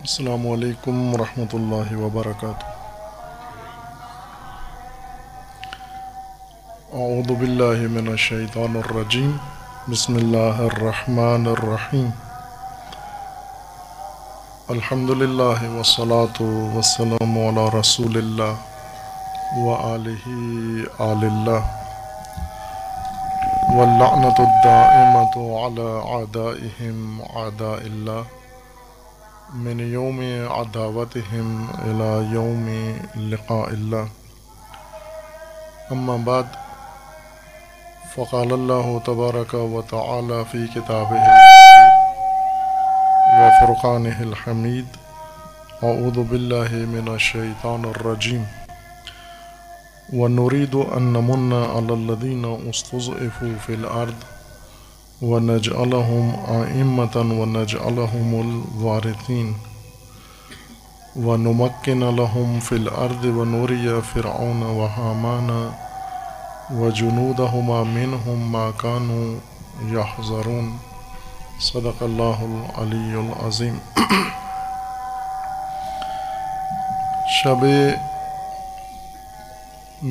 अल्लाम वरहमल वबरक अऊदबिल्लिमिनशैतरजीम बसमीम अलहमदिल्ला वसलात वसलम रसूल व आल्ला वल्लानतदामत आदा आदा मिन योम अदावत हम अला योम लक़ा अम्मा बाद फ़काल तबारक व ताली फ़ी किताब व फ़ुरक़ान हमीद अऊदबिल्लिनशैतानरजीम व नरीद अनमन अलदीन उस्तफ़िलअर्द ونجعلهم أئمة ونجعلهم الوارثين ونمكن لهم في الأرض ونري فرعون وهامان وجنودهما منهم ما كانوا يحذرون صدق الله العلي العظيم शब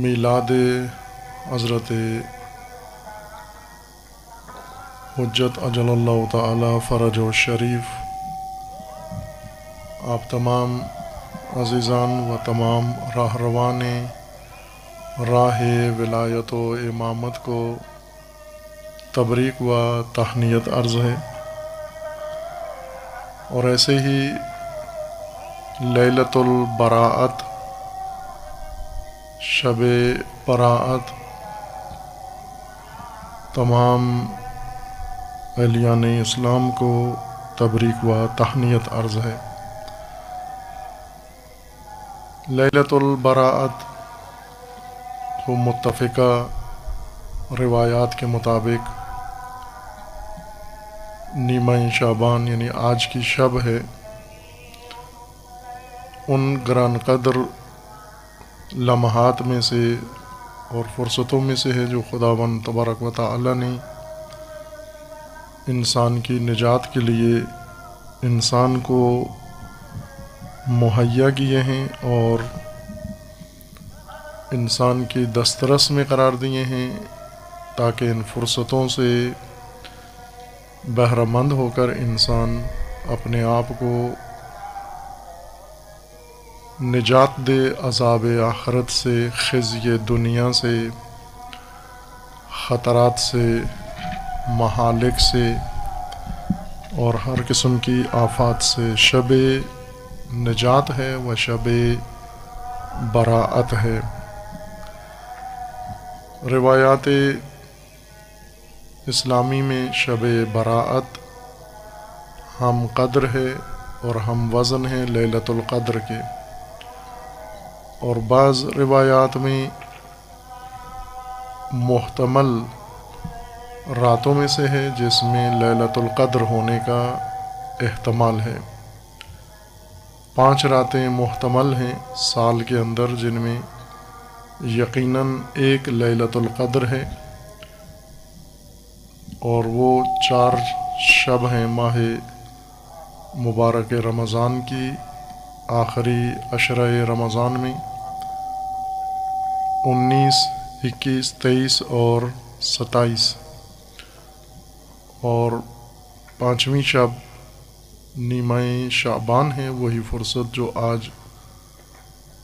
मिलाद हज़रत हजत अजल तरज व शरीफ आप तमाम अजीज़ान व तमाम राहरवान राह विलायत व इमामत को तबरीक व तहनीत अर्ज़ है और ऐसे ही ललतुलबरात शब बरात तमाम अहलियान इस्लाम को तबरीक व तहनीत अर्ज़ है लैलतुलबरात तो मुतफ़ा रिवायात के मुताबिक नीमा शाबान यानी आज की शब है उन ग्रान कदर लम्हात में से और फुर्सतों में से है जो ख़ुदा वन तबारक वाली इंसान की निजात के लिए इंसान को मुहैया किए हैं और इंसान की दस्तरस में करार दिए हैं ताकि इन फुर्सतों से बहरमंद होकर इंसान अपने आप को निजात दे अजाब आखरत से खिज़ दुनिया से ख़तरात से महालिक से और हर किस्म की आफात से शब नजात है व शब बरात है रिवायात इस्लामी में शब बरात हम कद्र है और हम वज़न है लतुल्क़द्र के और बाज़ रिवायात में महतमल रातों में से है जिसमें ललतुल्क़द्र होने का अहतमाल है पांच रातें महतमल हैं साल के अंदर जिनमें यकीनन एक ललतुल्क़द्र है और वो चार शब हैं माह मुबारक रमज़ान की आखिरी अशर रमज़ान में उन्नीस इक्कीस तेईस और सताईस और पाँचवीं शब नीमाय शाबान है वही फुर्सत जो आज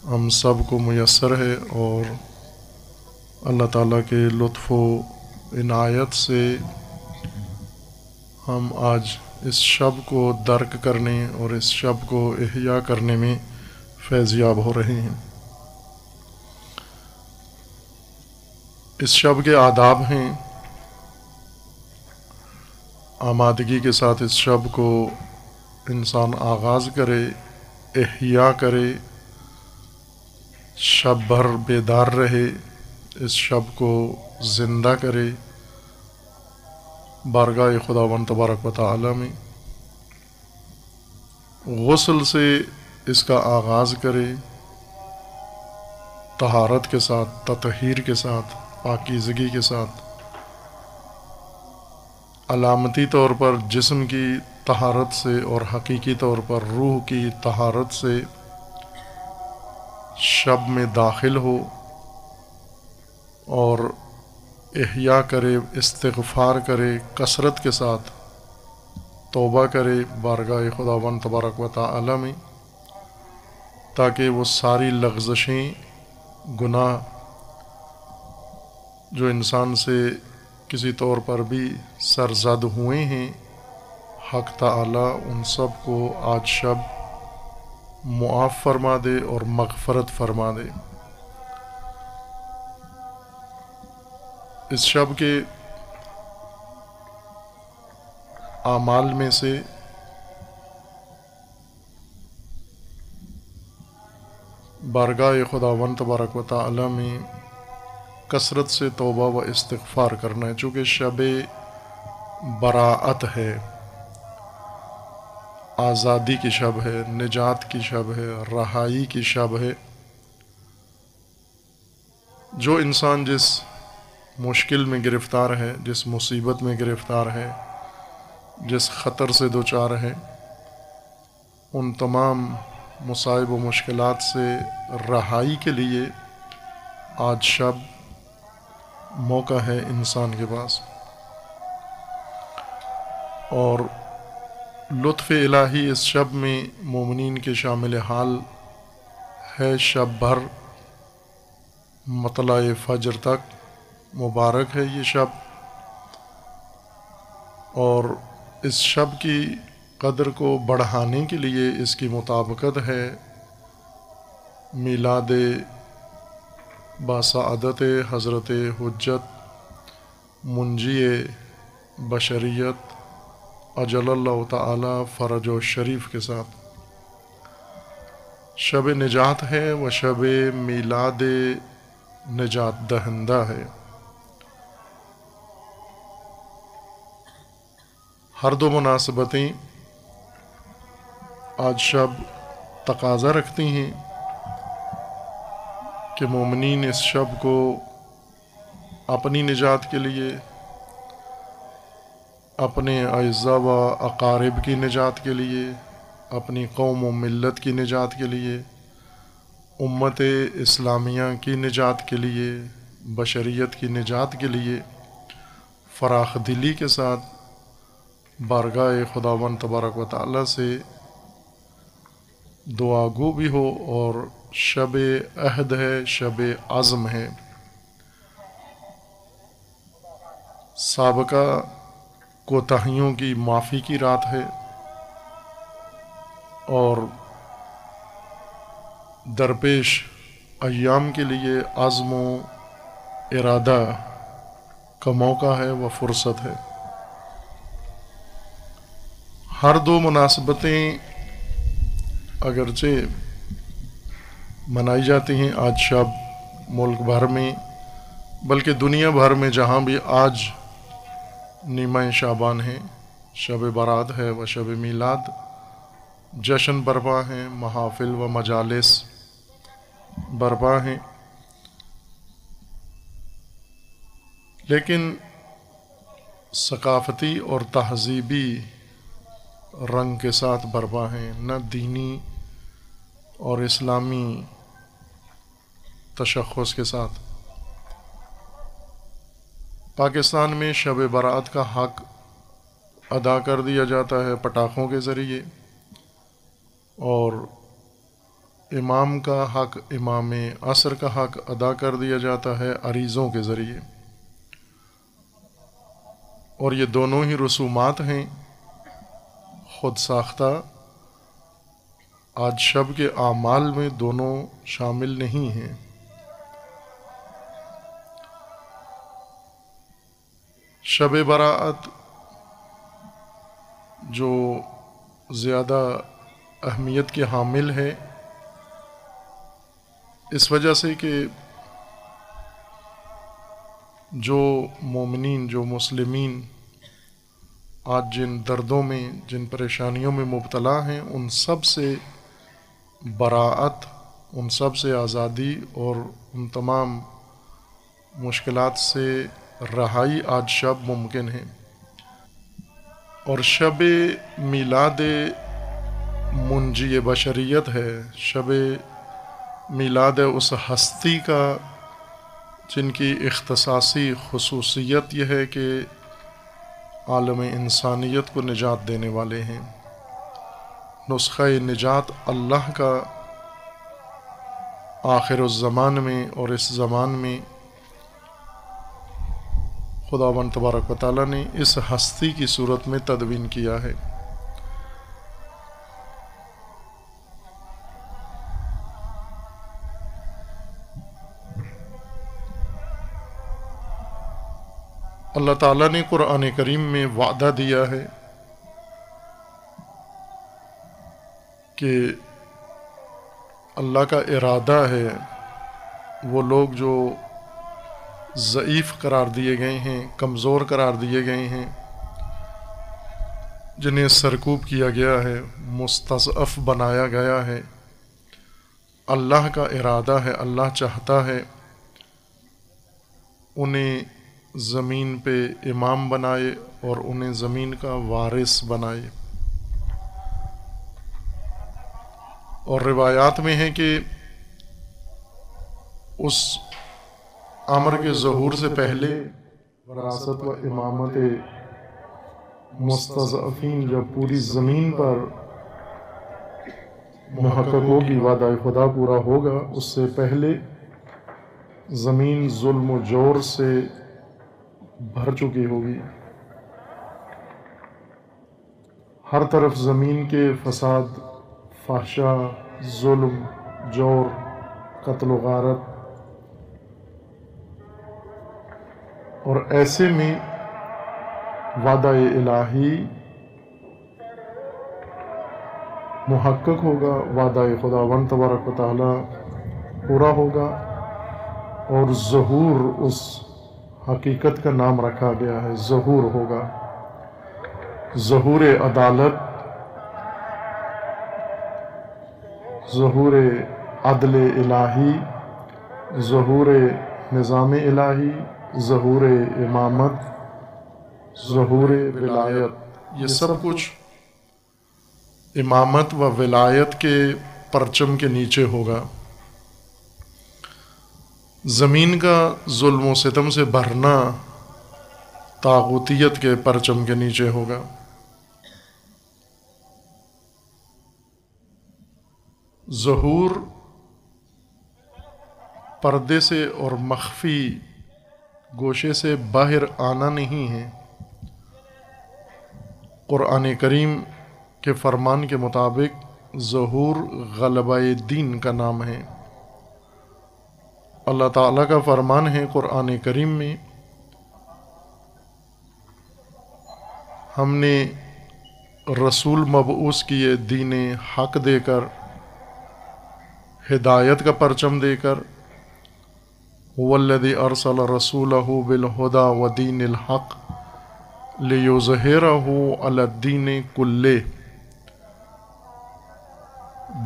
हम सब को मैसर है और अल्लाह ताला के लुत्फ़ इनायत से हम आज इस शब को दर्क करने और इस शब को अहिया करने में फैज़याब हो रहे हैं इस शब के आदाब हैं आमादगी के साथ इस शब को इंसान आगाज़ करे एहया करे शब भर बेदार रहे इस शब को ज़िंदा करे बारगाह खुदा वन तबारक वाली में गसल से इसका आगाज़ करे तहारत के साथ ततहीर के साथ पाकिजगी के साथ अलामती तौर पर जिस्म की तहारत से और हकीकी तौर पर रूह की तहारत से शब में दाखिल हो और अहिया करे इस्तफ़ार करे कसरत के साथ तोबा करे बारगाह खुदावन तबारक व ताली में ताकि वो सारी लग्जशें गुनाह जो इंसान से किसी तौर पर भी सरजद हुए हैं हक ताला उन सब को आज शब मुआफ़ फरमा दे और मगफरत फरमा दे इस शब के आमाल में से बारगाह खुदावंत तबारक वाली में कसरत से तोबा व इस्तफ़ार करना है चूँकि शब बरात है आज़ादी की शब है निजात की शब है रहाई की शब है जो इंसान जिस मुश्किल में गिरफ़्तार है जिस मुसीबत में गिरफ़्तार है जिस ख़तर से दो चार है उन तमाम मुसाइब व मुश्किल से रहाई के लिए आज शब मौका है इंसान के पास और लुत्फ़ इलाही इस शब में ममिन के शामिल हाल है शब भर मतला फजर तक मुबारक है ये शब और इस शब की कदर को बढ़ाने के लिए इसकी मुताबकत है मिलाद बासादत हज़रत हजत मुंजी बशरीत अजल तरज फ़रज शरीफ के साथ शब निजात है व शब मीलाद निजात दहंदा है हर दो मुनासबतें आज शब तकाजा रखती हैं कि मोमिन इस शब को अपनी निजात के लिए अपने अज्जा व अकारब की निजात के लिए अपनी कौम व मिलत की निजात के लिए उम्मत इस्लामिया की निजात के लिए बशरीत की निजात के लिए फ़राख दिली के साथ बारगाह खुदावन तबारक वाली से दुआगो भी हो और शब अहद है शब आज़म है सबका कोताहियों की माफ़ी की रात है और दरपेश अयाम के लिए आज़मो इरादा का मौका है व फुर्सत है हर दो मुनासबतें अगरचे मनाई जाती हैं आज शब मुल्क भर में बल्कि दुनिया भर में जहाँ भी आज नीमा शाबान हैं शब बारात है व शब मीलाद जश्न बरपा हैं महाफिल व मजालस बरपा हैं लेकिन सकाफ़ती और तहज़ीबी रंग के साथ बरपा हैं न दीनी और इस्लामी तशखस के साथ पाकिस्तान में शब बारात का हक अदा कर दिया जाता है पटाखों के ज़रिए और इमाम का हक इमाम असर का हक अदा कर दिया जाता है अरीज़ों के ज़रिए और ये दोनों ही रसूमात हैं ख़ुद साख्ता आज शब के आमाल में दोनों शामिल नहीं हैं शब बरात जो ज़्यादा अहमियत के हामिल है इस वजह से कि जो मोमिन जो मुसलम आज जिन दर्दों में जिन परेशानियों में मुबतला हैं उन सब से बरात उन सब से आज़ादी और उन तमाम मुश्किलात से रहाई आज शब मुमकिन है और शब मिलाद मुंजी बशरीत है शब मिलाद उस हस्ती का जिनकी इख्तसासी खसूसियत यह है कि आलम इंसानियत को निजात देने वाले हैं नुस्ख़ निजात अल्लाह का आखिर उस ज़मान में और इस ज़मान में खुदावन तबारक वाली ने इस हस्ती की सूरत में तदवीन किया है अल्लाह ताला ने कुरान करीम में वादा दिया है कि अल्लाह का इरादा है वो लोग जो ज़ीफ़ करार दिए गए हैं कमज़ोर करार दिए गए हैं जिन्हें सरकूब किया गया है मुस्तफ़ बनाया गया है अल्लाह का इरादा है अल्लाह चाहता है उन्हें ज़मीन पे इमाम बनाए और उन्हें ज़मीन का वारिस बनाए और रिवायात में है कि उस अमर के जहूर से पहले वरासत व इमामत मुस्तफ़ीन जब पूरी ज़मीन पर महक होगी वादा खुदा पूरा होगा उससे पहले ज़मीन जुल्म जोर से भर चुकी होगी हर तरफ ज़मीन के फसाद फाशा जुल्म जोर कत्ल गारत और ऐसे में वादा इलाही महक्क होगा वादा खुदा वन तबारक पूरा होगा और जहूर उस हकीकत का नाम रखा गया है जहूर होगा जहूर अदालत जहूर अदल इलाही जहूर निज़ाम इलाही ظहूर इमामत ظहूर विलायत ये सब कुछ इमामत व विलायत के परचम के नीचे होगा ज़मीन का जुल्म सितम से भरना ताकतीत के परचम के नीचे होगा ज़हूर पर्दे से और मख्फी गोशे से बाहर आना नहीं है क़ुरान करीम के फरमान के मुताबिक जहूर गलबा दीन का नाम है अल्लाह ताला का फरमान है क़ुरान करीम में हमने रसूल मबूस किए दीन हक देकर हिदायत का परचम देकर वल्लि अरसल रसूलहु बिलहदा वदीन हक़ लियुज़हरहु अलद्दीन कुल्ले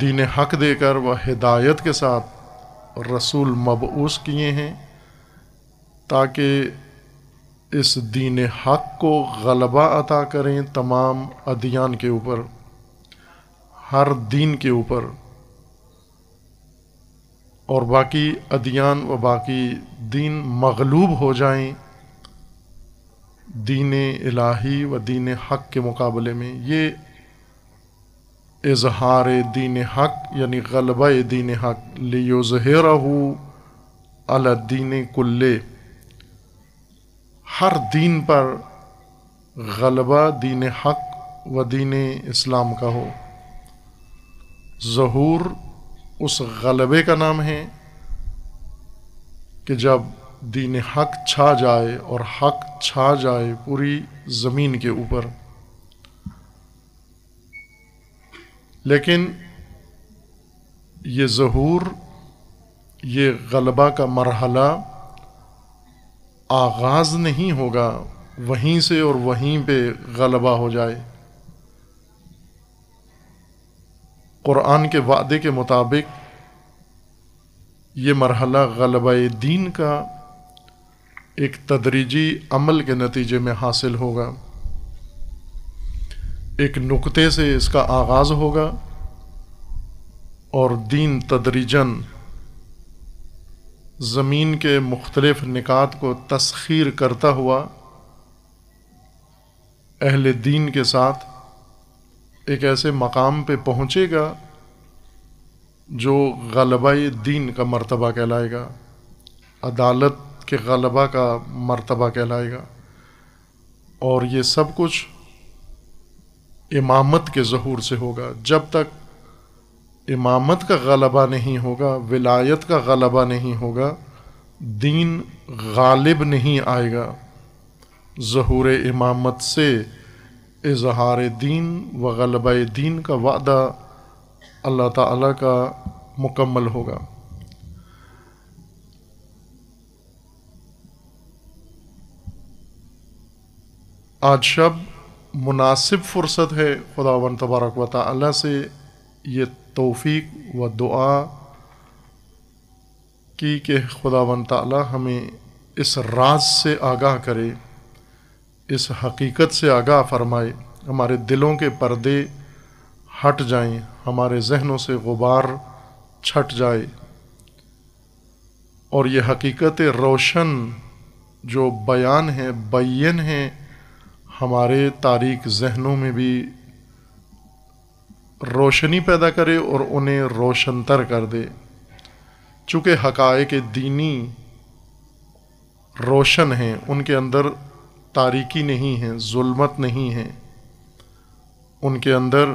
दीन हक देकर व हिदायत के साथ रसूल मबूस किए हैं ताकि इस दीन हक को गलबा अता करें तमाम अदियान के ऊपर हर दीन के ऊपर और बाकी अदियान व बाकी दीन मगलूब हो जाएं दीन इलाही व दीन हक के मुकाबले में ये इजहार दीन हक यानी गलब दीन हक लियो लियोजहर अल दीन कुल्ले हर दीन पर गलबा दीन हक व दीन इस्लाम का हो जहूर उस गलबे का नाम है कि जब दीन हक छा जाए और हक छा जाए पूरी ज़मीन के ऊपर लेकिन ये जहूर ये गलबा का मरहला आगाज़ नहीं होगा वहीं से और वहीं पे गलबा हो जाए क़ुरान के वादे के मुताबिक ये मरहला गलब दीन का एक तदरीजी अमल के नतीजे में हासिल होगा एक नुक्ते से इसका आगाज़ होगा और दीन तदरीजन ज़मीन के मुख्तलफ़ निकात को तस्खीर करता हुआ अहल दीन के साथ एक ऐसे मकाम पे पहुँचेगा जो गलबा दीन का मरतबा कहलाएगा अदालत के गलबा का मरतबा कहलाएगा और ये सब कुछ इमामत के जहूर से होगा जब तक इमामत का गलबा नहीं होगा विलायत का गलबा नहीं होगा दीन गालिब नहीं आएगा जहूर इमामत से इजहार दीन व गलब दीन का वादा अल्लाह ताला का मुकम्मल होगा आज शब मुनासिब फुर्सत है खुदा वन तबारक व ताली से ये तोफ़ी व दुआ की कि खुदा वन ताली हमें इस राज से आगाह करे इस हकीकत से आगाह फरमाए हमारे दिलों के पर्दे हट जाएं, हमारे जहनों से गुबार छट जाए और ये हकीकत रोशन जो बयान है बैन है हमारे तारीख जहनों में भी रोशनी पैदा करे और उन्हें रोशन तर कर दे चूँकि के दीनी रोशन हैं उनके अंदर तारीकी नहीं है जुल्मत नहीं है उनके अंदर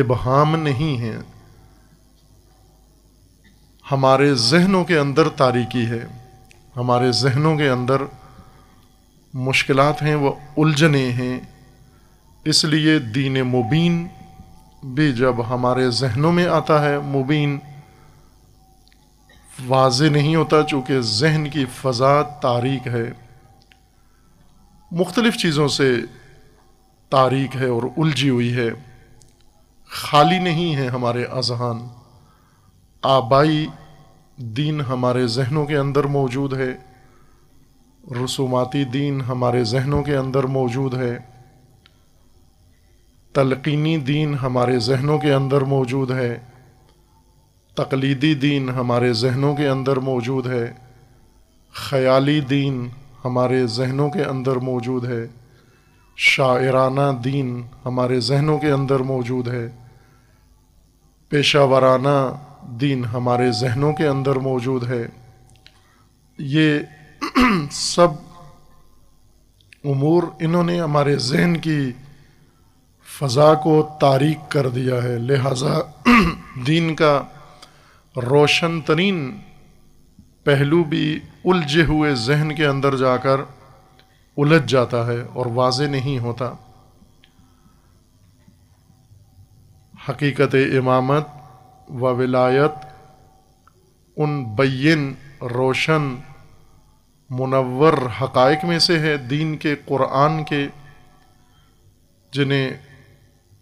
इबहाम नहीं है हमारे जहनों के अंदर तारीकी है हमारे जहनों के अंदर मुश्किल हैं वह उलझने हैं इसलिए दीन मुबीन भी जब हमारे जहनों में आता है मुबीन वाज नहीं होता चूँकि जहन की फ़जा तारीख़ है मुख्तलिफ़ चीज़ों से तारीक है और उलझी हुई है खाली नहीं है हमारे अजहान आबाई दीन हमारे जहनों के अंदर मौजूद है रसूमाती दीन हमारे जहनों के अंदर मौजूद है तलकीनी दीन हमारे जहनों के अंदर मौजूद है तकलीदी दीन हमारे जहनों के अंदर मौजूद है ख़याली दीन हमारे जहनों के अंदर मौजूद है शायराना दीन हमारे जहनों के अंदर मौजूद है पेशा दीन हमारे जहनों के अंदर मौजूद है ये सब उमूर इन्होंने हमारे जहन की फ़ज़ा को तारीक कर दिया है लिहाजा दीन का रोशन तरीन पहलू भी उलझे हुए जहन के अंदर जाकर उलझ जाता है और वाज नहीं होता हकीकत इमामत व विलायत उन बैन रोशन मुनवर हक़ में से है दीन के क़ुरान के जिन्हें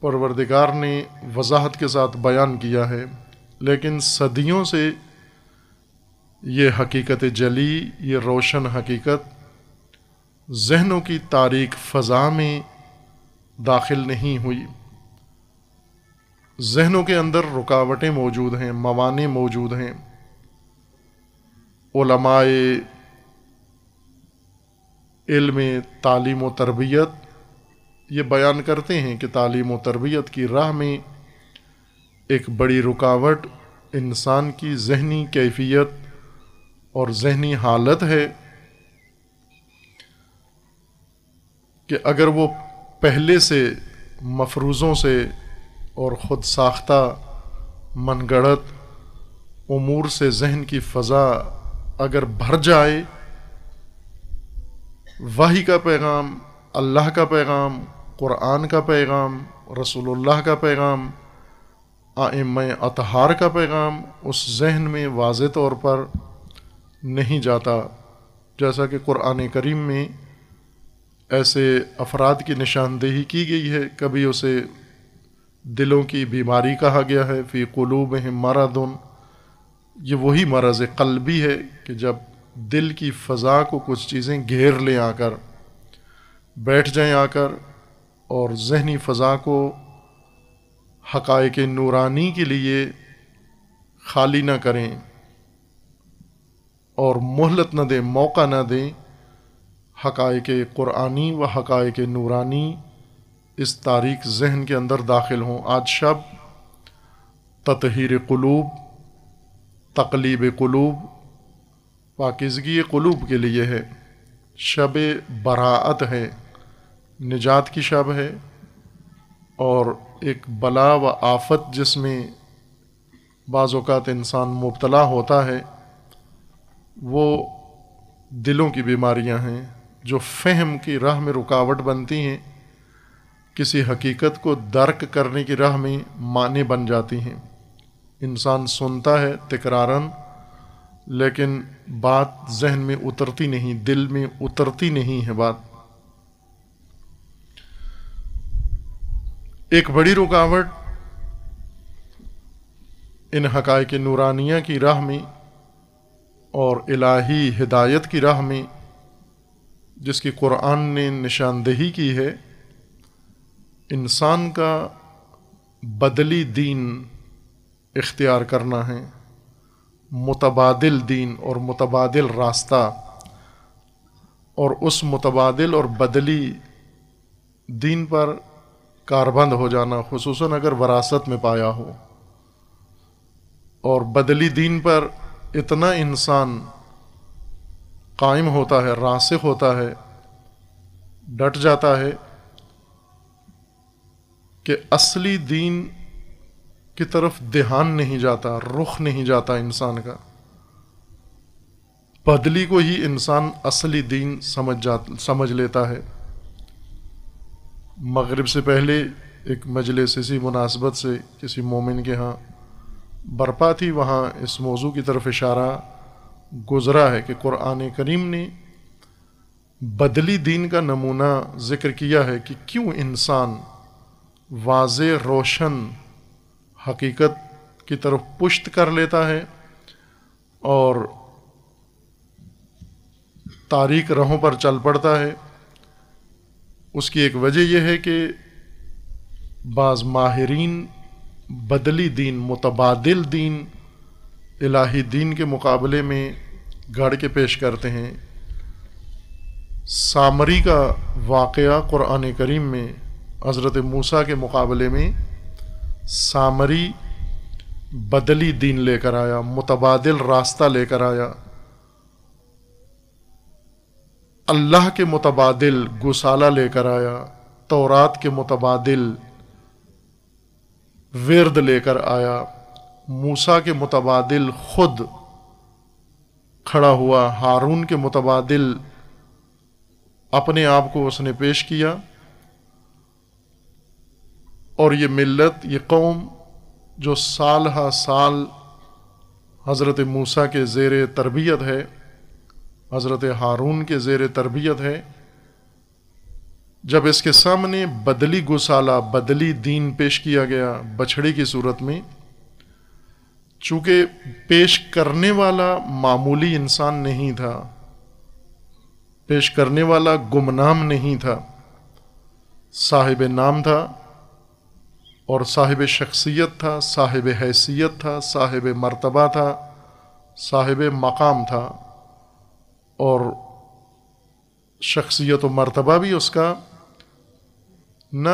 परवरदिगार ने वजाहत के साथ बयान किया है लेकिन सदियों से ये हकीकत जली ये रोशन हकीकत जहनों की तारीख फ़ज़ा में दाखिल नहीं हुई जहनों के अंदर रुकावटें मौजूद हैं मवाने मौजूद हैं ओलमाए इल्म तालीम व तरबियत ये बयान करते हैं कि तालीम व तरबियत की राह में एक बड़ी रुकावट इंसान की जहनी कैफियत और जहनी हालत है कि अगर वो पहले से मफरूज़ों से और ख़ुद साख्ता गढ़त उमूर से जहन की फ़ज़ा अगर भर जाए वाही का पैगाम अल्लाह का पैगाम क़ुरान का पैगाम रसूलुल्लाह का पैगाम आम अतहार का पैगाम उस जहन में वाज तौर पर नहीं जाता जैसा कि कुरान करीम में ऐसे अफराद की निशानदेही की गई है कभी उसे दिलों की बीमारी कहा गया है फिर कलूब है मरदन ये वही मरज़ कल भी है कि जब दिल की फ़ज़ा को कुछ चीज़ें घेर लें आकर बैठ जाएं आकर और जहनी फ़ज़ा को हक़ नूरानी के लिए खाली ना करें और मोहलत न दें मौका ना दें के क़ुरानी व हकायक नूरानी इस तारीख जहन के अंदर दाखिल हों आज शब ततहर क़लूब तकलीब क़लूब पाकिजगी क़लूब के लिए है शब बरात है निजात की शब है और एक बला व आफत जिसमें बाज़ात इंसान मुबतला होता है वो दिलों की बीमारियां हैं जो फहम की राह में रुकावट बनती हैं किसी हकीकत को दर्क करने की राह में माने बन जाती हैं इंसान सुनता है तकरारन लेकिन बात जहन में उतरती नहीं दिल में उतरती नहीं है बात एक बड़ी रुकावट इन हकायक नूरानिया की राह में और इलाही हिदायत की राह में जिसकी कुरान ने निशानदेही की है इंसान का बदली दीन इख्तियार करना है मुतबादल दीन और मुतबादल रास्ता और उस मुतबादल और बदली दीन पर कारबंद हो जाना खसूस अगर वरासत में पाया हो और बदली दीन पर इतना इंसान कायम होता है रासिक होता है डट जाता है कि असली दीन की तरफ देहान नहीं जाता रुख नहीं जाता इंसान का बदली को ही इंसान असली दीन समझ जा समझ लेता है मगरिब से पहले एक मजलिस इसी मुनासबत से किसी मोमिन के यहाँ बरपा थी वहाँ इस मौजू की तरफ इशारा गुज़रा है कि क़ुरान करीम ने बदली दीन का नमूना ज़िक्र किया है कि क्यों इंसान वाज रोशन हकीकत की तरफ पुश्त कर लेता है और तारीख रहों पर चल पड़ता है उसकी एक वजह यह है कि बाज़ माहरीन बदली दीन मुतबादिल दीन इलाही दीन के मुकाबले में गढ़ के पेश करते हैं सामरी का वाक़ क़ुरान करीम में हज़रत मूसा के मुकाबले में सामरी बदली दीन लेकर आया मुतबादिल रास्ता लेकर आया अल्लाह के मुतबादिल गुसाला लेकर आया तौरात के मुतबादिल विरद लेकर आया मूसा के मुतबादिल खुद खड़ा हुआ हारून के मुतबादिल अपने आप को उसने पेश किया और ये मिलत ये कौम जो साल हा साल हज़रत मूसा के ज़ेर तरबियत है हज़रत हारून के ज़ेर तरबियत है जब इसके सामने बदली गोशाला बदली दीन पेश किया गया बछड़े की सूरत में चूँकि पेश करने वाला मामूली इंसान नहीं था पेश करने वाला गुमनाम नहीं था साहिब नाम था और साहिब शख्सियत था साहिब हैसियत था साहिब मर्तबा था साहिब मकाम था और शख्सियत व मर्तबा भी उसका न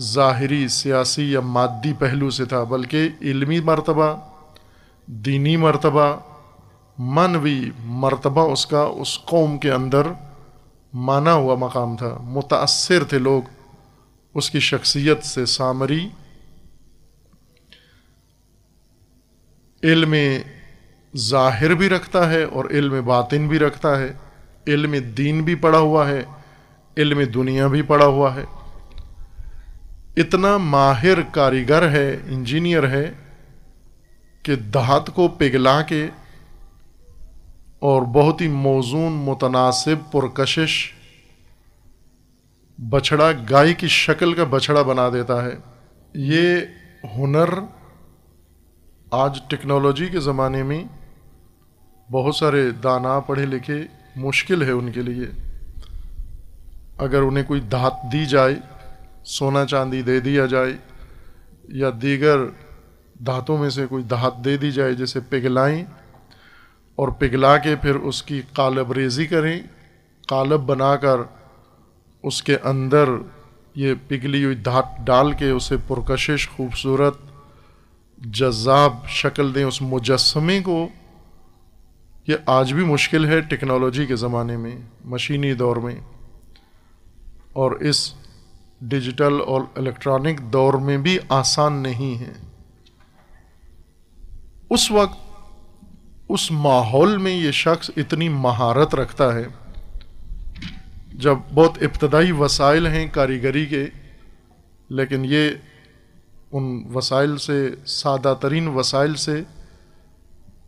ज़ाहरी सियासी या मादी पहलू से था बल्कि इल्मी मरतबा दीनी मरतबा मानवी मरतबा उसका उस कौम के अंदर माना हुआ मकाम था मुतासर थे लोग उसकी शख्सियत से सामरी इल्म ज़ाहिर भी रखता है और इल्म बातिन भी रखता है इल्म दीन भी पड़ा हुआ है इल्म दुनिया भी पड़ा हुआ है इतना माहिर कारीगर है इंजीनियर है कि दहात को पिघला के और बहुत ही मौजून मुतनासिब पुरकशिश बछड़ा गाय की शक्ल का बछड़ा बना देता है ये हुनर आज टेक्नोलॉजी के ज़माने में बहुत सारे दाना पढ़े लिखे मुश्किल है उनके लिए अगर उन्हें कोई दात दी जाए सोना चांदी दे दिया जाए या दीगर धातु में से कोई धात दे दी जाए जैसे पिघलाएं और पिघला के फिर उसकी कालब रेजी करें कालब बनाकर उसके अंदर ये पिघली हुई धात डाल के उसे पुरकशिश खूबसूरत जज्जाब शक्ल दें उस मुजस्मे को ये आज भी मुश्किल है टेक्नोलॉजी के ज़माने में मशीनी दौर में और इस डिजिटल और इलेक्ट्रॉनिक दौर में भी आसान नहीं है उस वक्त उस माहौल में ये शख्स इतनी महारत रखता है जब बहुत इब्तदाई वसाइल हैं कारीगरी के लेकिन ये उन वसाइल से सादा तरीन वसाइल से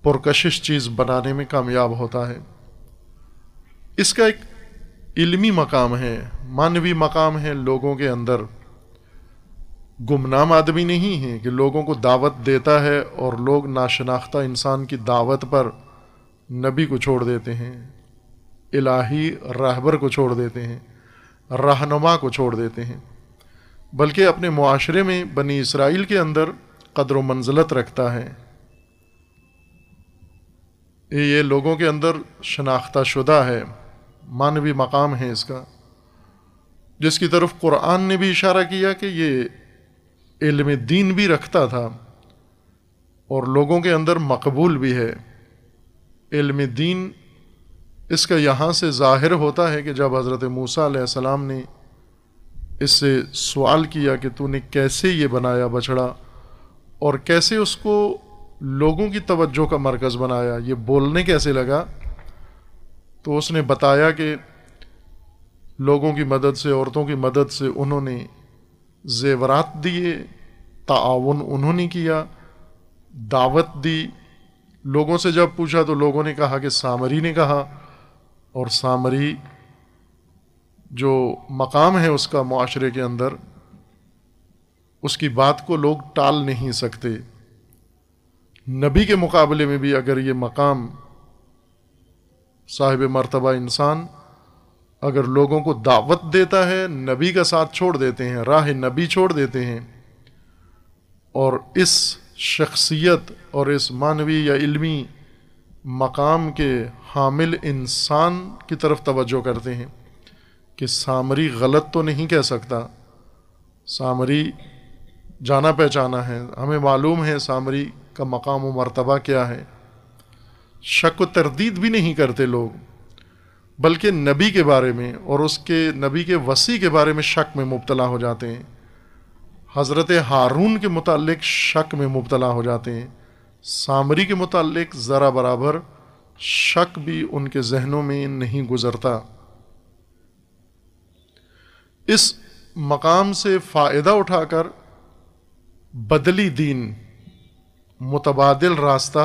पुरकशिश चीज़ बनाने में कामयाब होता है इसका एक इल्मी मकाम है मानवी मकाम है लोगों के अंदर गुमनाम आदमी नहीं है कि लोगों को दावत देता है और लोग नाशनाख्ता इंसान की दावत पर नबी को छोड़ देते हैं इलाही रहबर को छोड़ देते हैं रहनुमा को छोड़ देते हैं बल्कि अपने माशरे में बनी इसराइल के अंदर कदर मंजलत रखता है ये लोगों के अंदर शनाख्ता शुदा है मानवी मकाम है इसका जिसकी तरफ कुरान ने भी इशारा किया कि ये इल्म दीन भी रखता था और लोगों के अंदर मकबूल भी है इल्म दीन इसका यहाँ से ज़ाहिर होता है कि जब हज़रत मूसा सलाम ने इससे सवाल किया कि तूने कैसे ये बनाया बछड़ा और कैसे उसको लोगों की तवज्जो का मरकज़ बनाया ये बोलने कैसे लगा तो उसने बताया कि लोगों की मदद से औरतों की मदद से उन्होंने जेवरात दिए ताउन उन्होंने किया दावत दी लोगों से जब पूछा तो लोगों ने कहा कि सामरी ने कहा और सामरी जो मकाम है उसका माशरे के अंदर उसकी बात को लोग टाल नहीं सकते नबी के मुकाबले में भी अगर ये मकाम साहिब मरतबा इंसान अगर लोगों को दावत देता है नबी का साथ छोड़ देते हैं राह नबी छोड़ देते हैं और इस शख्सियत और इस मानवी या इल्मी मकाम के हामिल इंसान की तरफ तवज्जो करते हैं कि सामरी गलत तो नहीं कह सकता सामरी जाना पहचाना है हमें मालूम है सामरी का मकाम व मरतबा क्या है शक व तरदीद भी नहीं करते लोग बल्कि नबी के बारे में और उसके नबी के वसी के बारे में शक में मुबतला हो जाते हैं हज़रत हारून के मुतल शक में मुबतला हो जाते हैं सामरी के मुतल ज़रा बराबर शक भी उनके जहनों में नहीं गुज़रता इस मकाम से फ़ायदा उठाकर बदली दीन मुतबादल रास्ता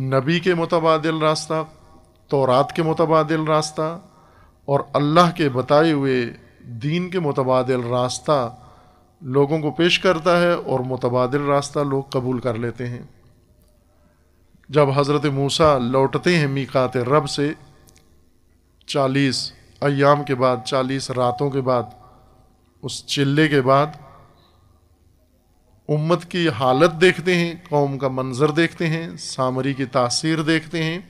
नबी के मुतबादल रास्ता तोरात के मुतबादल रास्ता और अल्लाह के बताए हुए दीन के मुतबाद रास्ता लोगों को पेश करता है और मुतबादल रास्ता लोग कबूल कर लेते हैं जब हज़रत मूसा लौटते हैं मीकात रब से चालीस अयाम के बाद चालीस रातों के बाद उस चिल्ले के बाद उम्मत की हालत देखते हैं कौम का मंज़र देखते हैं सामरी की तासीर देखते हैं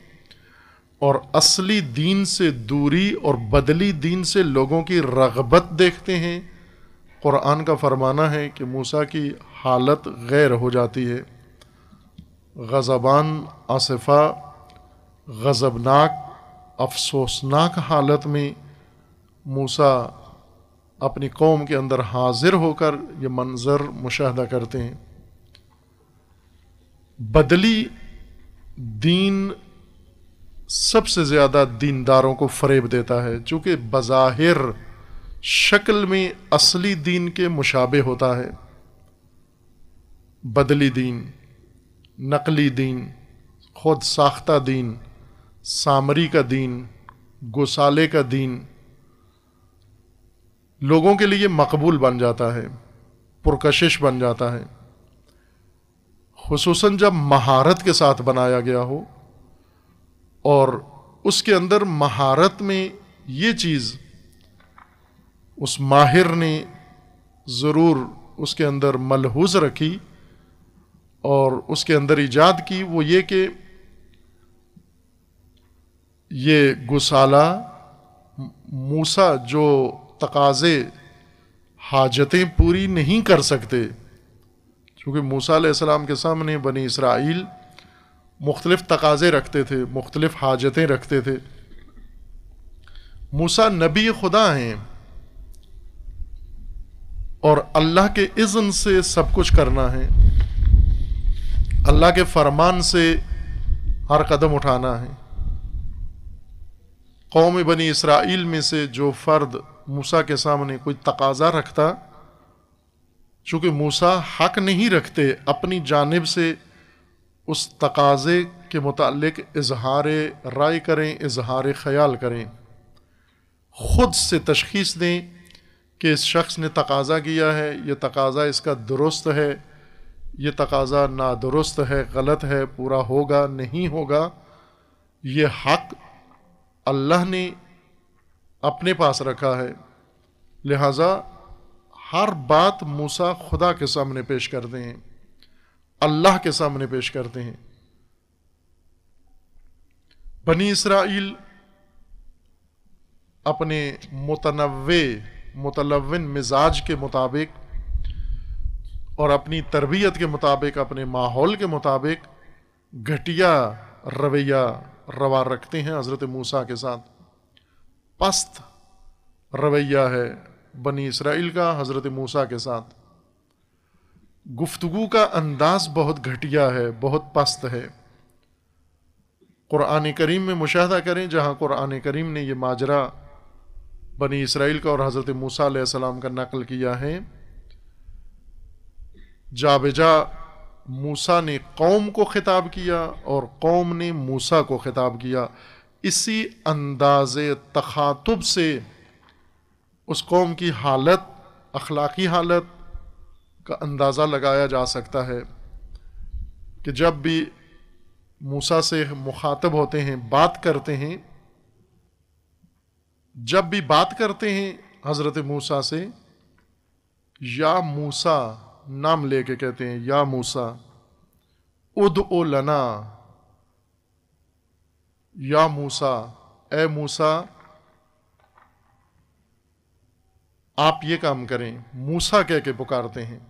और असली दीन से दूरी और बदली दीन से लोगों की रगबत देखते हैं क़ुरान का फरमाना है कि मूसा की हालत गैर हो जाती है गज़बान आसफ़ा गज़बनाक अफसोसनाक हालत में मूसा अपनी कौम के अंदर हाजिर होकर ये मंज़र मुशाह करते हैं बदली दीन सबसे ज़्यादा दीनदारों को फरेब देता है चूँकि बज़ाहिर शक्ल में असली दीन के मुशाबे होता है बदली दीन नकली दीन खुद साख्ता दीन सामरी का दीन गोसाले का दीन लोगों के लिए मकबूल बन जाता है पुरकशिश बन जाता है खसूस जब महारत के साथ बनाया गया हो और उसके अंदर महारत में ये चीज़ उस माहिर ने ज़रूर उसके अंदर मलहूज रखी और उसके अंदर ईजाद की वो ये कि ये गुसाला मूसा जो तकाजे हाजतें पूरी नहीं कर सकते क्योंकि मूसा सलाम के सामने बनी इसराइल मुख्तलिफ तकाजे रखते थे मुख्तलिफ हाजतें रखते थे मूसा नबी खुदा हैं और अल्लाह के इज़्न से सब कुछ करना है अल्लाह के फरमान से हर कदम उठाना है कौम बनी इसराइल में से जो फ़र्द मूसा के सामने कोई तकाजा रखता चूँकि मूसा हक नहीं रखते अपनी जानब से उस तकाजे के मुतालिक इजहार राय करें इजहार ख्याल करें ख़ुद से तशखीस दें कि इस शख्स ने तकाज़ा किया है यह तकाज़ा इसका दुरुस्त है ये तकाज़ा ना दुरुस्त है गलत है पूरा होगा नहीं होगा ये हक अल्लाह ने अपने पास रखा है लिहाजा हर बात मूसा खुदा के सामने पेश करते हैं अल्लाह के सामने पेश करते हैं बनी इसराइल अपने मुतनवे मुतलविन मिजाज के मुताबिक और अपनी तरबियत के मुताबिक अपने माहौल के मुताबिक घटिया रवैया रवा रखते हैं हज़रत मूसा के साथ पस्त रवैया है बनी इसराइल का हज़रत मूसा के साथ गुफ्तगु का अंदाज बहुत घटिया है बहुत पस्त है क़ुरान करीम में मुशाह करें जहाँ क़ुरान करीम ने यह माजरा बनी इसराइल का और हज़रत मूसा सलाम का नकल किया है जाबेजा मूसा ने कौम को खिताब किया और कौम ने मूसा को खिताब किया इसी अंदाज तखातुब से उस कौम की हालत अखलाकी हालत का अंदाज़ा लगाया जा सकता है कि जब भी मूसा से मुखातब होते हैं बात करते हैं जब भी बात करते हैं हज़रत मूसा से या मूसा नाम लेके कहते हैं या मूसा उद ओ लना या मूसा ए मूसा आप ये काम करें मूसा कह के पुकारते हैं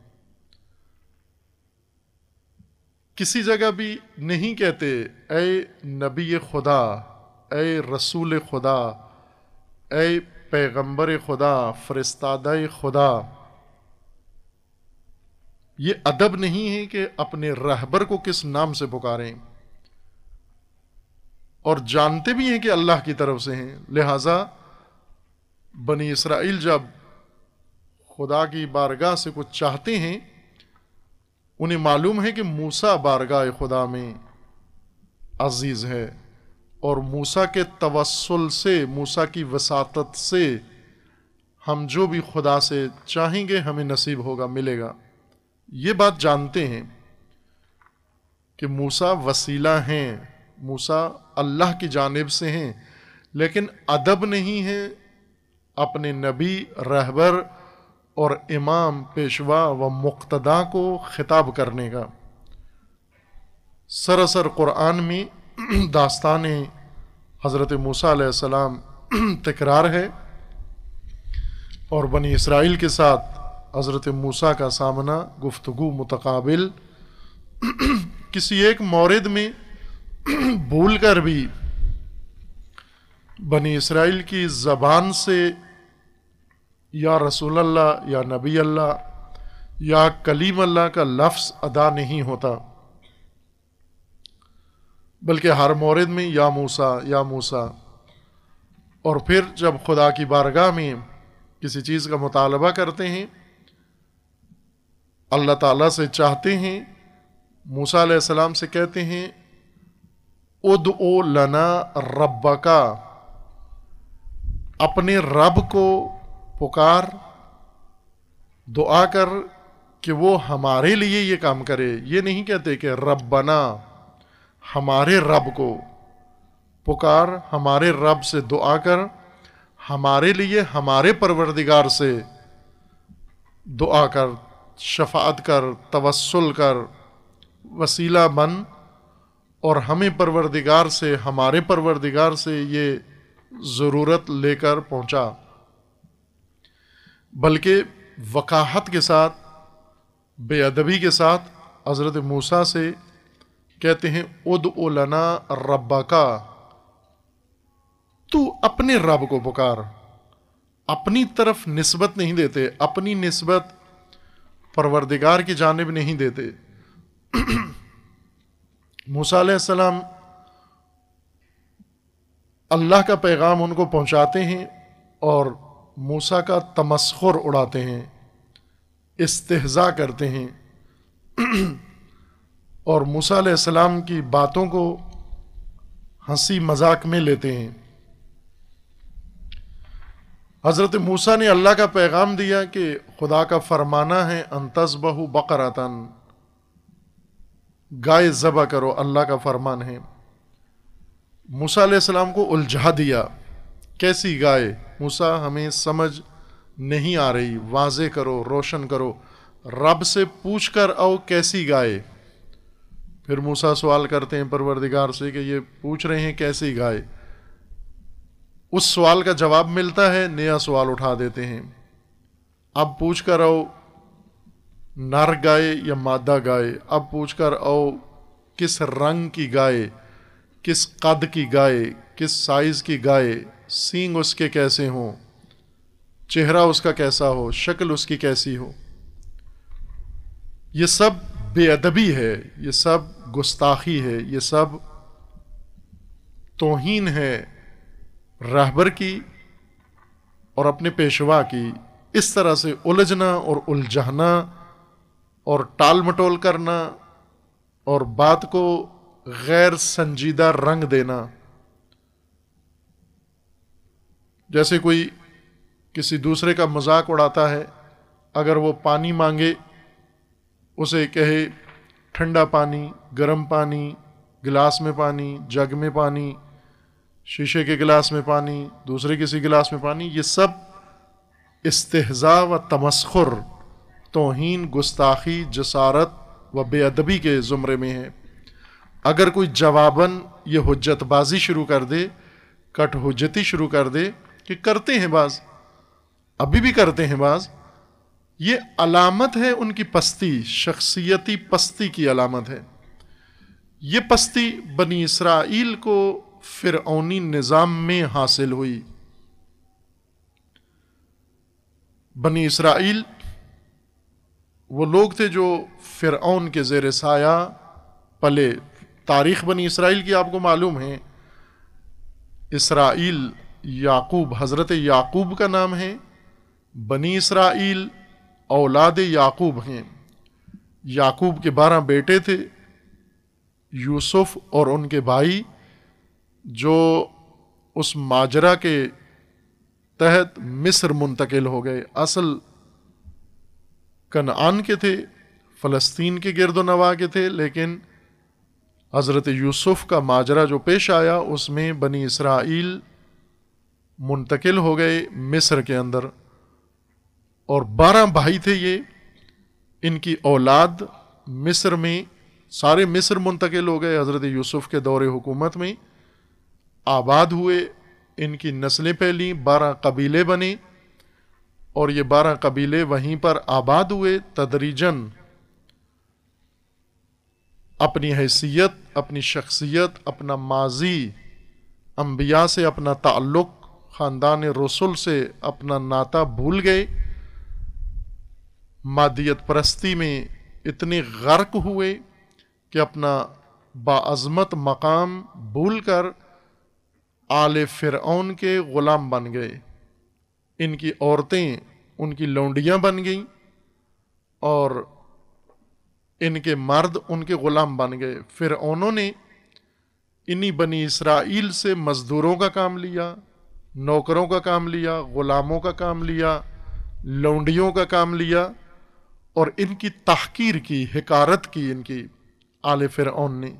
किसी जगह भी नहीं कहते ए नबी खुदा ए रसूल खुदा ए पैगंबर खुदा फरिस्ताद खुदा ये अदब नहीं है कि अपने रहबर को किस नाम से पुकारें और जानते भी हैं कि अल्लाह की तरफ से हैं लिहाजा बनी इसराइल जब खुदा की बारगाह से कुछ चाहते हैं उन्हें मालूम है कि मूसा बारगाह खुदा में अजीज़ है और मूसा के तवसल से मूसा की वसात से हम जो भी खुदा से चाहेंगे हमें नसीब होगा मिलेगा ये बात जानते हैं कि मूसा वसीला हैं मूसा अल्लाह की जानब से हैं लेकिन अदब नहीं है अपने नबी रहबर और इमाम पेशवा व मुक्तदा को ख़िताब करने का सरासर क़ुरान में दास्तान हज़रत मूसा सलाम तकरार है और बनी इसराइल के साथ हज़रत मूसा का सामना गुफ्तु मुतकबिल किसी एक मौरद में भूल कर भी बनी इसराइल की ज़बान से या रसूल अल्लाह या नबी अल्लाह या कलीम अल्लाह का लफ्स अदा नहीं होता बल्कि हर मौरद में या मूसा या मूसा और फिर जब खुदा की बारगाह में किसी चीज़ का मुतालबा करते हैं अल्लाह ताला से चाहते हैं मूसा सलाम से कहते हैं उद ओ लना रब का अपने रब को पुकार दुआ कर कि वो हमारे लिए ये काम करे ये नहीं कहते कि रब बना हमारे रब को पुकार हमारे रब से दुआ कर हमारे लिए हमारे परवरदिगार से दुआ कर शफात कर तवसल कर वसीला बन और हमें परवरदिगार से हमारे परवरदिगार से ये ज़रूरत लेकर पहुँचा बल्कि वकाहत के साथ बेअदबी के साथ हज़रत मूसा से कहते हैं उद उलना रबा का तू अपने रब को पुकार अपनी तरफ नस्बत नहीं देते अपनी नस्बत परवरदिगार की जानब नहीं देते मूसम अल्लाह का पैगाम उनको पहुंचाते हैं और मूसा का तमस्खुर उड़ाते हैं इस्तेजा करते हैं और मूसा सलाम की बातों को हंसी मजाक में लेते हैं हज़रत मूसा ने अल्लाह का पैगाम दिया कि खुदा का फरमाना है अन अनतजबहू बकरातन गाय ज़बा करो अल्लाह का फरमान है मूसा सलाम को उलझा दिया कैसी गाय मूसा हमें समझ नहीं आ रही वाजे करो रोशन करो रब से पूछ कर आओ कैसी गाय फिर मूसा सवाल करते हैं परवरदिगार से कि ये पूछ रहे हैं कैसी गाय उस सवाल का जवाब मिलता है नया सवाल उठा देते हैं अब पूछ कर आओ नर गाय या मादा गाय अब पूछ कर आओ किस रंग की गाय किस कद की गाय किस साइज़ की गाय सींग उसके कैसे हों चेहरा उसका कैसा हो शक्ल उसकी कैसी हो ये सब बेअदबी है ये सब गुस्ताखी है ये सब तोहीन है रहबर की और अपने पेशवा की इस तरह से उलझना और उलझाना और टाल मटोल करना और बात को गैर संजीदा रंग देना जैसे कोई किसी दूसरे का मजाक उड़ाता है अगर वो पानी मांगे उसे कहे ठंडा पानी गर्म पानी गिलास में पानी जग में पानी शीशे के गिलास में पानी दूसरे किसी गिलास में पानी ये सब इस्तेजा व तमस्खुर तोहन गुस्ताखी जसारत व बेअदबी के ज़ुमरे में है अगर कोई जवाबन ये हजतबाजी शुरू कर दे कट हजती शुरू कर दे कि करते हैं बाज अभी भी करते हैं बाज ये अलामत है उनकी पस्ती शख्सियती पस्ती की अलामत है ये पस्ती बनी इसराइल को फिरौनी निज़ाम में हासिल हुई बनी इसराइल वो लोग थे जो फ़िरौन के ज़ेर साया पले तारीख़ बनी इसराइल की आपको मालूम है इसराइल याकूब हज़रत याकूब का नाम है बनी इसराइल औलाद याकूब हैं याकूब के बारह बेटे थे यूसुफ और उनके भाई जो उस माजरा के तहत मिस्र मुंतकिल हो गए असल कनान के थे फ़लस्तीन के गिरद नवा के थे लेकिन हज़रत यूसुफ़ का माजरा जो पेश आया उसमें बनी इसराइल मुंतकिल हो गए मिस्र के अंदर और बारह भाई थे ये इनकी औलाद मिस्र में सारे मिस्र मुंतकिल हो गए हज़रत यूसुफ़ के दौर हुकूमत में आबाद हुए इनकी नस्लें फैली बारह कबीले बने और ये बारह कबीले वहीं पर आबाद हुए तदरीजन अपनी हैसियत अपनी शख्सियत अपना माजी अम्बिया से अपना ताल्लुक़ ख़ानदान रसुल से अपना नाता भूल गए मादियत परस्ती में इतने गर्क हुए कि अपना बाज़मत मकाम भूल कर आले फ़िर के ग़ुलाम बन गए इनकी औरतें उनकी लौंडियाँ बन गईं और इनके मर्द उनके ग़ुलाम बन गए फिर उन्होंने इन्हीं बनी इसराइल से मज़दूरों का काम लिया नौकरों का काम लिया ग़ुलामों का काम लिया लौंडियों का काम लिया और इनकी तहकीर की हकारत की इनकी आले फ़िर ने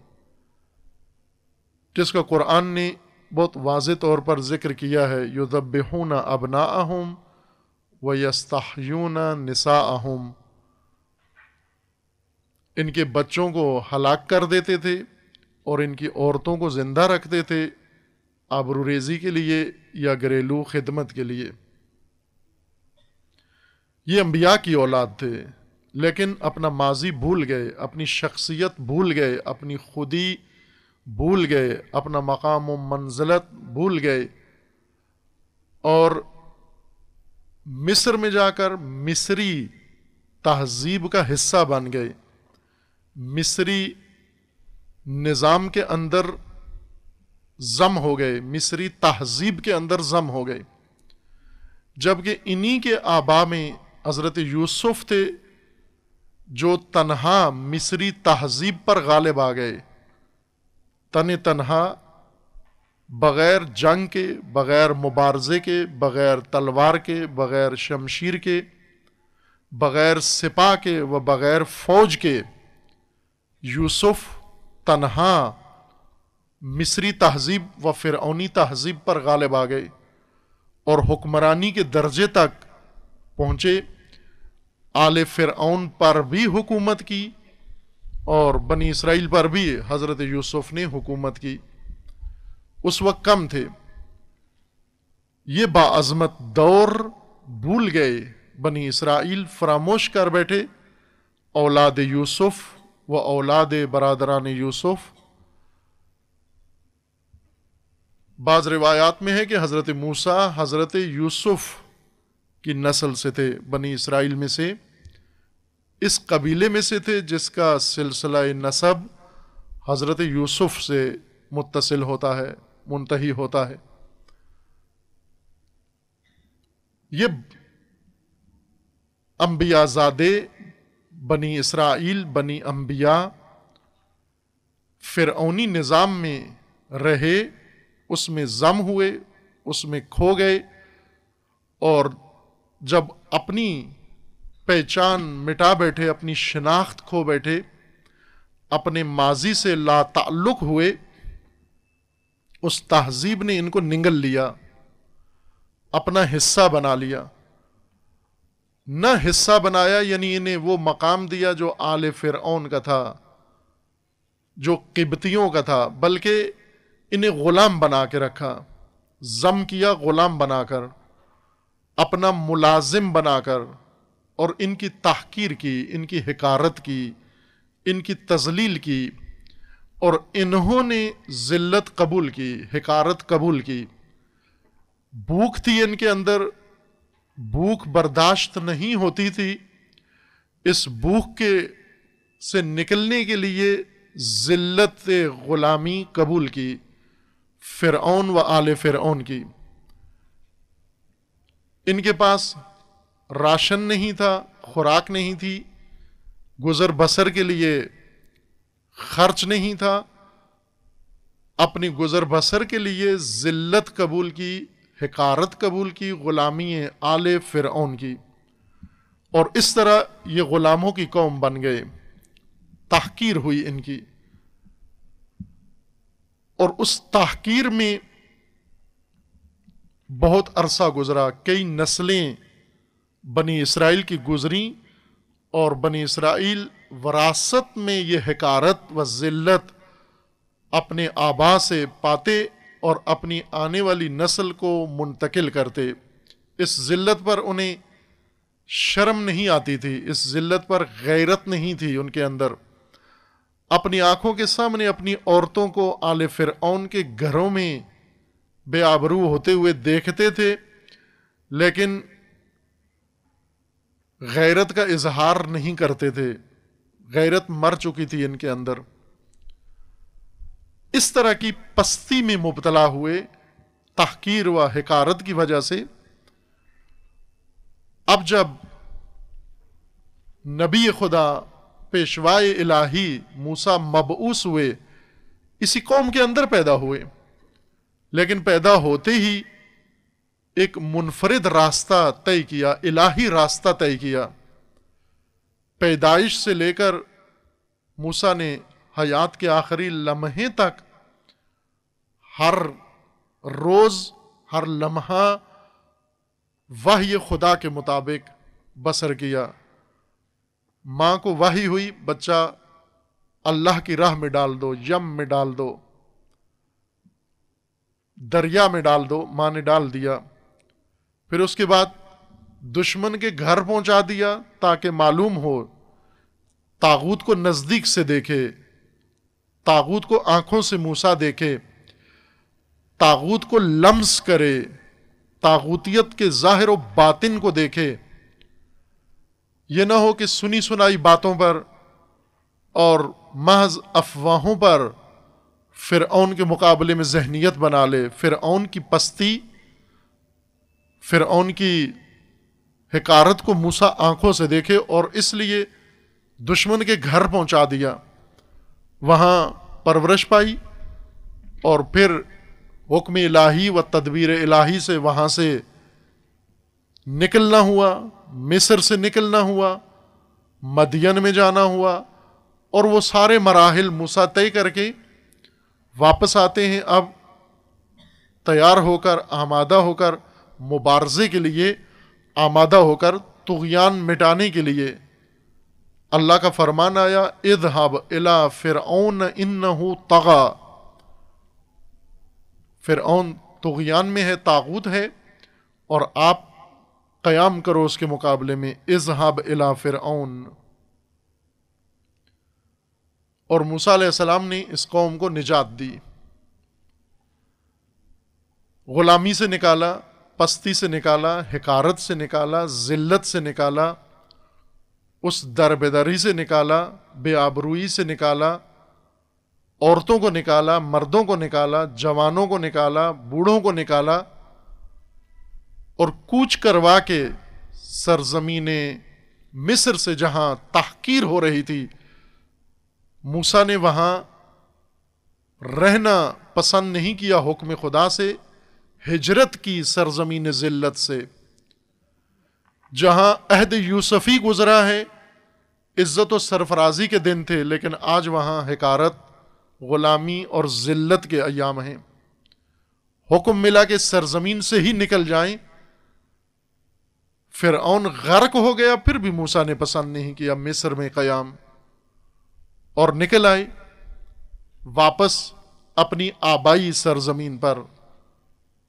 जिसका कुरान ने बहुत वाज तौर पर ज़िक्र किया है युदबहून अबना अहम व यस्ताहयून नसा अहम इनके बच्चों को हलाक कर देते थे और इनकी औरतों को ज़िंदा रखते थे आबरूरेज़ी के लिए या घरेलू खिदमत के लिए ये अम्बिया की औलाद थे लेकिन अपना माजी भूल गए अपनी शख्सियत भूल गए अपनी खुदी भूल गए अपना मकाम व मंजिलत भूल गए और मिस्र में जाकर मिस्री तहजीब का हिस्सा बन गए मिस्री निज़ाम के अंदर ज़म हो गए मिस्री तहजीब के अंदर ज़म हो गए जबकि इन्हीं के आबा में हज़रत यूसुफ़ थे जो तनहा मिस्री तहजीब पर गालिब आ गए तन तनहा बग़ैर जंग के बग़ैर मुबारजे के बग़ैर तलवार के बग़ैर शमशीर के बग़ैर सिपा के व बग़ैर फौज के यूसुफ तनहा मिस्री तहज़ीब व फ़िरौनी तहज़ीब पर गालिब आ गए और हुक्मरानी के दर्जे तक पहुँचे आल फ़िरौन पर भी हुकूमत की और बनी इसराइल पर भी हज़रत यूसुफ ने हुकूमत की उस वक्त कम थे ये बाज़मत दौर भूल गए बनी इसराइल फरामोश कर बैठे औलाद यूसुफ व औलाद बरदरान यूसुफ बाज़ रिवायात में है कि हज़रत मूसा हज़रत यूसुफ की नस्ल से थे बनी इसराइल में से इस कबीले में से थे जिसका सिलसिला नसब हज़रत यूसुफ से मुतसिल होता है मुंतही होता है ये जादे बनी इसराइल बनी अम्बिया फिरौनी निज़ाम में रहे उसमें ज़म हुए उसमें खो गए और जब अपनी पहचान मिटा बैठे अपनी शिनाख्त खो बैठे अपने माजी से ला ताल्लुक हुए उस तहजीब ने इनको निगल लिया अपना हिस्सा बना लिया न हिस्सा बनाया यानी इन्हें वो मकाम दिया जो आल फिर का था जो किबतियों का था बल्कि इन्हें ग़ुलाम बना के रखा ज़म किया ग़ुलाम बनाकर अपना मुलाजिम बनाकर और इनकी तहकीर की इनकी हकारत की इनकी तजलील की और इन्होंने ज़िल्लत कबूल की हकारत कबूल की भूख थी इनके अंदर भूख बर्दाश्त नहीं होती थी इस भूख के से निकलने के लिए ज़िल्लत ग़ुलामी कबूल की फ़िरौन व आले फ़िरौन की इनके पास राशन नहीं था खुराक नहीं थी गुज़र बसर के लिए खर्च नहीं था अपनी गुज़र बसर के लिए ज़िल्लत कबूल की हकारत कबूल की ग़ुलामी आले फ़िरौन की और इस तरह ये ग़ुलामों की कौम बन गए तहकीर हुई इनकी और उस तहकीर में बहुत अरसा गुज़रा कई नस्लें बनी इसराइल की गुजरी और बनी इसराइल वरासत में ये हकारत व ज़िल्लत अपने आबा से पाते और अपनी आने वाली नस्ल को मुंतकिल करते इस ज़िल्लत पर उन्हें शर्म नहीं आती थी इस ज़िल्लत पर गैरत नहीं थी उनके अंदर अपनी आँखों के सामने अपनी औरतों को आले फ़िर के घरों में बेआबरू होते हुए देखते थे लेकिन गैरत का इजहार नहीं करते थे गैरत मर चुकी थी इनके अंदर इस तरह की पस्ती में मुबतला हुए तहकीर व हकारत की वजह से अब जब नबी खुदा पेशवाए इलाही मूसा मबूस हुए इसी कौम के अंदर पैदा हुए लेकिन पैदा होते ही एक मुनफरद रास्ता तय किया इलाही रास्ता तय किया पैदाइश से लेकर मूसा ने हयात के आखिरी लम्हे तक हर रोज़ हर लम्हा वह खुदा के मुताबिक बसर किया माँ को वही हुई बच्चा अल्लाह की राह में डाल दो यम में डाल दो दरिया में डाल दो माँ ने डाल दिया फिर उसके बाद दुश्मन के घर पहुंचा दिया ताकि मालूम हो तागूत को नज़दीक से देखे तागूत को आंखों से मूसा देखे तागूत को लम्स करे तागूतियत के ज़ाहिर बातिन को देखे यह ना हो कि सुनी सुनाई बातों पर और महज अफवाहों पर फिर के मुकाबले में जहनीत बना ले फिर की पस्ती फिर उनकी हकारत को मूसा आंखों से देखे और इसलिए दुश्मन के घर पहुंचा दिया वहाँ परवरिश पाई और फिर हुक्म इलाही व तदबीर इलाही से वहाँ से निकलना हुआ मिस्र से निकलना हुआ मदियन में जाना हुआ और वो सारे मराहल मूसा तय करके वापस आते हैं अब तैयार होकर आमादा होकर मुबारजे के लिए आमादा होकर तुगयान मिटाने के लिए अल्लाह का फरमान आया इजहब इला फ़िरऔन इन तगा फ़िरऔन तुगयान में है ताबूत है और आप क़याम करो उसके मुकाबले में इजहब इला फ़िरऔन और मूसलाम ने इस कौम को निजात दी ग़ुलामी से निकाला पस्ती से निकाला हकारत से निकाला ज़िल्लत से निकाला उस दरबेदरी से निकाला बे आबरूई से निकाला औरतों को निकाला मर्दों को निकाला जवानों को निकाला बूढ़ों को निकाला और कूच करवा के सरजमीन मिस्र से जहां तहकीर हो रही थी मूसा ने वहां रहना पसंद नहीं किया हुक्म खुदा से हिजरत की सरजमीन ज़िल्लत से जहां अहद यूसफ़ी गुजरा है इज़्ज़त और सरफराजी के दिन थे लेकिन आज वहां हकारत ग़ुलामी और ज़िल्लत के अयाम हैं हुक्म मिला कि सरजमीन से ही निकल जाएं फिर ओन गर्क हो गया फिर भी मूसा ने पसंद नहीं किया मिस्र में क़याम और निकल आए वापस अपनी आबाई सरजमीन पर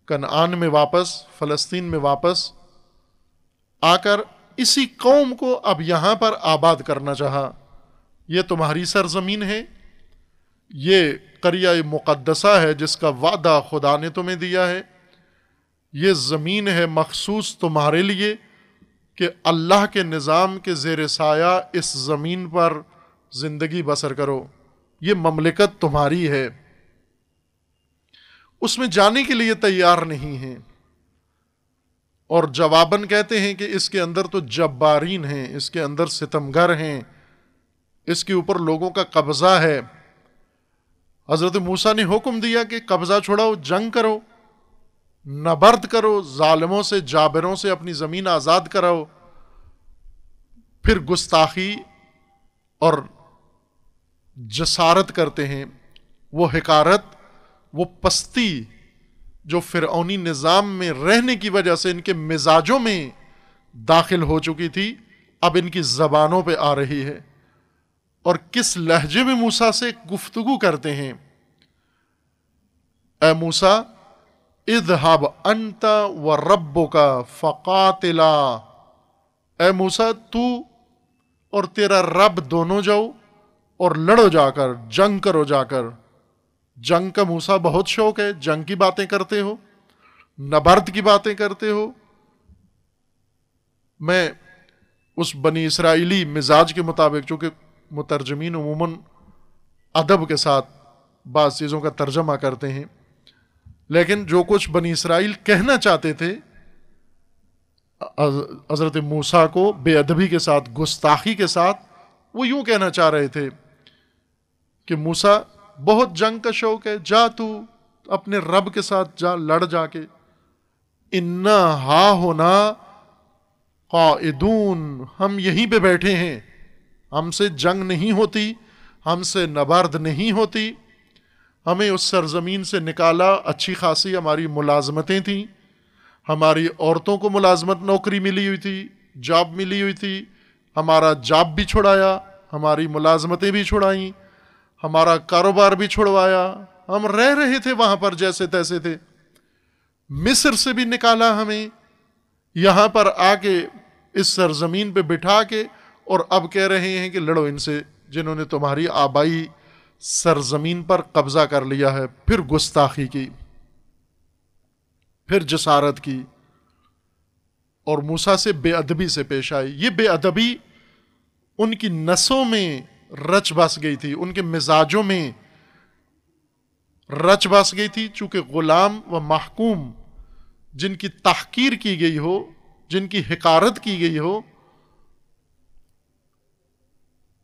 कनान में वापस फ़लस्तीन में वापस आकर इसी कौम को अब यहाँ पर आबाद करना चाहा ये तुम्हारी सरजमीन है ये करिया मुक़दसा है जिसका वादा खुदा ने तुम्हें दिया है ये ज़मीन है मखसूस तुम्हारे लिए कि अल्लाह के निज़ाम के ज़ेर साया इस ज़मीन पर ज़िंदगी बसर करो ये ममलिकत तुम्हारी है उसमें जाने के लिए तैयार नहीं हैं और जवाबन कहते हैं कि इसके अंदर तो जब्बारीन हैं इसके अंदर सितमगर हैं इसके ऊपर लोगों का कब्ज़ा है हज़रत मूसा ने हुक्म दिया कि कब्ज़ा छोड़ाओ जंग करो नबर्द करो ालमों से जाबरों से अपनी ज़मीन आज़ाद कराओ फिर गुस्ताखी और जसारत करते हैं वो हकारत वो पस्ती जो फिरौनी निज़ाम में रहने की वजह से इनके मिजाजों में दाखिल हो चुकी थी अब इनकी ज़बानों पे आ रही है और किस लहजे में मूसा से गुफ्तगु करते हैं ए मूसा इजहब अंत व रब्बो का फ़कातिला ए मूसा तू और तेरा रब दोनों जाओ और लड़ो जाकर जंग करो जाकर जंग का मूसा बहुत शौक है जंग की बातें करते हो नबर्द की बातें करते हो मैं उस बनी इसराइली मिजाज के मुताबिक चूँकि मुतरजमीन उमूमन अदब के साथ बाज़ चीज़ों का तर्जमा करते हैं लेकिन जो कुछ बनी इसराइल कहना चाहते थे हज़रत मूसा को बेअदबी के साथ गुस्ताखी के साथ वो यूँ कहना चाह रहे थे कि मूसा बहुत जंग का शौक है जा तू अपने रब के साथ जा लड़ जाके इन्ना हा होना कादून हम यहीं पे बैठे हैं हमसे जंग नहीं होती हमसे नबर्द नहीं होती हमें उस सरजमीन से निकाला अच्छी खासी हमारी मुलाजमतें थीं हमारी औरतों को मुलाजमत नौकरी मिली हुई थी जॉब मिली हुई थी हमारा जॉब भी छुड़ाया हमारी मुलाजमतें भी छुड़ाईं हमारा कारोबार भी छुड़वाया हम रह रहे थे वहां पर जैसे तैसे थे मिस्र से भी निकाला हमें यहां पर आके इस सरजमीन पे बिठा के और अब कह रहे हैं कि लड़ो इनसे जिन्होंने तुम्हारी आबाई सरजमीन पर कब्जा कर लिया है फिर गुस्ताखी की फिर जसारत की और मूसा से बेअदबी से पेश आई ये बेअदबी उनकी नसों में रच बस गई थी उनके मिजाजों में रच बस गई थी चूंकि गुलाम व महकूम जिनकी तहकीर की गई हो जिनकी हकारत की गई हो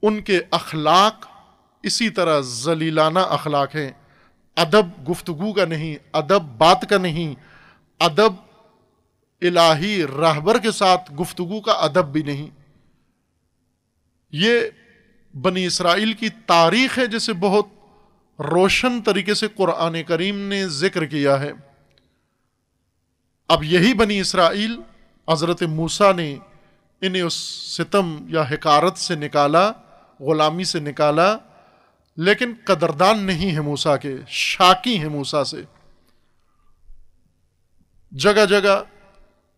उनके अखलाक इसी तरह जलीलाना अखलाक हैं अदब गुफ्तगु का नहीं अदब बात का नहीं अदब इलाही रहबर के साथ गुफ्तगु का अदब भी नहीं ये बनी इसराइल की तारीख़ है जिसे बहुत रोशन तरीके से कुरान करीम ने जिक्र किया है अब यही बनी इसराइल हज़रत मूसा ने इन्हें उस सितम या हकारत से निकाला ग़ुलामी से निकाला लेकिन कदरदान नहीं है मूसा के शाकी है मूसा से जगह जगह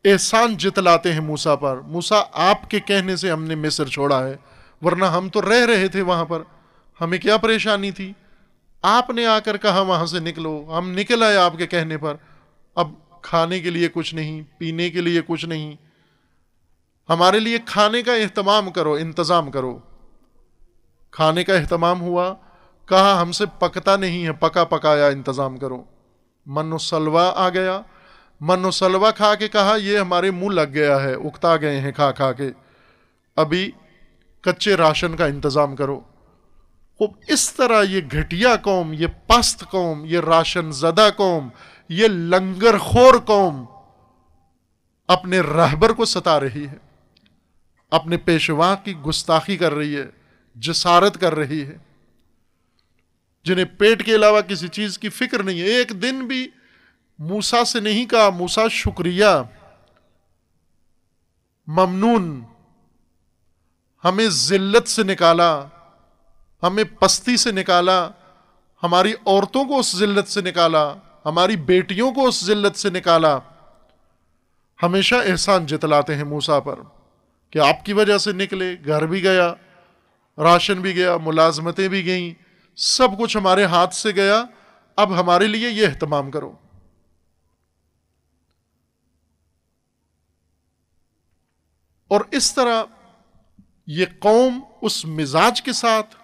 एहसान जितलाते हैं मूसा पर मूसा आपके कहने से हमने मिस्र छोड़ा है वरना हम तो रह रहे थे वहां पर हमें क्या परेशानी थी आपने आकर कहा वहां से निकलो हम निकल आए आपके कहने पर अब खाने के लिए कुछ नहीं पीने के लिए कुछ नहीं हमारे लिए खाने का अहतमाम करो इंतज़ाम करो खाने का अहतमाम हुआ कहा हमसे पकता नहीं है पका पकाया इंतज़ाम करो मनो सलवा आ गया मनो सलवा खा के कहा ये हमारे मुंह लग गया है उकता गए हैं खा खा के अभी कच्चे राशन का इंतज़ाम करो खूब इस तरह ये घटिया कौम ये पस्त कौम ये राशन ज़दा कौम ये लंगर खोर कौम अपने रहबर को सता रही है अपने पेशवा की गुस्ताखी कर रही है जसारत कर रही है जिन्हें पेट के अलावा किसी चीज़ की फिक्र नहीं है एक दिन भी मूसा से नहीं कहा मूसा शुक्रिया ममनून हमें जिल्लत से निकाला हमें पस्ती से निकाला हमारी औरतों को उस जिल्लत से निकाला हमारी बेटियों को उस जिल्लत से निकाला हमेशा एहसान जितलाते हैं मूसा पर कि आपकी वजह से निकले घर भी गया राशन भी गया मुलाजमतें भी गईं सब कुछ हमारे हाथ से गया अब हमारे लिए ये अहतमाम करो और इस तरह ये कौम उस मिजाज के साथ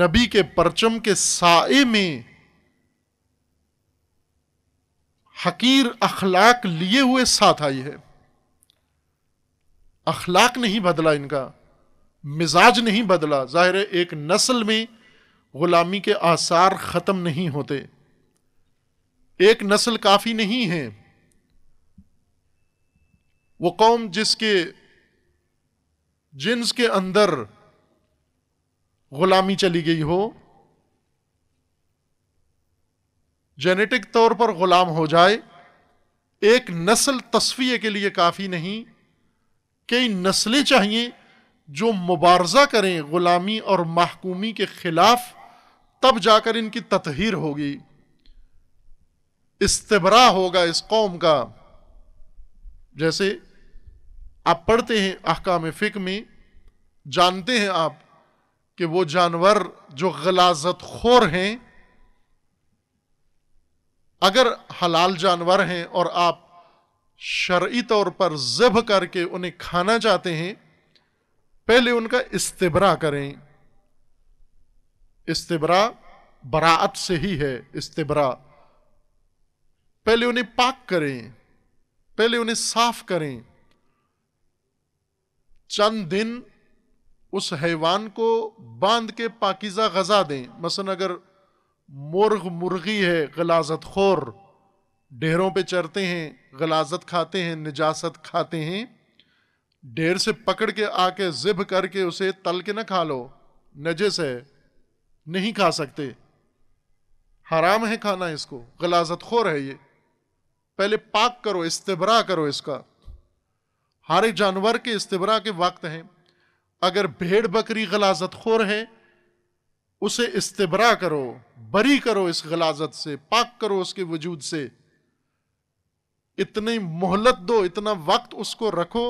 नबी के परचम के साए में हकीर अखलाक लिए हुए साथ आई है अखलाक नहीं बदला इनका मिजाज नहीं बदला ज़ाहिर एक नस्ल में ग़ुलामी के आसार ख़त्म नहीं होते एक नस्ल काफ़ी नहीं है वो कौम जिसके जिन्स के अंदर गुलामी चली गई हो जेनेटिक तौर पर गुलाम हो जाए एक नस्ल तस्वीर के लिए काफ़ी नहीं कई नस्लें चाहिए जो मुबारजा करें गुलामी और महकूमी के ख़िलाफ़ तब जाकर इनकी ततहीर होगी इस्तबरा होगा इस कौम का जैसे आप पढ़ते हैं अहकाम फ़िक में जानते हैं आप कि वो जानवर जो गलाजत खोर हैं अगर हलाल जानवर हैं और आप शर्य तौर पर जब करके उन्हें खाना चाहते हैं पहले उनका इस्तबरा करें इस्तबरा बरात से ही है इस्तबरा पहले उन्हें पाक करें पहले उन्हें साफ करें चंद दिन उस हैवान को बांध के पाकिज़ा गज़ा दें मसन अगर मुर्ग मुर्गी है गलाजत खोर ढेरों पे चरते हैं गलाजत खाते हैं निजासत खाते हैं ढेर से पकड़ के आके जिब करके उसे तल के ना खा लो नजस है नहीं खा सकते हराम है खाना इसको गलाजत खोर है ये पहले पाक करो इस्तबरा करो इसका हर जानवर के इस्तबरा के वक्त हैं अगर भेड़ बकरी गलाजत खोर है उसे इस्तबरा करो बरी करो इस गलाजत से पाक करो उसके वजूद से इतनी मोहलत दो इतना वक्त उसको रखो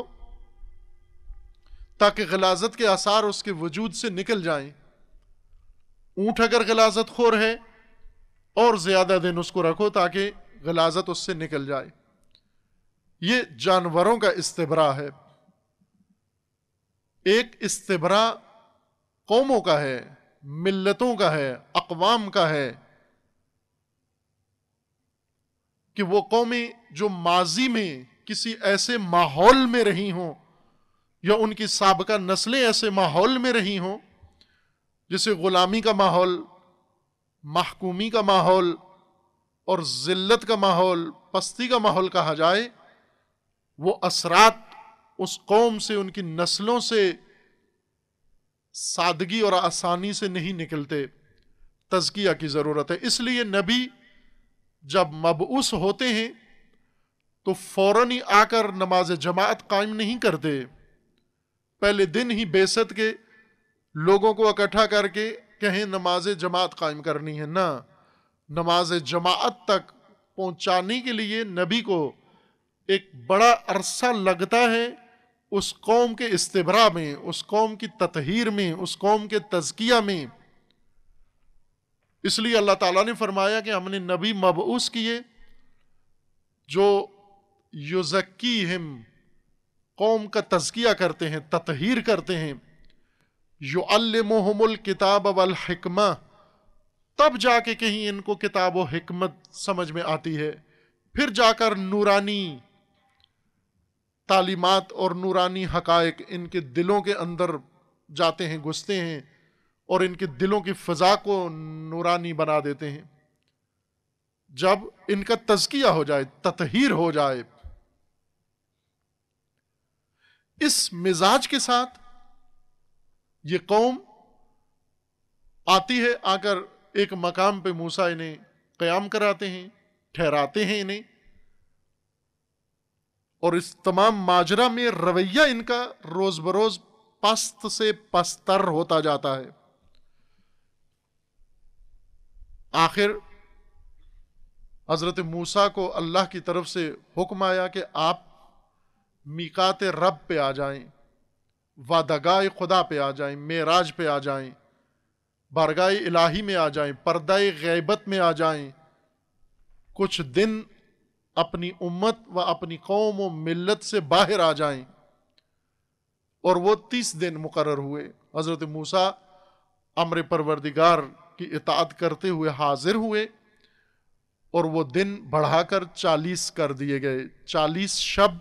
ताकि गलाजत के आसार उसके वजूद से निकल जाएं। ऊंट अगर गलाजत खोर है और ज़्यादा दिन उसको रखो ताकि गलाजत उससे निकल जाए ये जानवरों का इस्तेबरा है एक इस्तबरा कौमों का है मिल्लतों का है अकवाम का है कि वो कौमें जो माजी में किसी ऐसे माहौल में रही हों या उनकी सबका नस्लें ऐसे माहौल में रही हों जैसे ग़ुलामी का माहौल महकूमी का माहौल और ज़िल्लत का माहौल पस्ती का माहौल कहा जाए वो असरात उस कौम से उनकी नस्लों से सादगी और आसानी से नहीं निकलते तजकिया की ज़रूरत है इसलिए नबी जब मबूस होते हैं तो फ़ौर ही आकर नमाज जमात कायम नहीं करते पहले दिन ही बेसत के लोगों को इकट्ठा करके कहें नमाज जमात कायम करनी है ना नमाज जमात तक पहुंचाने के लिए नबी को एक बड़ा अरसा लगता है उस कौम के इस्तबरा में उस कौम की ततहीर में उस कौम के तजकिया में इसलिए अल्लाह ताला ने फरमाया कि हमने नबी मबूस किए जो युजक्की हिम कौम का तजकिया करते हैं ततहीर करते हैं युअल्लमोहमुल किताब वल हिकमा तब जाके कहीं इनको किताब व हिकमत समझ में आती है फिर जाकर नूरानी तालीमत और नूरानी हकायक इनके दिलों के अंदर जाते हैं घुसते हैं और इनके दिलों की फ़ज़ा को नूरानी बना देते हैं जब इनका तजकिया हो जाए ततहीर हो जाए इस मिजाज के साथ ये कौम आती है आकर एक मकाम पे मूसा इन्हें क्याम कराते हैं ठहराते हैं इन्हें और इस तमाम माजरा में रवैया इनका रोज बरोज पस्त से पस्तर होता जाता है आखिर हजरत मूसा को अल्लाह की तरफ से हुक्म आया कि आप मीकात रब पे आ जाएं वादगा खुदा पे आ जाएं मेराज पे आ जाएं बारगाए इलाही में आ जाएं पर्दा गैबत में आ जाएं कुछ दिन अपनी उम्मत व अपनी कौम व मिल्लत से बाहर आ जाएं और वो तीस दिन मुकर हुए हज़रत मूसा अमर परवरदिगार की इतात करते हुए हाजिर हुए और वो दिन बढ़ाकर चालीस कर दिए गए चालीस शब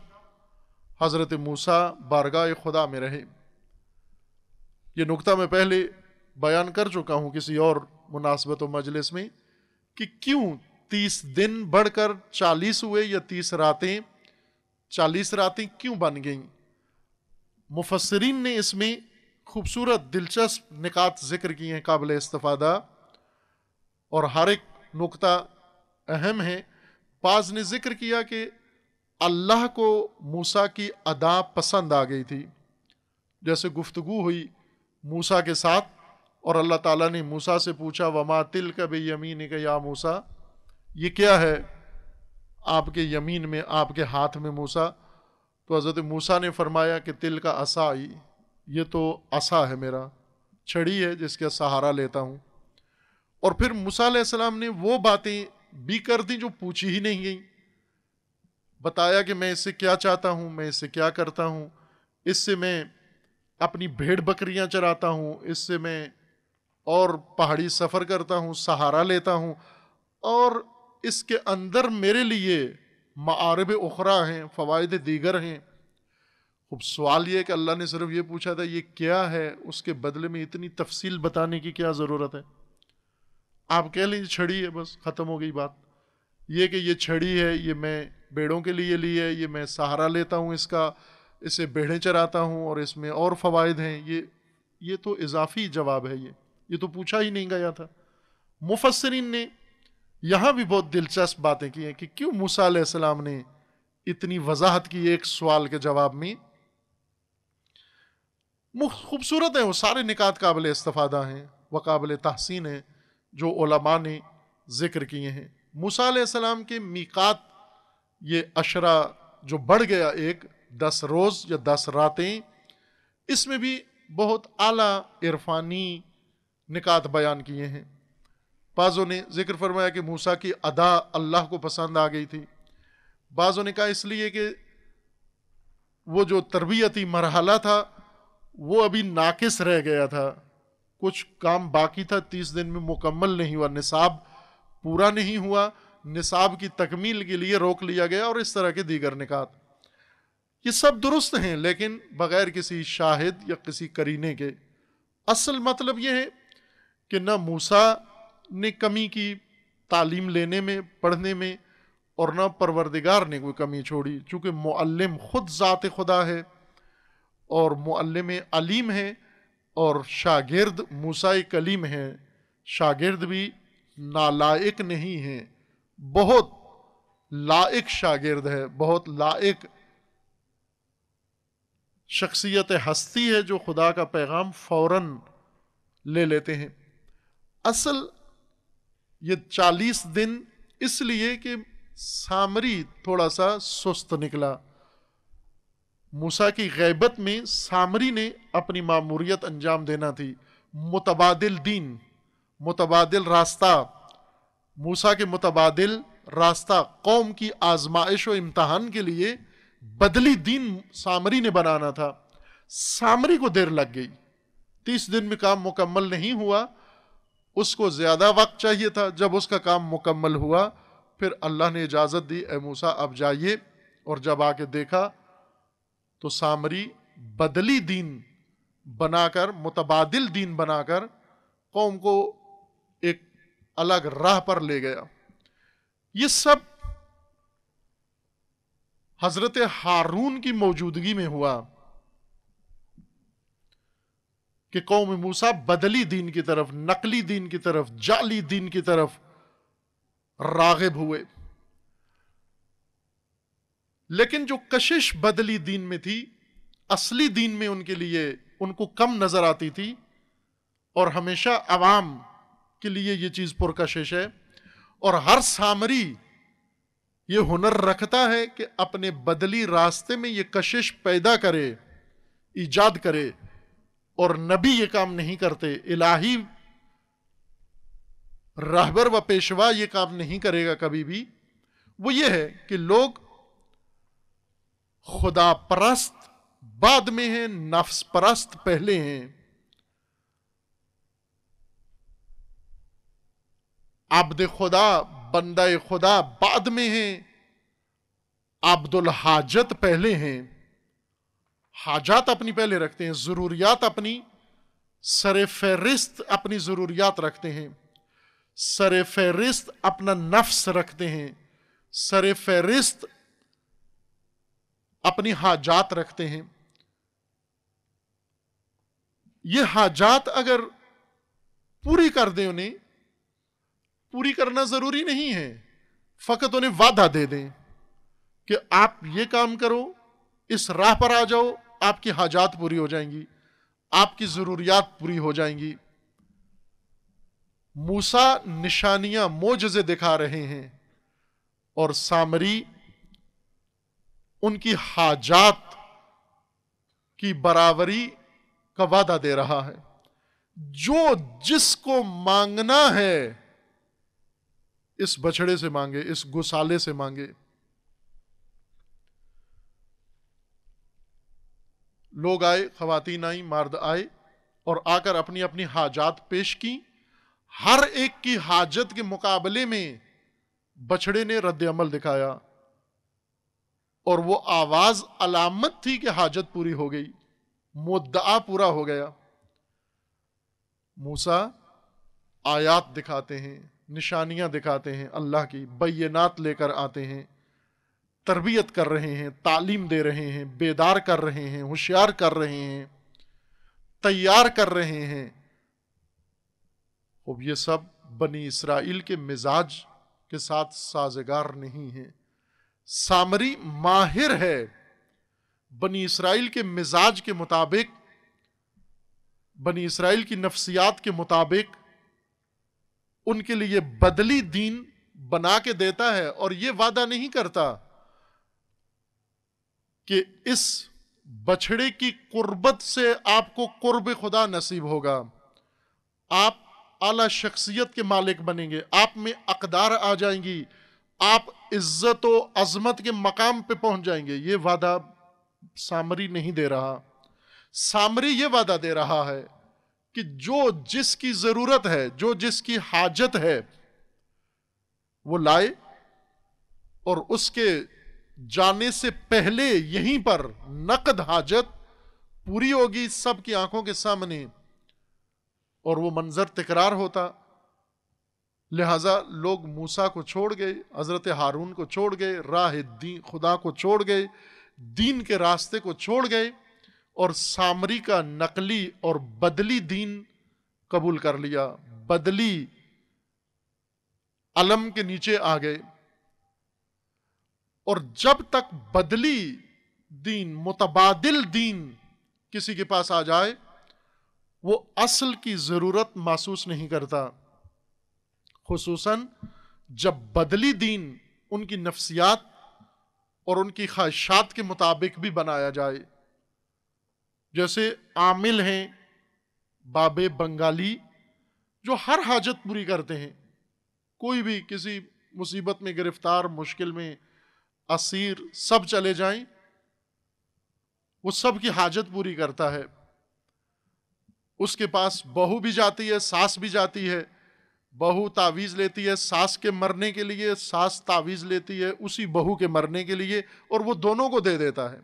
हज़रत मूसा बारगाह खुदा में रहे ये नुक्ता मैं पहले बयान कर चुका हूँ किसी और मुनासबत व मजलिस में कि क्यों तीस दिन बढ़कर चालीस हुए या तीस रातें चालीस रातें क्यों बन गईं मुफसरीन ने इसमें खूबसूरत दिलचस्प निकात ज़िक्र किए हैं काबिल इस्तफादा और हर एक नुकता अहम है पाज ने ज़िक्र किया कि अल्लाह को मूसा की अदा पसंद आ गई थी जैसे गुफ्तगु हुई मूसा के साथ और अल्लाह ताला ने मूसा से पूछा वमा तिल कब यमीन का या मूसा ये क्या है आपके यमीन में आपके हाथ में मूसा तो हज़रत मूसा ने फरमाया कि तिल का असा आई ये तो असा है मेरा छड़ी है जिसका सहारा लेता हूँ और फिर मूसा सलाम ने वो बातें भी कर दी जो पूछी ही नहीं गई बताया कि मैं इससे क्या चाहता हूँ मैं इससे क्या करता हूँ इससे मैं अपनी भेड़ बकरियाँ चराता हूँ इससे मैं और पहाड़ी सफ़र करता हूँ सहारा लेता हूँ और इसके अंदर मेरे लिए मारब उखरा हैं फ़वाद दीगर हैं खूब सवाल ये कि अल्लाह ने सिर्फ ये पूछा था ये क्या है उसके बदले में इतनी तफसील बताने की क्या ज़रूरत है आप कह लीजिए छड़ी है बस ख़त्म हो गई बात ये कि ये छड़ी है ये मैं बेड़ों के लिए ली है ये मैं सहारा लेता हूँ इसका इसे बेड़े चराता हूँ और इसमें और फ़वाद हैं ये ये तो इजाफी जवाब है ये ये तो पूछा ही नहीं गया था मुफसरीन ने यहां भी बहुत दिलचस्प बातें की हैं कि क्यों मूसा सलाम ने इतनी वजाहत की एक सवाल के जवाब में खूबसूरत है वो सारे निकात काबिल इस्तफादा हैं व काबिल तहसीन हैं जो ओलमा ने जिक्र किए हैं मूसा के मीकात ये अशरा जो बढ़ गया एक दस रोज़ या दस रातें इसमें भी बहुत आला इरफानी निकात बयान किए हैं बाज़ों ने जिक्र फरमाया कि मूसा की अदा अल्लाह को पसंद आ गई थी बाज़ों ने कहा इसलिए कि वो जो तरबियती मरहला था वो अभी नाकिस रह गया था कुछ काम बाकी था तीस दिन में मुकम्मल नहीं हुआ निसाब पूरा नहीं हुआ निसाब की तकमील के लिए रोक लिया गया और इस तरह के दीगर निकात ये सब दुरुस्त हैं लेकिन बग़ैर किसी शाहिद या किसी करीने के असल मतलब ये है कि न मूसा ने कमी की तालीम लेने में पढ़ने में और ना परवरदिगार ने कोई कमी छोड़ी चूँकि मुअल्लम ख़ुद ज़ात खुदा है और मुअल्लम अलीम है और शागिर्द मूसा कलीम है शागिर्द भी नालायक नहीं है बहुत लायक शागिर्द है बहुत लायक शख्सियत हस्ती है जो खुदा का पैगाम फौरन ले लेते हैं असल ये चालीस दिन इसलिए कि सामरी थोड़ा सा सुस्त निकला मूसा की गैबत में सामरी ने अपनी मामूरियत अंजाम देना थी मुतबादिल दीन मुतबादिल रास्ता मूसा के मुतबादिल रास्ता कौम की आजमाइश व इम्तहान के लिए बदली दीन सामरी ने बनाना था सामरी को देर लग गई तीस दिन में काम मुकम्मल नहीं हुआ उसको ज्यादा वक्त चाहिए था जब उसका काम मुकम्मल हुआ फिर अल्लाह ने इजाज़त दी ए मूसा अब जाइए और जब आके देखा तो सामरी बदली दीन बनाकर मुतबादिल दीन बनाकर कौम को एक अलग राह पर ले गया ये सब हज़रत हारून की मौजूदगी में हुआ कि कौम मूसा बदली दीन की तरफ नकली दीन की तरफ जाली दीन की तरफ रागिब हुए लेकिन जो कशिश बदली दीन में थी असली दीन में उनके लिए उनको कम नजर आती थी और हमेशा आवाम के लिए यह चीज पुरकशिश है और हर सामरी यह हुनर रखता है कि अपने बदली रास्ते में यह कशिश पैदा करे ईजाद करे और नबी ये काम नहीं करते इलाही राहबर व पेशवा ये काम नहीं करेगा कभी भी वो ये है कि लोग खुदा परस्त बाद में हैं नफ्स परस्त पहले हैं आबद खुदा बंदा खुदा बाद में हैं आब्दुल हाजत पहले हैं हाजात अपनी पहले रखते हैं ज़रूरियात अपनी सर फहरिस्त अपनी ज़रूरियात रखते हैं सर फहरिस्त अपना नफ्स रखते हैं सर फहरिस्त अपनी हाजात रखते हैं ये हाजात अगर पूरी कर दें उन्हें पूरी करना ज़रूरी नहीं है फ़कत उन्हें वादा दे दें कि आप ये काम करो इस राह पर आ जाओ आपकी हाजात पूरी हो जाएंगी आपकी ज़रूरियात पूरी हो जाएंगी मूसा निशानियां मोजे दिखा रहे हैं और सामरी उनकी हाजात की बराबरी का वादा दे रहा है जो जिसको मांगना है इस बछड़े से मांगे इस गुसाले से मांगे लोग आए खातन आई मर्द आए और आकर अपनी अपनी हाजात पेश की हर एक की हाजत के मुकाबले में बछड़े ने रद्द अमल दिखाया और वो आवाज अलामत थी कि हाजत पूरी हो गई मुद्दा पूरा हो गया मूसा आयात दिखाते हैं निशानियां दिखाते हैं अल्लाह की बैनात लेकर आते हैं तरबियत कर रहे हैं तालीम दे रहे हैं बेदार कर रहे हैं होशियार कर रहे हैं तैयार कर रहे हैं अब ये सब बनी इसराइल के मिजाज के साथ साजगार नहीं है सामरी माहिर है बनी इसराइल के मिजाज के मुताबिक बनी इसराइल की नफ्सियात के मुताबिक उनके लिए बदली दीन बना के देता है और ये वादा नहीं करता कि इस बछड़े की कुर्बत से आपको कुर्ब खुदा नसीब होगा आप आला शख्सियत के मालिक बनेंगे आप में अकदार आ जाएंगी आप इज्जत व अजमत के मकाम पे पहुंच जाएंगे ये वादा सामरी नहीं दे रहा सामरी ये वादा दे रहा है कि जो जिसकी जरूरत है जो जिसकी हाजत है वो लाए और उसके जाने से पहले यहीं पर नकद हाजत पूरी होगी सबकी आंखों के सामने और वो मंजर तकरार होता लिहाजा लोग मूसा को छोड़ गए हज़रत हारून को छोड़ गए राह दीन खुदा को छोड़ गए दीन के रास्ते को छोड़ गए और सामरी का नकली और बदली दीन कबूल कर लिया बदली अलम के नीचे आ गए और जब तक बदली दीन मुतबादिल दीन किसी के पास आ जाए वो असल की ज़रूरत महसूस नहीं करता खसूस जब बदली दीन उनकी नफ्सियात और उनकी ख्वाहिशात के मुताबिक भी बनाया जाए जैसे आमिल हैं बाबे बंगाली जो हर हाजत पूरी करते हैं कोई भी किसी मुसीबत में गिरफ्तार मुश्किल में असीर सब चले जाएं वो सब की हाजत पूरी करता है उसके पास बहू भी जाती है सास भी जाती है बहू तावीज़ लेती है सास के मरने के लिए सास तावीज़ लेती है उसी बहू के मरने के लिए और वो दोनों को दे देता है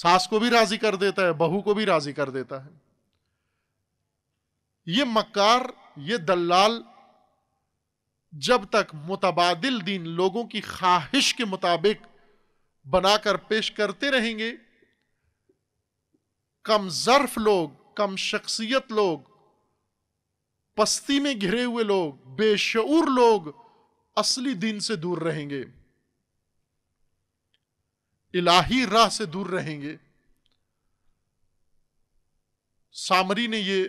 सास को भी राजी कर देता है बहू को भी राजी कर देता है ये मक्कार ये दल्लाल जब तक मुतबाद दीन लोगों की ख्वाहिश के मुताबिक बनाकर पेश करते रहेंगे कम ज़र्फ लोग कम शख्सियत लोग पस्ती में घिरे हुए लोग बेशूर लोग असली दीन से दूर रहेंगे इलाही राह से दूर रहेंगे सामरी ने ये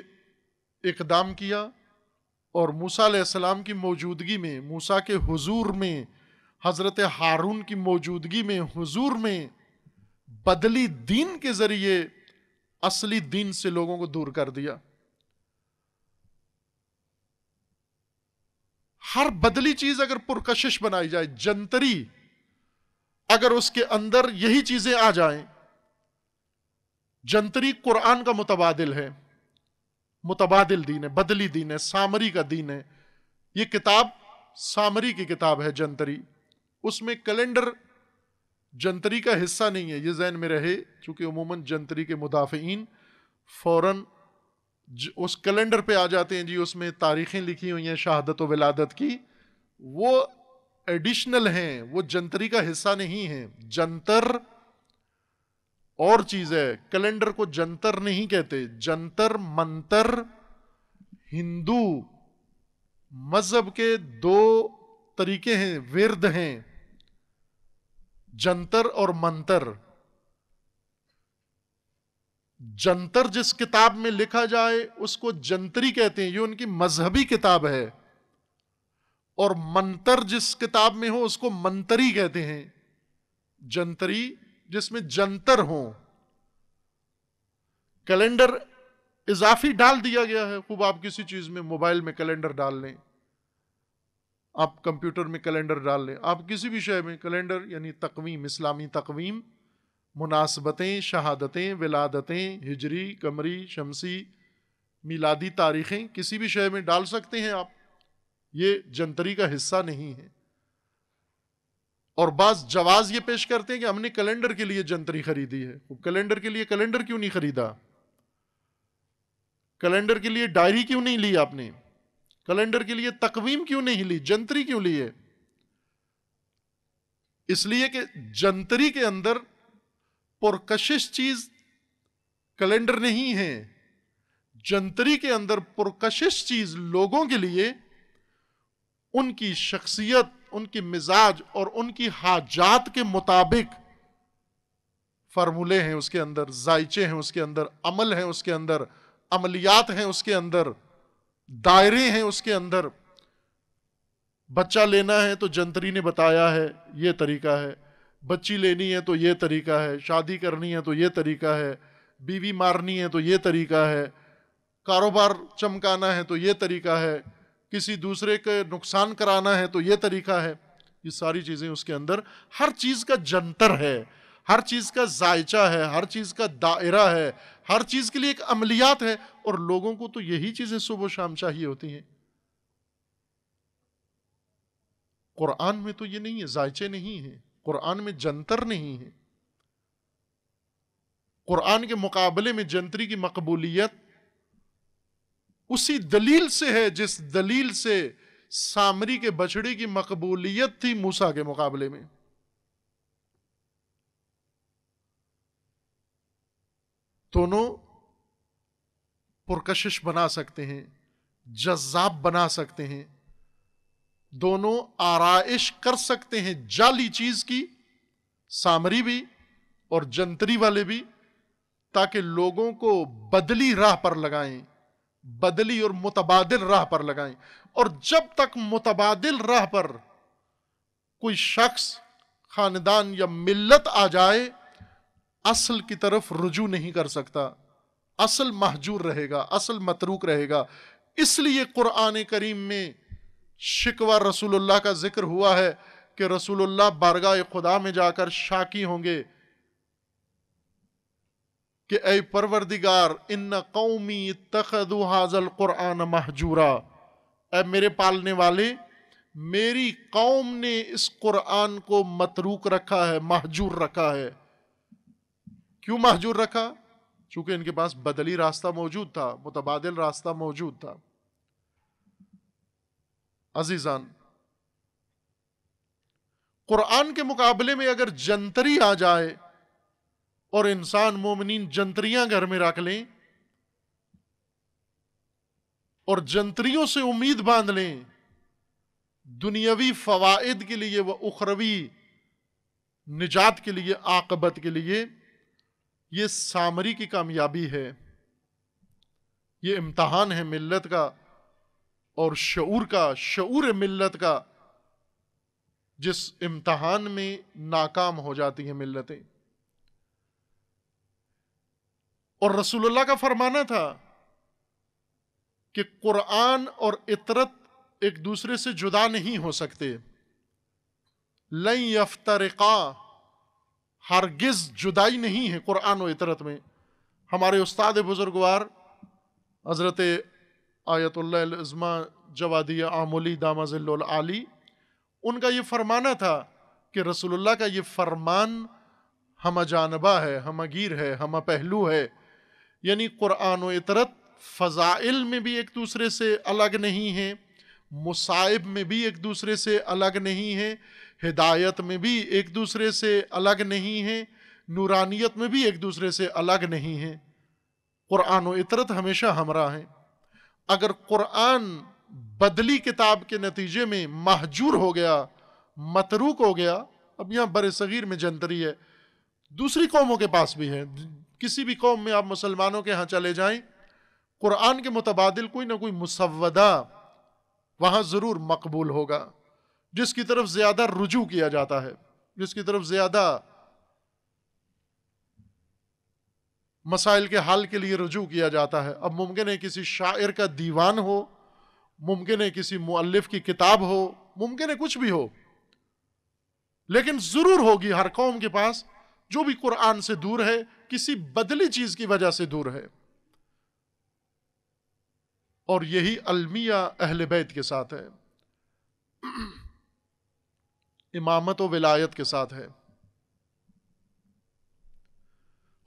इकदाम किया और मूसा सलाम की मौजूदगी में मूसा के हुजूर में हज़रत हारून की मौजूदगी में हुजूर में बदली दीन के ज़रिए असली दीन से लोगों को दूर कर दिया हर बदली चीज़ अगर पुरकशिश बनाई जाए जंतरी अगर उसके अंदर यही चीज़ें आ जाएं जंतरी कुरान का मुतबादिल है मुतबादिल दीन है बदली दीन है सामरी का दीन है ये किताब सामरी की किताब है जंतरी उसमें कैलेंडर जंतरी का हिस्सा नहीं है ये जहन में रहे चूंकि उमूमन जंतरी के मुदाफ़ीन फ़ौरन उस कैलेंडर पे आ जाते हैं जी उसमें तारीखें लिखी हुई हैं शहादत विलादत की वो एडिशनल हैं वो जंतरी का हिस्सा नहीं है जंतर और चीज है कैलेंडर को जंतर नहीं कहते जंतर मंतर हिंदू मजहब के दो तरीके हैं विरद हैं जंतर और मंतर जंतर जिस किताब में लिखा जाए उसको जंतरी कहते हैं ये उनकी मजहबी किताब है और मंतर जिस किताब में हो उसको मंतरी कहते हैं जंतरी जिसमें जंतर हो कैलेंडर इजाफी डाल दिया गया है खूब आप किसी चीज में मोबाइल में कैलेंडर डाल लें आप कंप्यूटर में कैलेंडर डाल लें आप किसी भी शय में कैलेंडर यानी तकवीम इस्लामी तकवीम मुनासबतें शहादतें विलादतें हिजरी कमरी शमसी मिलादी तारीखें किसी भी शय में डाल सकते हैं आप ये जंतरी का हिस्सा नहीं है और बाज जवाज ये पेश करते हैं कि हमने कैलेंडर के लिए जंतरी खरीदी है वो कैलेंडर के लिए कैलेंडर क्यों नहीं खरीदा कैलेंडर के लिए डायरी क्यों नहीं ली आपने कैलेंडर के लिए तकवीम क्यों नहीं ली जंतरी क्यों ली है इसलिए कि जंतरी के अंदर पुरकशिश चीज कैलेंडर नहीं है जंतरी के अंदर पुरकशिश चीज लोगों के लिए उनकी शख्सियत उनकी मिजाज और उनकी हाजात के मुताबिक फार्मूले हैं उसके अंदर जायचे हैं उसके अंदर अमल हैं उसके अंदर अमलियात हैं उसके अंदर दायरे हैं उसके अंदर बच्चा लेना है तो जंतरी ने बताया है ये तरीका है बच्ची लेनी है तो ये तरीका है शादी करनी है तो ये तरीका है बीवी मारनी है तो ये तरीका है कारोबार चमकाना है तो ये तरीका है किसी दूसरे के नुकसान कराना है तो ये तरीका है ये सारी चीज़ें उसके अंदर हर चीज़ का जंतर है हर चीज़ का जायचा है हर चीज़ का दायरा है हर चीज़ के लिए एक अमलियात है और लोगों को तो यही चीज़ें सुबह शाम चाहिए होती हैं कुरान में तो ये नहीं है जायचे नहीं है कुरान में जंतर नहीं है कुरान के मुकाबले में जंतरी की मकबूलियत उसी दलील से है जिस दलील से सामरी के बछड़े की मकबूलियत थी मूसा के मुकाबले में दोनों पुरकशिश बना सकते हैं जज्जाब बना सकते हैं दोनों आराइश कर सकते हैं जाली चीज की सामरी भी और जंतरी वाले भी ताकि लोगों को बदली राह पर लगाएं बदली और मुतबाद राह पर लगाएं और जब तक मुतबाद राह पर कोई शख्स खानदान या मिल्लत आ जाए असल की तरफ रुजू नहीं कर सकता असल महजूर रहेगा असल मतरूक रहेगा इसलिए कुरान करीम में शिकवा रसूलुल्लाह का जिक्र हुआ है कि रसूलुल्लाह बारगाह खुदा में जाकर शाकी होंगे कि ए परवरदिगार इन कौमी तखदु हाजल कुरान महजूरा ए मेरे पालने वाले मेरी कौम ने इस कुरान को मतरूक रखा है महजूर रखा है क्यों महजूर रखा चूंकि इनके पास बदली रास्ता मौजूद था मुतबादल रास्ता मौजूद था अजीजान कुरान के मुकाबले में अगर जंतरी आ जाए और इंसान मोमिन जंतरियां घर में रख लें और जंतरियों से उम्मीद बांध लें दुनियावी फवाद के लिए व उखरवी निजात के लिए आकबत के लिए ये सामरी की कामयाबी है ये इम्तहान है मिल्लत का और शूर का शूर मिल्लत का जिस इम्तहान में नाकाम हो जाती हैं मिल्लतें और रसूलुल्लाह का फरमाना था कि कुरान और इतरत एक दूसरे से जुदा नहीं हो सकते लई यफ्तरका हरगिज जुदाई नहीं है कुरान और इतरत में हमारे उस्ताद बुजुर्गवार हज़रत आयतुल्लाज़मा जवादिया आमोली दामाजिल आली उनका ये फरमाना था कि रसूलुल्लाह का ये फरमान हम जानबा है हम गिर है हम पहलू है यानी कुरान व इतरत फ़ज़ाइल में भी एक दूसरे से अलग नहीं है मुसाइब में भी एक दूसरे से अलग नहीं है हिदायत में भी एक दूसरे से अलग नहीं है नूरानियत में भी एक दूसरे से अलग नहीं है कुरान व इतरत हमेशा हमरा है अगर कुरान बदली किताब के नतीजे में महजूर हो गया मतरूक हो गया अब यहाँ बर सगीर में जंतरी है दूसरी कौमों के पास भी है किसी भी कौम में आप मुसलमानों के यहाँ चले जाए कुरान के मुतबादल कोई ना कोई मुसवदा वहां ज़रूर मकबूल होगा जिसकी तरफ ज़्यादा रुजू किया जाता है जिसकी तरफ ज़्यादा मसाइल के हाल के लिए रुजू किया जाता है अब मुमकिन है किसी शायर का दीवान हो मुमकिन है किसी मुल्लिफ की किताब हो मुमकिन है कुछ भी हो लेकिन ज़रूर होगी हर कौम के पास जो भी कुरान से दूर है किसी बदली चीज की वजह से दूर है और यही अलमिया अहले बैत के साथ है इमामत और विलायत के साथ है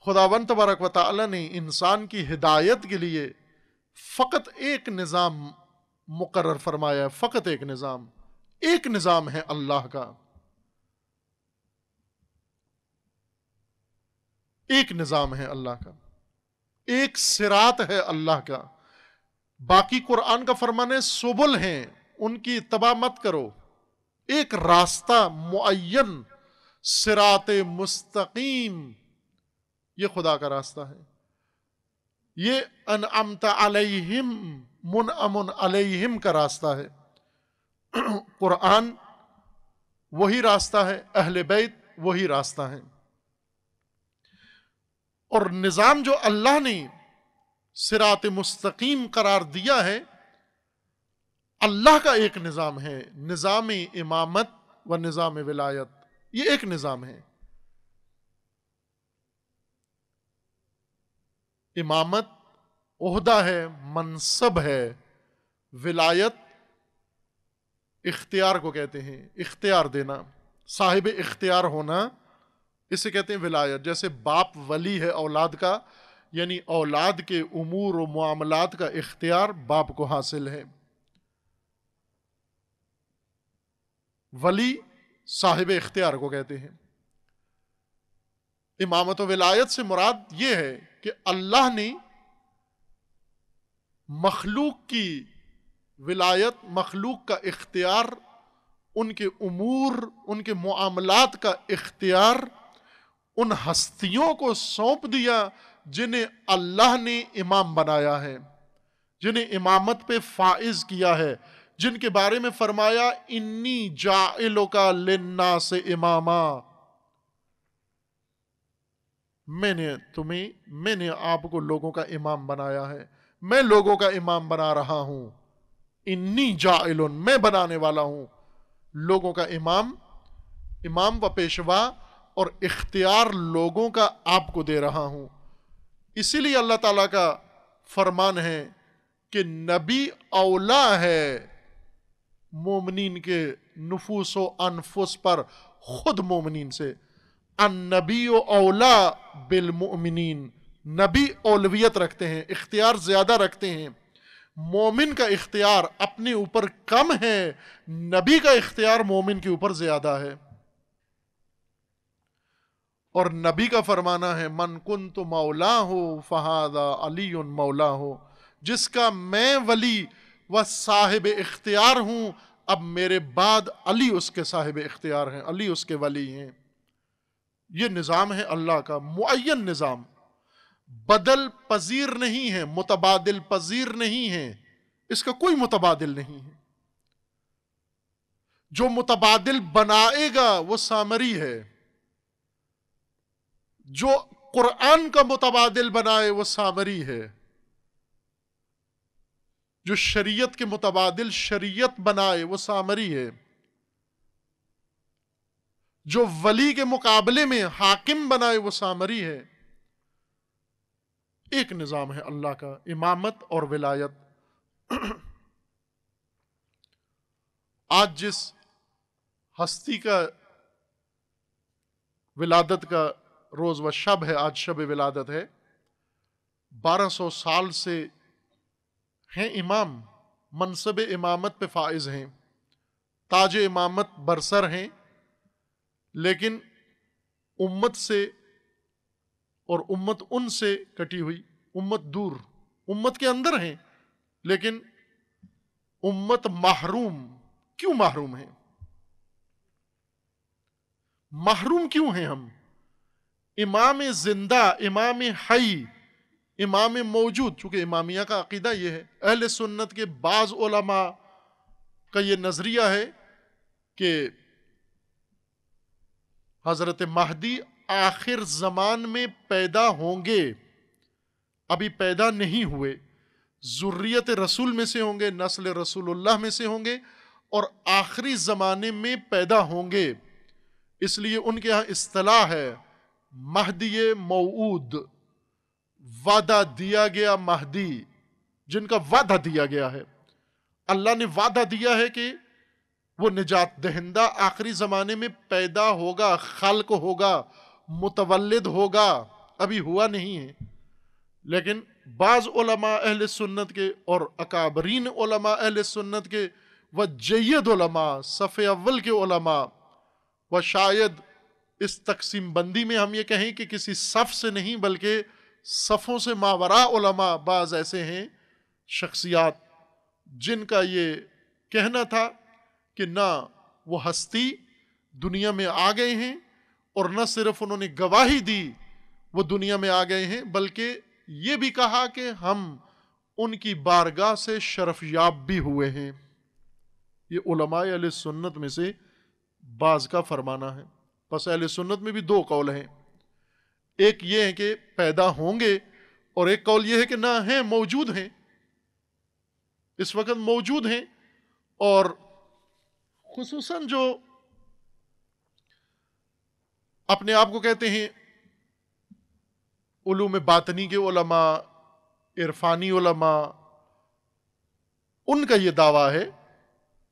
खुदावंत तबारक वाली ने इंसान की हिदायत के लिए फ़कत एक निज़ाम मुकर फरमाया है फ़कत एक निज़ाम एक निज़ाम है अल्लाह का एक निज़ाम है अल्लाह का एक सिरात है अल्लाह का बाकी कुरान का फरमाने सुबुल हैं उनकी तबाह मत करो एक रास्ता मुन सिरात मुस्तकीम ये खुदा का रास्ता है ये अनअमत अलैहिम मुन अमुन अलैहिम का रास्ता है कुरान वही रास्ता है अहल बैत वही रास्ता है और निज़ाम जो अल्लाह ने सिरात मुस्तकीम करार दिया है अल्लाह का एक निज़ाम है निज़ाम इमामत व निज़ाम विलायत ये एक निज़ाम है इमामत उहदा है मनसब है विलायत इख्तियार को कहते हैं इख्तियार देना साहिब इख्तियार होना इसे कहते हैं विलायत जैसे बाप वली है औलाद का यानी औलाद के उमूर और मामलात का इख्तियार बाप को हासिल है वली साहिब इख्तियार को कहते हैं इमामत विलायत से मुराद ये है कि अल्लाह ने मखलूक की विलायत मखलूक का इख्तियार उनके उमूर उनके मामलात का इख्तियार उन हस्तियों को सौंप दिया जिन्हें अल्लाह ने इमाम बनाया है जिन्हें इमामत पे फाइज किया है जिनके बारे में फरमाया इन्नी जाइलो का लिन्ना से इमामा मैंने तुम्हें मैंने आपको लोगों का इमाम बनाया है मैं लोगों का इमाम बना रहा हूं इन्नी जाइल मैं बनाने वाला हूं लोगों का इमाम इमाम व पेशवा और इख्तियार लोगों का आपको दे रहा हूँ इसीलिए अल्लाह ताला का फरमान है कि नबी औला है मोमिन के नफूस अनफुस पर खुद मोमिन से अन नबी औला बिलमिन नबी ओलवियत रखते हैं इख्तियार ज़्यादा रखते हैं मोमिन का इख्तियार अपने ऊपर कम है नबी का इख्तियार मोमिन के ऊपर ज़्यादा है और नबी का फरमाना है मन कुन तो मौला हो फहादा अली उन मौला हो जिसका मैं वली व साहिब इख्तियार हूँ अब मेरे बाद अली उसके साहिब इख्तियार हैं अली उसके वली हैं ये निज़ाम है अल्लाह का मुन निज़ाम बदल पजीर नहीं है मुतबादल पजीर नहीं है इसका कोई मुतबादल नहीं है जो मुतबादल बनाएगा वो सामरी है जो कुरान का मुतबादल बनाए वो सामरी है जो शरीयत के मुतबादल शरीयत बनाए वो सामरी है जो वली के मुकाबले में हाकिम बनाए वो सामरी है एक निज़ाम है अल्लाह का इमामत और विलायत आज जिस हस्ती का विलादत का रोज़ व शब है आज शब विलादत है 1200 साल से हैं इमाम मनसब इमामत पे फाइज हैं ताज इमामत बरसर हैं लेकिन उम्मत से और उम्मत उन से कटी हुई उम्मत दूर उम्मत के अंदर हैं लेकिन उम्मत महरूम क्यों महरूम है महरूम क्यों हैं हम इमाम जिंदा इमाम हई इमाम मौजूद चूंकि इमामिया का अकीदा यह है अहल सुन्नत के बाज़ का ये नज़रिया है कि हज़रत महदी आखिर ज़मान में पैदा होंगे अभी पैदा नहीं हुए ज़ुर्रियत रसूल में से होंगे नस्ल रसूलुल्लाह में से होंगे और आखिरी ज़माने में पैदा होंगे इसलिए उनके यहाँ असलाह है महदी मऊद वादा दिया गया महदी जिनका वादा दिया गया है अल्लाह ने वादा दिया है कि वो निजात दहिंदा आखिरी जमाने में पैदा होगा खल्क होगा मुतवलद होगा अभी हुआ नहीं है लेकिन बाज उलमा अहल सुन्नत के और अकाबरीन उलमा अहल सुन्नत के व जैद सफे अव्वल के उलमा व शायद इस तकसीम बंदी में हम ये कहें कि किसी सफ़ से नहीं बल्कि सफ़ों से मावरा उलमा बाज़ ऐसे हैं शख्सियात जिनका ये कहना था कि ना वो हस्ती दुनिया में आ गए हैं और न सिर्फ उन्होंने गवाही दी वो दुनिया में आ गए हैं बल्कि ये भी कहा कि हम उनकी बारगाह से शरफयाब भी हुए हैं ये उलमाए सुन्नत में से बाज का फरमाना है बस अहल सुन्नत में भी दो कौल हैं एक ये है कि पैदा होंगे और एक कौल ये है कि ना हैं मौजूद हैं इस वक्त मौजूद हैं और खसूस जो अपने आप को कहते हैं उलूम बातनी के ओलमा इरफानी ओलमा उनका ये दावा है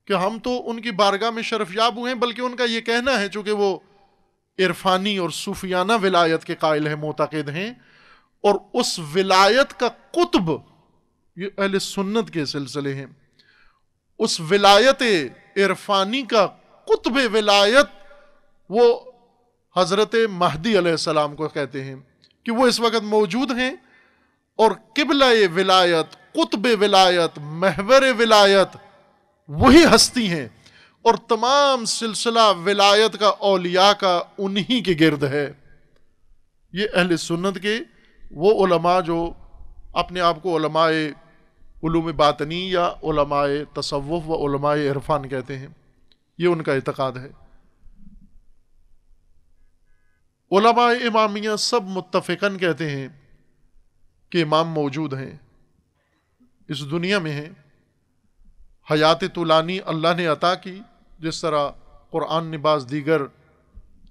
कि हम तो उनकी बारगाह में शरफयाब हुए हैं बल्कि उनका ये कहना है चूंकि वो इरफानी और सूफियाना विलायत के कायल हैं मोतकद हैं और उस विलायत का कुतब ये अहल सुन्नत के सिलसिले हैं उस विलायत इरफानी का कुतब विलायत वो हज़रत महदी सलाम को कहते हैं कि वो इस वक्त मौजूद हैं और किबला विलायत कुतब विलायत महवर विलायत वही हस्ती हैं और तमाम सिलसिला विलायत का औलिया का उन्हीं के गिर्द है ये अहल सुन्नत के वो उलमा जो अपने आप को उलमाए बातनी या उलमाए तसवुफ़ व उलमाए इरफान कहते हैं ये उनका इतकाद है उलमाए इमामिया सब मुतफिकन कहते हैं कि इमाम मौजूद हैं इस दुनिया में हैं हयात तुलानी अल्लाह ने अता की जिस तरह क़ुरान ने बाज़ दीगर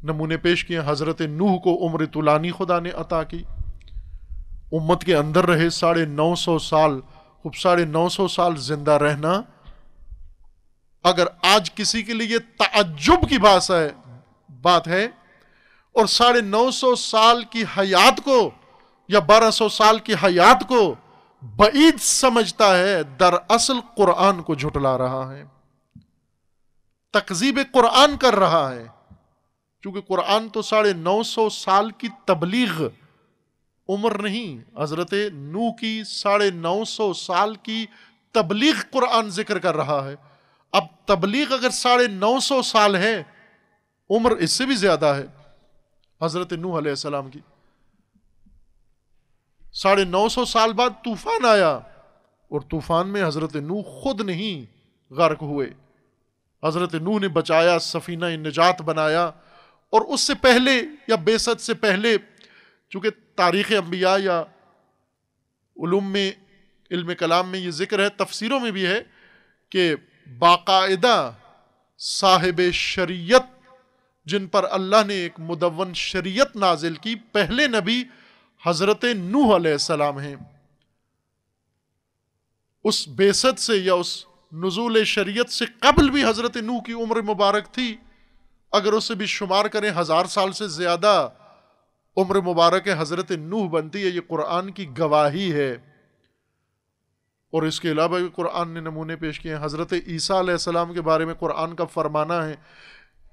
नमूने पेश किए हज़रत नूह को उम्र तुलानी खुदा ने अता की उम्मत के अंदर रहे साढ़े नौ सौ साल खूब साढ़े नौ सौ साल जिंदा रहना अगर आज किसी के लिए ताज्जुब की बात है बात है और साढ़े नौ सौ साल की हयात को या बारह सौ साल की हयात को बईद समझता है दरअसल कुरान को झुटला रहा है तकजीब कुरान कर रहा है क्योंकि कुरान तो साढ़े नौ सौ साल की तबलीग उम्र नहीं हजरत नू की साढ़े नौ सौ साल की तबलीग कुरान जिक्र कर रहा है अब तबलीग अगर साढ़े नौ सौ साल है उम्र इससे भी ज्यादा है हजरत नू सलाम की साढ़े नौ सौ साल बाद तूफान आया और तूफान में हजरत नू खुद नहीं गर्क हुए हज़रत नू ने बचाया सफ़ीना निजात बनाया और उससे पहले या बेसत से पहले चूँकि तारीख़ अम्बिया या उलूम में इल्म कलाम में ये ज़िक्र है तफसीरों में भी है कि बाकायदा साहिब शरीयत जिन पर अल्लाह ने एक मुदवन शरीत नाजिल की पहले नबी हज़रत नूह सलाम हैं उस बेसत से या उस नजूल शरीयत से कबल भी हज़रत नू की उम्र मुबारक थी अगर उसे भी शुमार करें हज़ार साल से ज़्यादा उम्र मुबारक हज़रत नूह बनती है ये कुरान की गवाही है और इसके अलावा भी कुरान ने नमूने पेश किए हैं हज़रत ईसा के बारे में कुरान का फरमाना है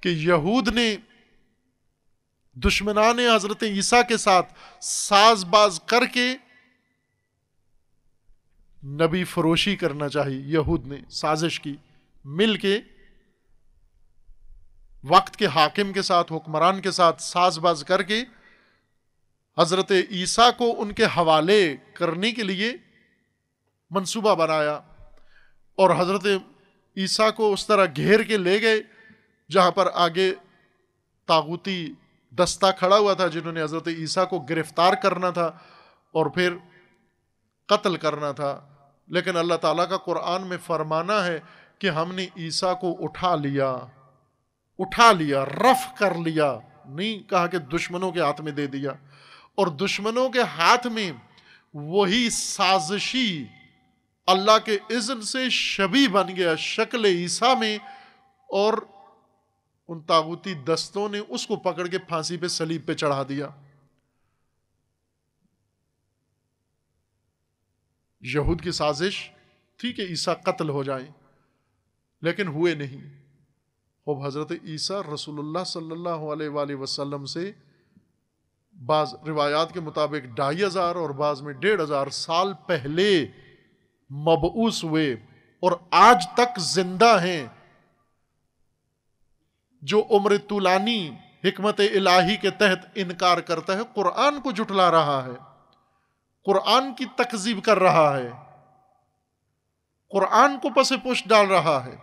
कि यहूद ने दुश्मनान हज़रत ईसा के साथ साजबाज करके नबी फरोशी करना चाहिए यहूद ने साजिश की मिल के वक्त के हाकिम के साथ हुक्मरान के साथ साजबाज करके हजरत ईसा को उनके हवाले करने के लिए मंसूबा बनाया और हजरत ईसा को उस तरह घेर के ले गए जहाँ पर आगे तागुती दस्ता खड़ा हुआ था जिन्होंने हजरत ईसा को गिरफ्तार करना था और फिर कत्ल करना था लेकिन अल्लाह ताला का कुरान में फरमाना है कि हमने ईसा को उठा लिया उठा लिया रफ कर लिया नहीं कहा कि दुश्मनों के हाथ में दे दिया और दुश्मनों के हाथ में वही साजिशी अल्लाह के इज़्न से शबी बन गया शक्ल ईसा में और उन ताबूती दस्तों ने उसको पकड़ के फांसी पे सलीब पे चढ़ा दिया यहूद की साजिश थी कि ईसा कत्ल हो जाए लेकिन हुए नहीं अब हज़रत ईसा रसूलुल्लाह सल्लल्लाहु अलैहि वसल्लम से बाज़ रिवायात के मुताबिक ढाई हज़ार और बाज़ में डेढ़ हज़ार साल पहले मबूस हुए और आज तक जिंदा हैं जो उम्र तुलानी हमत इलाही के तहत इनकार करता है कुरान को जुटला रहा है कुरान की तकजीब कर रहा है कुरान को पसे पुश डाल रहा है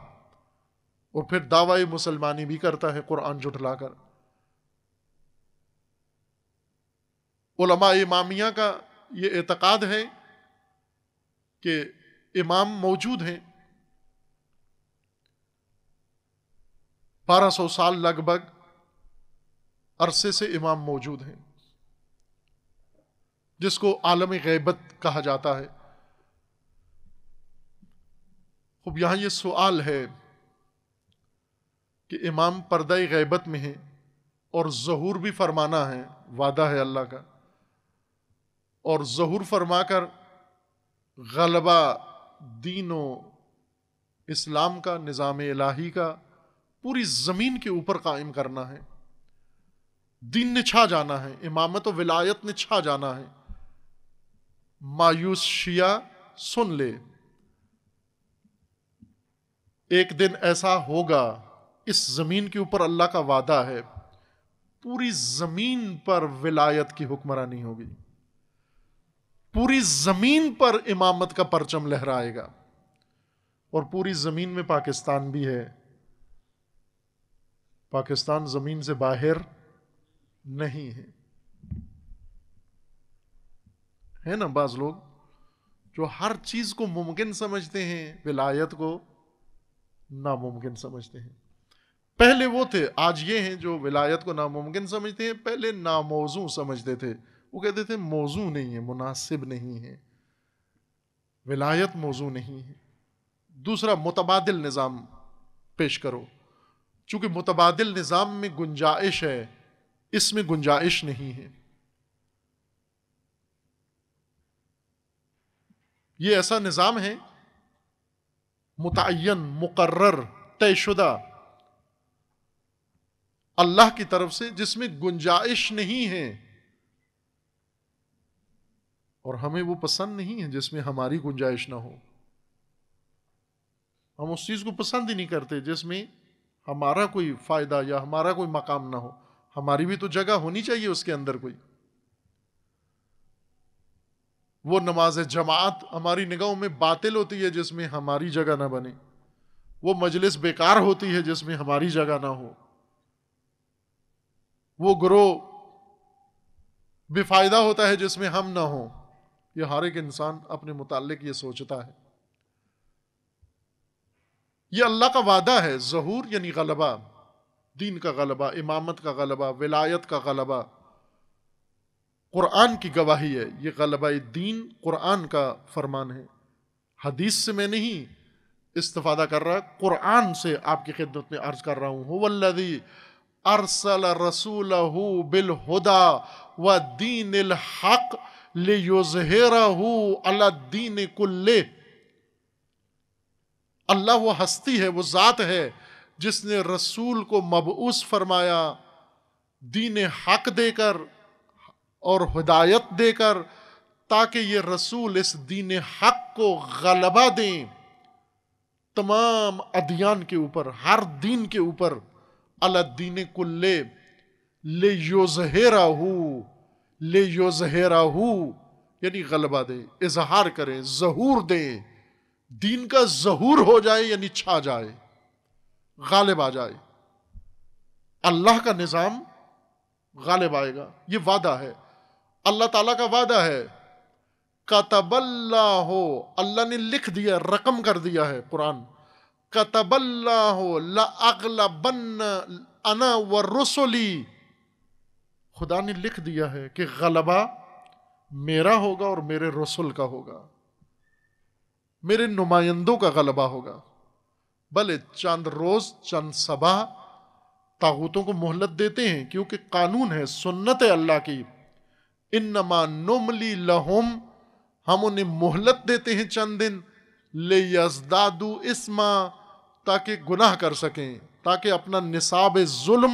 और फिर दावा मुसलमानी भी करता है कुरान जुटलाकर उलमा इमामिया का ये एतक़ाद है कि इमाम मौजूद हैं बारह सौ साल लगभग अरसे से इमाम मौजूद हैं जिसको आलम गैबत कहा जाता है अब यहां ये सवाल है कि इमाम पर्दा गैबत में है और जहूर भी फरमाना है वादा है अल्लाह का और जहूर फरमा कर गलबा दीनों इस्लाम का निज़ाम इलाही का पूरी ज़मीन के ऊपर कायम करना है दीन ने छा जाना है इमामत व विलायत ने छा जाना है मायूसिया सुन ले एक दिन ऐसा होगा इस ज़मीन के ऊपर अल्लाह का वादा है पूरी ज़मीन पर विलायत की हुक्मरानी होगी पूरी ज़मीन पर इमामत का परचम लहराएगा और पूरी ज़मीन में पाकिस्तान भी है पाकिस्तान ज़मीन से बाहर नहीं है है ना बाज लोग जो हर चीज को मुमकिन समझते हैं विलायत को नामुमकिन समझते हैं पहले वो थे आज ये हैं जो विलायत को नामुमकिन समझते हैं पहले नामोजू समझते थे वो कहते थे मौजू नहीं है मुनासिब नहीं है विलायत मौजू नहीं है दूसरा मुतबादल निज़ाम पेश करो चूंकि मुतबादल निज़ाम में गुंजाइश है इसमें गुंजाइश नहीं है ये ऐसा निज़ाम है मुतन मुकर्र तयशुदा अल्लाह की तरफ से जिसमें गुंजाइश नहीं है और हमें वो पसंद नहीं है जिसमें हमारी गुंजाइश ना हो हम उस चीज़ को पसंद ही नहीं करते जिसमें हमारा कोई फ़ायदा या हमारा कोई मकाम ना हो हमारी भी तो जगह होनी चाहिए उसके अंदर कोई वो नमाज जमात हमारी निगाहों में बातिल होती है जिसमें हमारी जगह ना बने वो मजलिस बेकार होती है जिसमें हमारी जगह ना हो वो ग्रोह बेफायदा होता है जिसमें हम ना हो यह हर एक इंसान अपने मुतालिक ये सोचता है ये अल्लाह का वादा है जहूर यानी गलबा दीन का गलबा इमामत का गलबा विलायत का गलबा कुरान की गवाही है ये गलबा दीन कुरान का फरमान है हदीस से मैं नहीं इस्तफादा कर रहा कुरान से आपकी खिदमत में अर्ज कर रहा हूँ वल्लदी अरसल रसूल बिल हुदा व दीन हक ले दीन कुल्ले अल्लाह वो हस्ती है वो ज़ात है जिसने रसूल को मबूस फरमाया दीन हक देकर और हिदायत देकर ताकि ये रसूल इस दीन हक को गलबा दें तमाम अध्ययन के ऊपर हर दीन के ऊपर अला दीन कुल्ले ले योजहरा हो ले योजहरा हो यानी गलबा दे इजहार करें जहूर दें दीन का जहूर हो जाए यानी छा जाए गालिब आ जाए अल्लाह का निज़ाम गालिब आएगा ये वादा है अल्लाह ताला का वादा है कतबल्ला हो अल्लाह ने लिख दिया रकम कर दिया है कुरान कतबल्ला हो लगला बन अना व रसोली खुदा ने लिख दिया है कि गलबा मेरा होगा और मेरे रसुल का होगा मेरे नुमाइंदों का गलबा होगा भले चंद रोज चंद सबाह तागूतों को मोहलत देते हैं क्योंकि कानून है सुन्नत है अल्लाह की इन नमा नुमली लहुम हम उन्हें मोहलत देते हैं चंद दिन ले यजदादू इसमा ताकि गुनाह कर सकें ताकि अपना निसाब जुल्म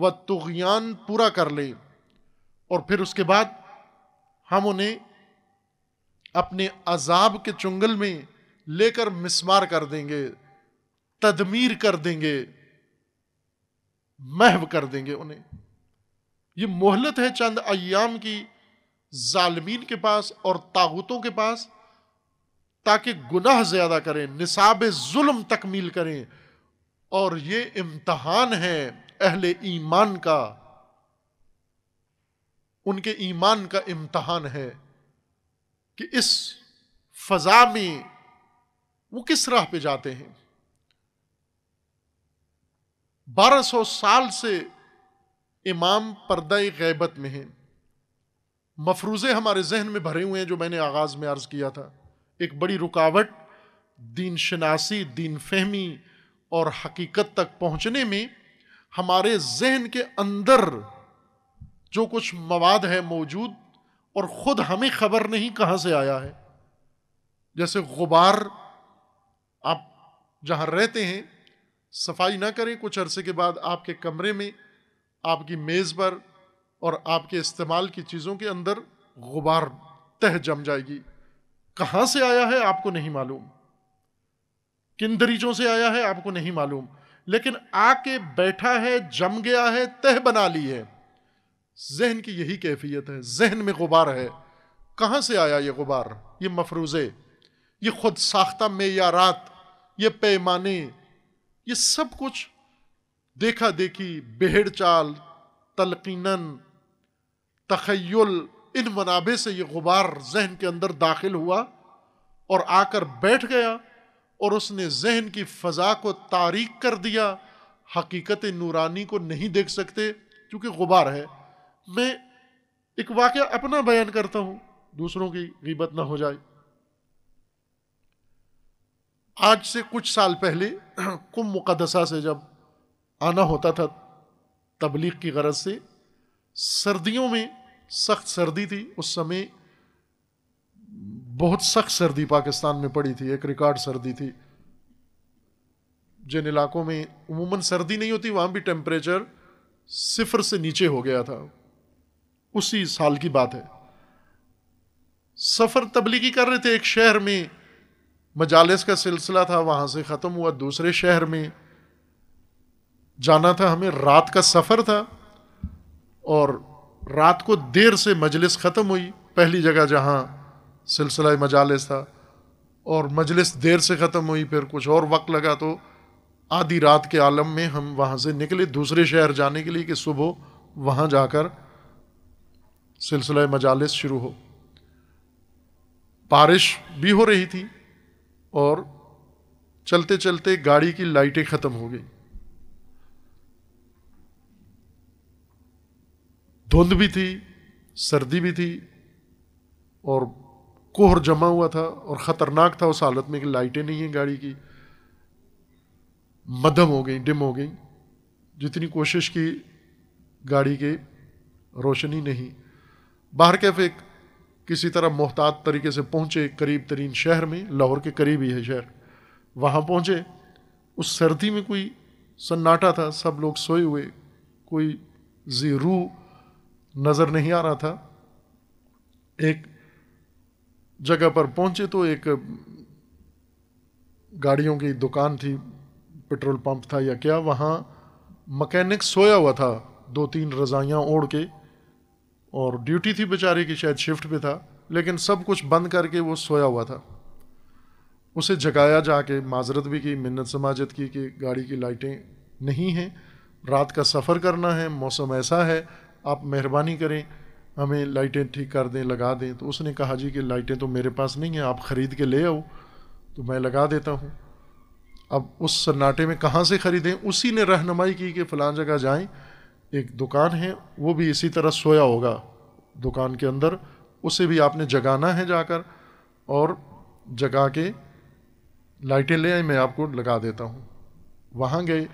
व तुगयान पूरा कर ले और फिर उसके बाद हम उन्हें अपने अजाब के चुंगल में लेकर मिसमार कर देंगे तदमीर कर देंगे महव कर देंगे उन्हें ये मोहलत है चंद अयाम की जालमीन के पास और तागुतों के पास ताकि गुनाह ज़्यादा करें निसाब जुल्म तकमील करें और ये इम्तहान है अहले ईमान का उनके ईमान का इम्तहान है कि इस फजा में वो किस राह पे जाते हैं 1200 साल से इमाम पर्दा गैबत में है मफरूज़े हमारे जहन में भरे हुए हैं जो मैंने आगाज़ में अर्ज़ किया था एक बड़ी रुकावट दीन शनासी दीन फहमी और हकीकत तक पहुँचने में हमारे जहन के अंदर जो कुछ मवाद है मौजूद और ख़ुद हमें खबर नहीं कहाँ से आया है जैसे गुबार आप जहाँ रहते हैं सफाई ना करें कुछ अरसे के बाद आपके कमरे में आपकी मेज़ पर और आपके इस्तेमाल की चीज़ों के अंदर गुबार तह जम जाएगी कहाँ से आया है आपको नहीं मालूम किन दरीजों से आया है आपको नहीं मालूम लेकिन आके बैठा है जम गया है तह बना ली है जहन की यही कैफियत है जहन में गुबार है कहाँ से आया ये गुबार ये मफरूज़े ये खुद साख्ता मेयारात ये पैमाने ये सब कुछ देखा देखी बेहड़ चाल तलकीनन तखयल इन मनाबे से ये गुबार जहन के अंदर दाखिल हुआ और आकर बैठ गया और उसने जहन की फ़ज़ा को तारीख कर दिया हकीकत नूरानी को नहीं देख सकते क्योंकि गुबार है मैं एक वाक्य अपना बयान करता हूं दूसरों की गिबत ना हो जाए आज से कुछ साल पहले कुम मुकदसा से जब आना होता था तबलीग की गरज से सर्दियों में सख्त सर्दी थी उस समय बहुत सख्त सर्दी पाकिस्तान में पड़ी थी एक रिकॉर्ड सर्दी थी जिन इलाकों में उमूमन सर्दी नहीं होती वहाँ भी टेम्परेचर सिफर से नीचे हो गया था उसी साल की बात है सफ़र तबलीगी कर रहे थे एक शहर में मजालस का सिलसिला था वहाँ से ख़त्म हुआ दूसरे शहर में जाना था हमें रात का सफ़र था और रात को देर से मजलिस ख़त्म हुई पहली जगह जहाँ सिलसिला मजालस था और मजलिस देर से ख़त्म हुई फिर कुछ और वक्त लगा तो आधी रात के आलम में हम वहाँ से निकले दूसरे शहर जाने के लिए कि सुबह वहाँ जाकर सिलसिला मजालस शुरू हो बारिश भी हो रही थी और चलते चलते गाड़ी की लाइटें ख़त्म हो गई धुंध भी थी सर्दी भी थी और कोहर जमा हुआ था और ख़तरनाक था उस हालत में कि लाइटें नहीं हैं गाड़ी की मदम हो गई डिम हो गई जितनी कोशिश की गाड़ी के रोशनी नहीं बाहर कैफे किसी तरह मोहतात तरीके से पहुँचे करीब तरीन शहर में लाहौर के करीब ही है शहर वहाँ पहुँचे उस सर्दी में कोई सन्नाटा था सब लोग सोए हुए कोई जी रू नज़र नहीं आ रहा था एक जगह पर पहुंचे तो एक गाड़ियों की दुकान थी पेट्रोल पंप था या क्या वहाँ मकैनिक सोया हुआ था दो तीन रज़ाइयाँ ओढ़ के और ड्यूटी थी बेचारे की शायद शिफ्ट पे था लेकिन सब कुछ बंद करके वो सोया हुआ था उसे जगाया जाके माजरत भी की मिन्नत समाजत की कि गाड़ी की लाइटें नहीं हैं रात का सफ़र करना है मौसम ऐसा है आप मेहरबानी करें हमें लाइटें ठीक कर दें लगा दें तो उसने कहा जी कि लाइटें तो मेरे पास नहीं हैं आप ख़रीद के ले आओ तो मैं लगा देता हूँ अब उस सन्नाटे में कहाँ से ख़रीदें उसी ने रहनुमाई की कि फ़लाँ जगह जाएँ एक दुकान है वो भी इसी तरह सोया होगा दुकान के अंदर उसे भी आपने जगाना है जाकर और जगा के लाइटें ले आई मैं आपको लगा देता हूँ वहाँ गए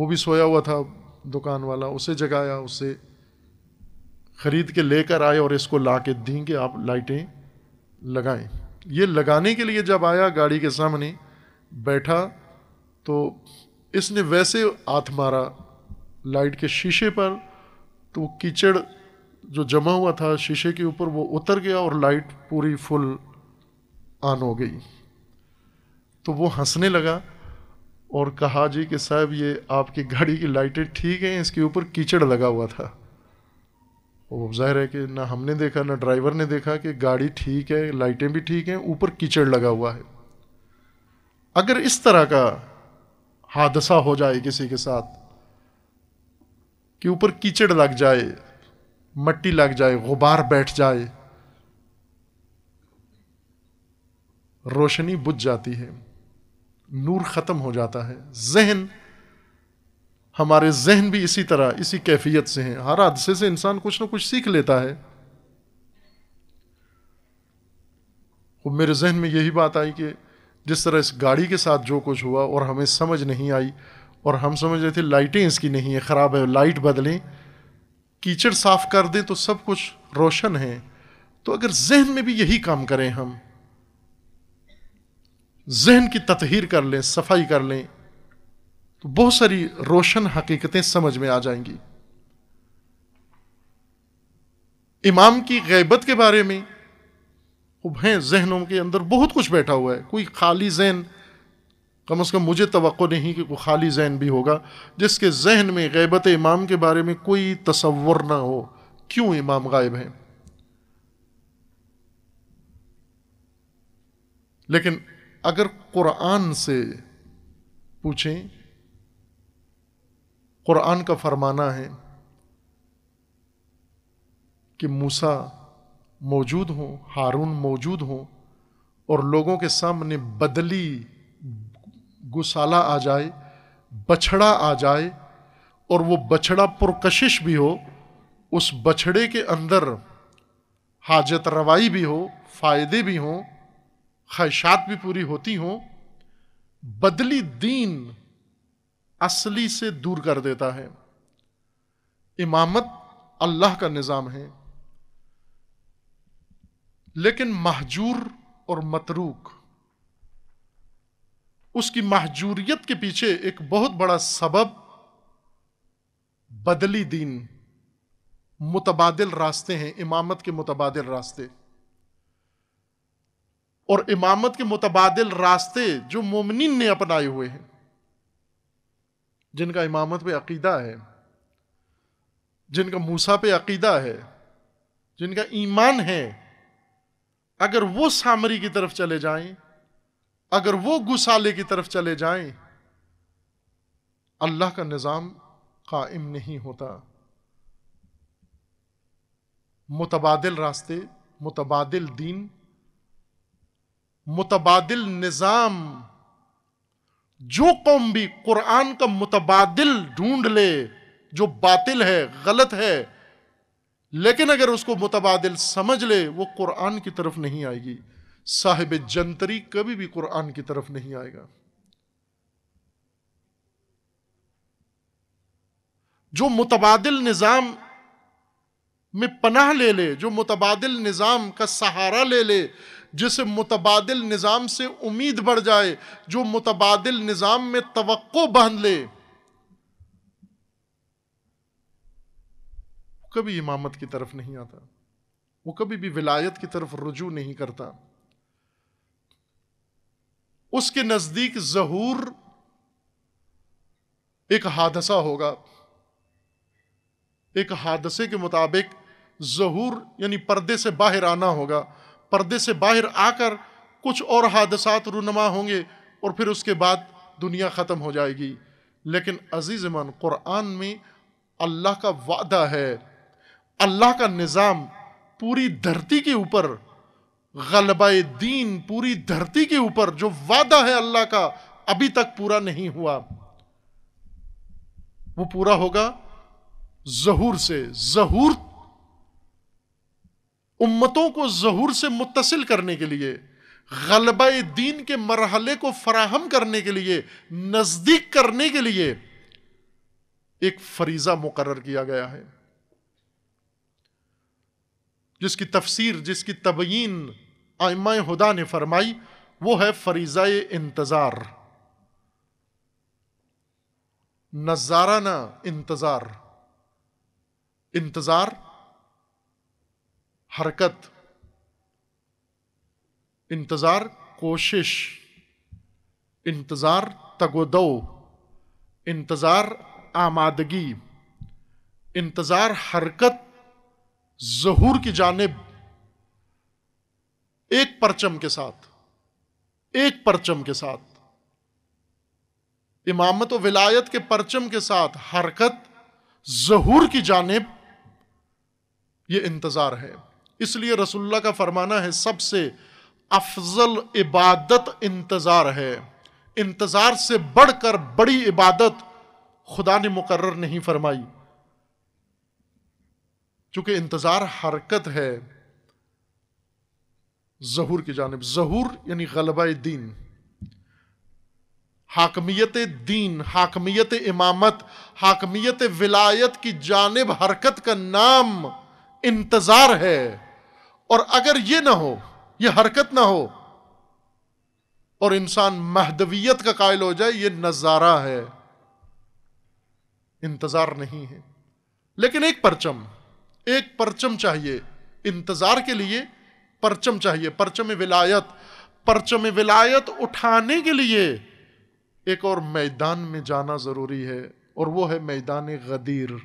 वो भी सोया हुआ था दुकान वाला उसे जगाया उससे खरीद के लेकर आए और इसको ला के दी कि आप लाइटें लगाएं ये लगाने के लिए जब आया गाड़ी के सामने बैठा तो इसने वैसे हाथ मारा लाइट के शीशे पर तो कीचड़ जो जमा हुआ था शीशे के ऊपर वो उतर गया और लाइट पूरी फुल ऑन हो गई तो वो हंसने लगा और कहा जी कि साहब ये आपकी गाड़ी की लाइटें ठीक हैं इसके ऊपर कीचड़ लगा हुआ था वो जाहिर है कि ना हमने देखा ना ड्राइवर ने देखा कि गाड़ी ठीक है लाइटें भी ठीक हैं ऊपर कीचड़ लगा हुआ है अगर इस तरह का हादसा हो जाए किसी के साथ कि ऊपर कीचड़ लग जाए मट्टी लग जाए गुबार बैठ जाए रोशनी बुझ जाती है नूर ख़त्म हो जाता है जहन हमारे जहन भी इसी तरह इसी कैफियत से हैं हर हादसे से इंसान कुछ ना कुछ सीख लेता है और मेरे जहन में यही बात आई कि जिस तरह इस गाड़ी के साथ जो कुछ हुआ और हमें समझ नहीं आई और हम समझ रहे थे लाइटें इसकी नहीं है ख़राब है लाइट बदलें कीचड़ साफ़ कर दें तो सब कुछ रोशन है तो अगर जहन में भी यही काम करें हम जहन की ततहीर कर लें सफाई कर लें तो बहुत सारी रोशन हकीकतें समझ में आ जाएंगी इमाम की गैबत के बारे में हैं जहनों के अंदर बहुत कुछ बैठा हुआ है कोई खाली जहन कम अज़ कम मुझे तो नहीं कि कोई खाली जहन भी होगा जिसके जहन में गैबत इमाम के बारे में कोई तस्वर ना हो क्यों इमाम गायब हैं लेकिन अगर कुरान से पूछें कुरान का फरमाना है कि मूसा मौजूद हों हारून मौजूद हों और लोगों के सामने बदली गुसाला आ जाए बछड़ा आ जाए और वो बछड़ा पुरकशिश भी हो उस बछड़े के अंदर हाजत रवाई भी हो फ़ायदे भी हों ख्वाहिशात भी पूरी होती हों बदली दीन असली से दूर कर देता है इमामत अल्लाह का निज़ाम है लेकिन महजूर और मतरूक उसकी महजूरियत के पीछे एक बहुत बड़ा सबब बदली दीन मुतबादिल रास्ते हैं इमामत के मुतबादल रास्ते और इमामत के मुतबादल रास्ते जो मोमिन ने अपनाए हुए हैं जिनका इमामत पे अकीदा है जिनका मूसा पे अकीदा है जिनका ईमान है अगर वो सामरी की तरफ चले जाएं, अगर वो गुसाले की तरफ चले जाएं, अल्लाह का निज़ाम कायम नहीं होता मुतबादल रास्ते मुतबादिल दीन मुतबादिल निज़ाम जो कौम भी कुरान का मुतबादिल ढूंढ ले जो बातिल है गलत है लेकिन अगर उसको मुतबादिल समझ ले वो कुरान की तरफ नहीं आएगी साहिब जंतरी कभी भी कुरान की तरफ नहीं आएगा जो मुतबादिल निज़ाम में पनाह ले ले जो मुतबादिल निज़ाम का सहारा ले ले जिसे मुतबादल निज़ाम से उम्मीद बढ़ जाए जो मुतबादल निज़ाम में तो बांध ले कभी इमामत की तरफ नहीं आता वो कभी भी विलायत की तरफ रुजू नहीं करता उसके नज़दीक जहूर एक हादसा होगा एक हादसे के मुताबिक जहूर यानी पर्दे से बाहर आना होगा पर्दे से बाहर आकर कुछ और हादसात रूनमा होंगे और फिर उसके बाद दुनिया ख़त्म हो जाएगी लेकिन अजीज़ मन क़ुरान में अल्लाह का वादा है अल्लाह का निज़ाम पूरी धरती के ऊपर गलबा दीन पूरी धरती के ऊपर जो वादा है अल्लाह का अभी तक पूरा नहीं हुआ वो पूरा होगा जहूर से जहूर उम्मतों को जहूर से मुतसिल करने के लिए गलबा दीन के मरहले को फराहम करने के लिए नज़दीक करने के लिए एक फरीज़ा मुकर किया गया है जिसकी तफसीर जिसकी तबयीन आयमा हुदा ने फरमाई वो है फरीज़ा इंतज़ार नजाराना इंतज़ार इंतज़ार हरकत इंतज़ार कोशिश इंतज़ार तगोदो इंतज़ार आमादगी इंतज़ार हरकत जहूर की जानब एक परचम के साथ एक परचम के साथ इमामत व विलायत के परचम के साथ हरकत जहूर की जानब ये इंतज़ार है इसलिए रसुल्ला का फरमाना है सबसे अफजल इबादत इंतज़ार है इंतज़ार से बढ़कर बड़ी इबादत खुदा ने मुकर्र नहीं फरमाई क्योंकि इंतज़ार हरकत है जहूर की जानब जहूर यानी गलबा दीन हाकमियत दीन हाकमियत इमामत हाकमियत विलायत की जानब हरकत का नाम इंतज़ार है और अगर ये ना हो ये हरकत ना हो और इंसान महदवियत का कायल हो जाए ये नजारा है इंतजार नहीं है लेकिन एक परचम एक परचम चाहिए इंतजार के लिए परचम चाहिए परचम विलायत परचम विलायत उठाने के लिए एक और मैदान में जाना जरूरी है और वो है मैदान गदीर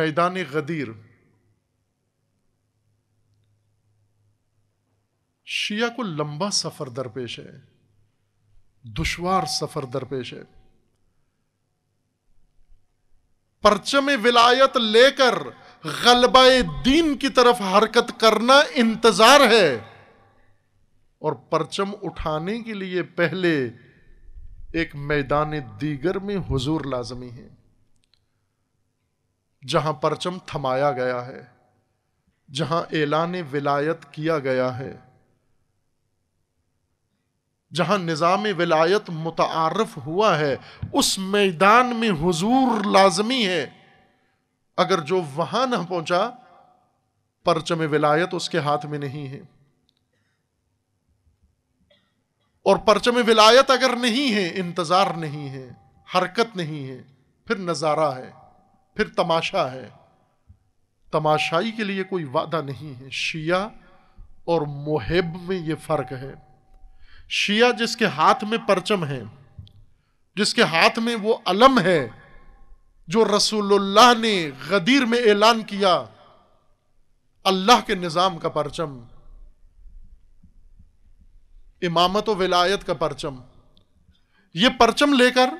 मैदान गदीर शिया को लंबा सफ़र दरपेश है दुश्वार सफ़र दरपेश है परचम विलायत लेकर गलबा दीन की तरफ हरकत करना इंतजार है और परचम उठाने के लिए पहले एक मैदान दीगर में हुजूर लाजमी है जहां परचम थमाया गया है जहां ऐलान विलायत किया गया है जहाँ निज़ाम विलायत मुतारफ हुआ है उस मैदान में हुजूर लाजमी है अगर जो वहाँ ना पहुँचा परचम विलायत उसके हाथ में नहीं है और परचम विलायत अगर नहीं है इंतज़ार नहीं है हरकत नहीं है फिर नज़ारा है फिर तमाशा है तमाशाई के लिए कोई वादा नहीं है शिया और मोहब में ये फ़र्क है शिया जिसके हाथ में परचम है जिसके हाथ में वो अलम है जो रसूलुल्लाह ने गदीर में ऐलान किया अल्लाह के निज़ाम का परचम इमामत विलायत का परचम ये परचम लेकर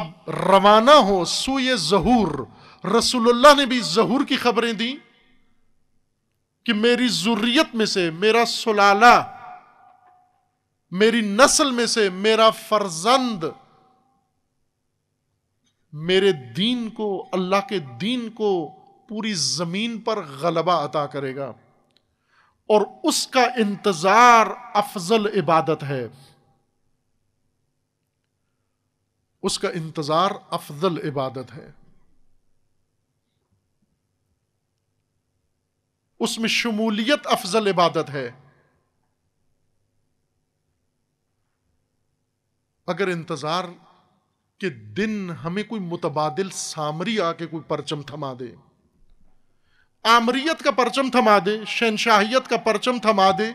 अब रवाना हो सूए जहूर रसूलुल्लाह ने भी जहूर की खबरें दी कि मेरी जुर्रियत में से मेरा सुलाला मेरी नस्ल में से मेरा फर्जंद मेरे दीन को अल्लाह के दीन को पूरी जमीन पर गलबा अता करेगा और उसका इंतजार अफजल इबादत है उसका इंतजार अफजल इबादत है उसमें शमूलियत अफजल इबादत है अगर इंतज़ार के दिन हमें कोई मुतबादिल सामरी आके कोई परचम थमा दे आमरीत का परचम थमा दे शहनशाहियत का परचम थमा दे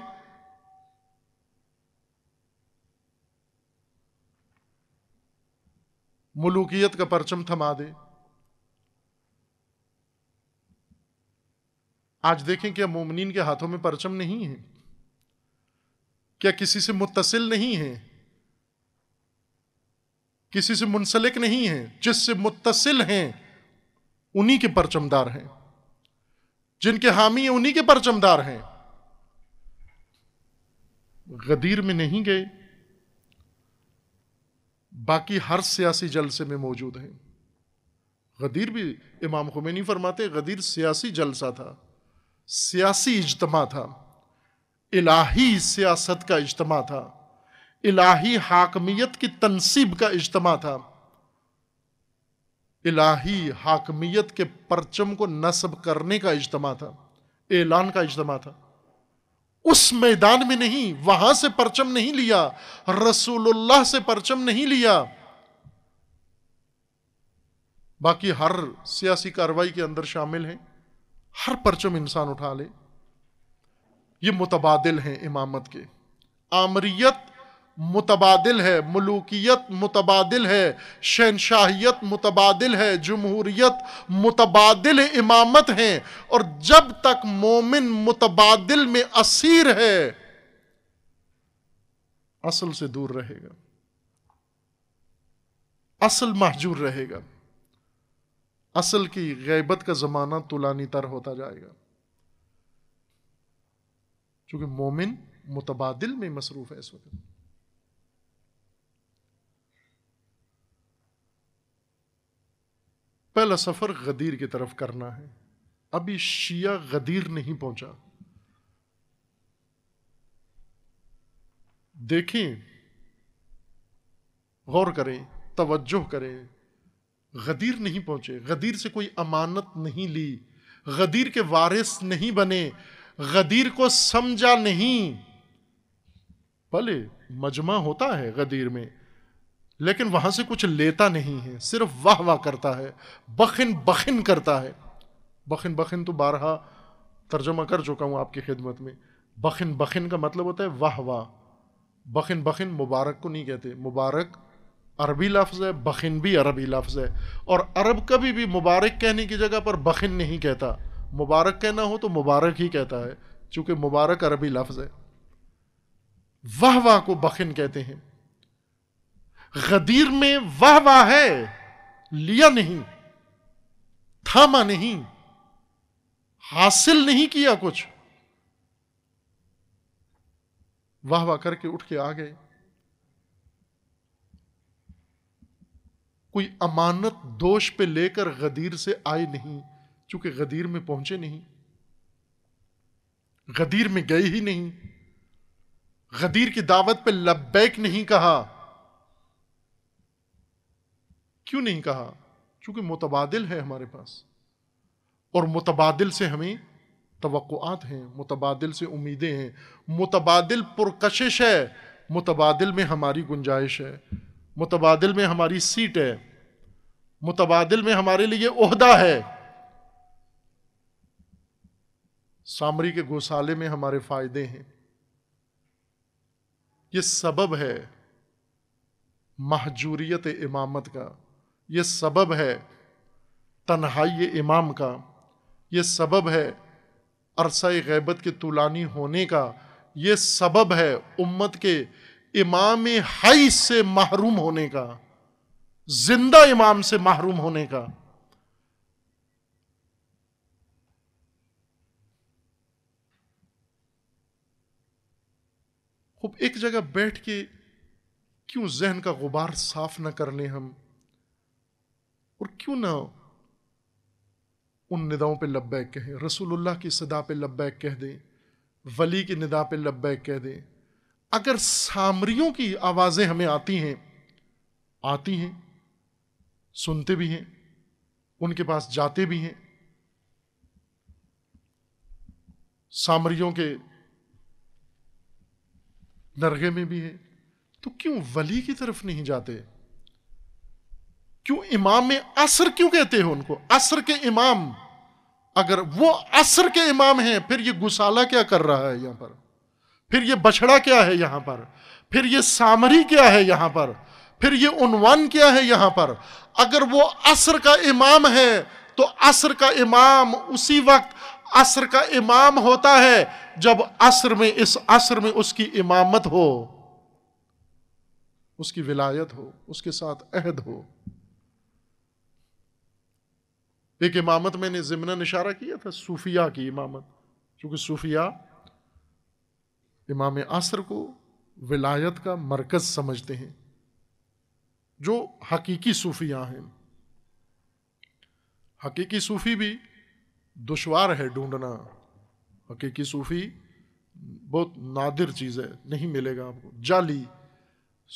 मुलूकियत का परचम थमा दे आज देखें क्या मोमिन के हाथों में परचम नहीं है क्या किसी से मुतसिल नहीं है किसी से मुंसलिक नहीं है जिससे मुतसिल हैं उन्हीं के परचमदार हैं जिनके हामी हैं उन्हीं के परचमदार हैं गदीर में नहीं गए बाकी हर सियासी जलसे में मौजूद हैं गदीर भी इमाम खुमैनी फरमाते गदीर सियासी जलसा था सियासी इजतमा था इलाही सियासत का इजतमा था इलाही हाकमियत की तनसीब का इज्तम था इलाही हाकमियत के परचम को नस्ब करने का इज्तम था ऐलान का इज्तम था उस मैदान में नहीं वहां से परचम नहीं लिया रसूलुल्लाह से परचम नहीं लिया बाकी हर सियासी कार्रवाई के अंदर शामिल है हर परचम इंसान उठा ले ये मुतबादल हैं इमामत के आमरीत मुतबादिल है मलूकियत मुतबादिल है शहनशाहियत मुतबादिल है जमहूरीत मुतबादिल इमामत है और जब तक मोमिन मुतबादिल में असीर है असल से दूर रहेगा असल महजूर रहेगा असल की गैबत का ज़माना तुलानी तर होता जाएगा चूंकि मोमिन मुतबादिल में मसरूफ़ है इस वक्त पहला सफ़र गदीर की तरफ करना है अभी शिया गदीर नहीं पहुंचा देखें गौर करें तवज्जो करें गदीर नहीं पहुंचे गदीर से कोई अमानत नहीं ली गदीर के वारिस नहीं बने गदीर को समझा नहीं भले मजमा होता है गदीर में लेकिन वहां से कुछ लेता नहीं है सिर्फ वाह वाह करता है बखिन बखिन करता है बखिन बखिन तो बारहा तर्जमा कर चुका हूँ आपकी खिदमत में बखिन बखिन का मतलब होता है वाह वाह बखिन बखिन मुबारक को नहीं कहते मुबारक अरबी लफ्ज़ है बखिन भी अरबी लफ्ज़ है और अरब कभी भी मुबारक कहने की जगह पर बखिन नहीं कहता मुबारक कहना हो तो मुबारक ही कहता है चूँकि मुबारक अरबी लफ्ज़ है वाह वाह को बखिन कहते हैं गदीर में वाह वाह है लिया नहीं थामा नहीं हासिल नहीं किया कुछ वाह वाह करके उठ के आ गए कोई अमानत दोष पे लेकर गदीर से आए नहीं चूंकि गदीर में पहुंचे नहीं गदीर में गए ही नहीं गदीर की दावत पे लब्बैक नहीं कहा क्यों नहीं कहा क्योंकि मुतबादिल है हमारे पास और मुतबादिल से हमें तवक़ात हैं मुतबादिल से उम्मीदें हैं मुतबादिल पुरकशिश है मुतबादिल में हमारी गुंजाइश है मुतबादिल में हमारी सीट है मुतबादिल में हमारे लिए ओहदा है सामरी के गौशाले में हमारे फायदे हैं ये सबब है महजूरियत इमामत का ये सबब है तन्हाई इमाम का ये सबब है अरसा गैबत के तुलानी होने का ये सबब है उम्मत के इमाम हई से महरूम होने का जिंदा इमाम से महरूम होने का खूब एक जगह बैठ के क्यों जहन का गुबार साफ ना कर लें हम और क्यों ना उन निदाओं पे लब्बैक कहें रसूलुल्लाह की सदा पे लब्बैक कह दें वली की निदा पे लब्बैक कह दें अगर सामरियों की आवाज़ें हमें आती हैं आती हैं सुनते भी हैं उनके पास जाते भी हैं सामरियों के नरगे में भी हैं तो क्यों वली की तरफ नहीं जाते क्यों इमाम में असर क्यों कहते हो उनको असर के इमाम अगर वो असर के इमाम हैं फिर ये गुसाला क्या कर रहा है यहां पर फिर ये बछड़ा क्या है यहां पर फिर ये सामरी क्या है यहां पर फिर ये उनवान क्या है यहां पर अगर वो असर का इमाम है तो असर का इमाम उसी वक्त असर का इमाम होता है जब असर में इस असर में उसकी इमामत हो उसकी विलायत हो उसके साथ अहद हो एक इमामत मैंने ज़मन इशारा किया था सूफिया की इमामत क्योंकि सूफिया इमाम असर को विलायत का मरकज़ समझते हैं जो हकीकी सूफिया हैं हकीकी सूफ़ी भी दुशवार है ढूंढना हकीकी सूफ़ी बहुत नादिर चीज़ है नहीं मिलेगा आपको जाली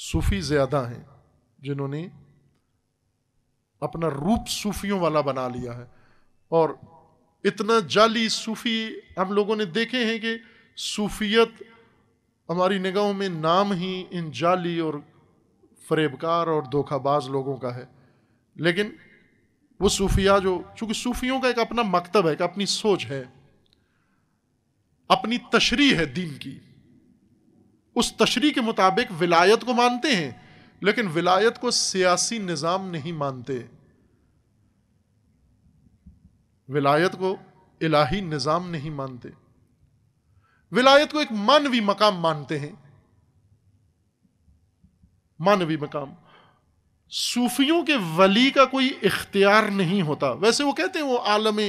सूफ़ी ज़्यादा हैं जिन्होंने अपना रूप सूफियों वाला बना लिया है और इतना जाली सूफी हम लोगों ने देखे हैं कि सूफियत हमारी निगाहों में नाम ही इन जाली और फरेबकार और धोखाबाज लोगों का है लेकिन वो सूफिया जो चूंकि सूफियों का एक अपना मकतब है एक अपनी सोच है अपनी तशरी है दीन की उस तशरी के मुताबिक विलायत को मानते हैं लेकिन विलायत को सियासी निज़ाम नहीं मानते विलायत को इलाही निज़ाम नहीं मानते विलायत को एक मानवी मकाम मानते हैं मानवी मकाम सूफियों के वली का कोई इख्तियार नहीं होता वैसे वो कहते हैं वो आलम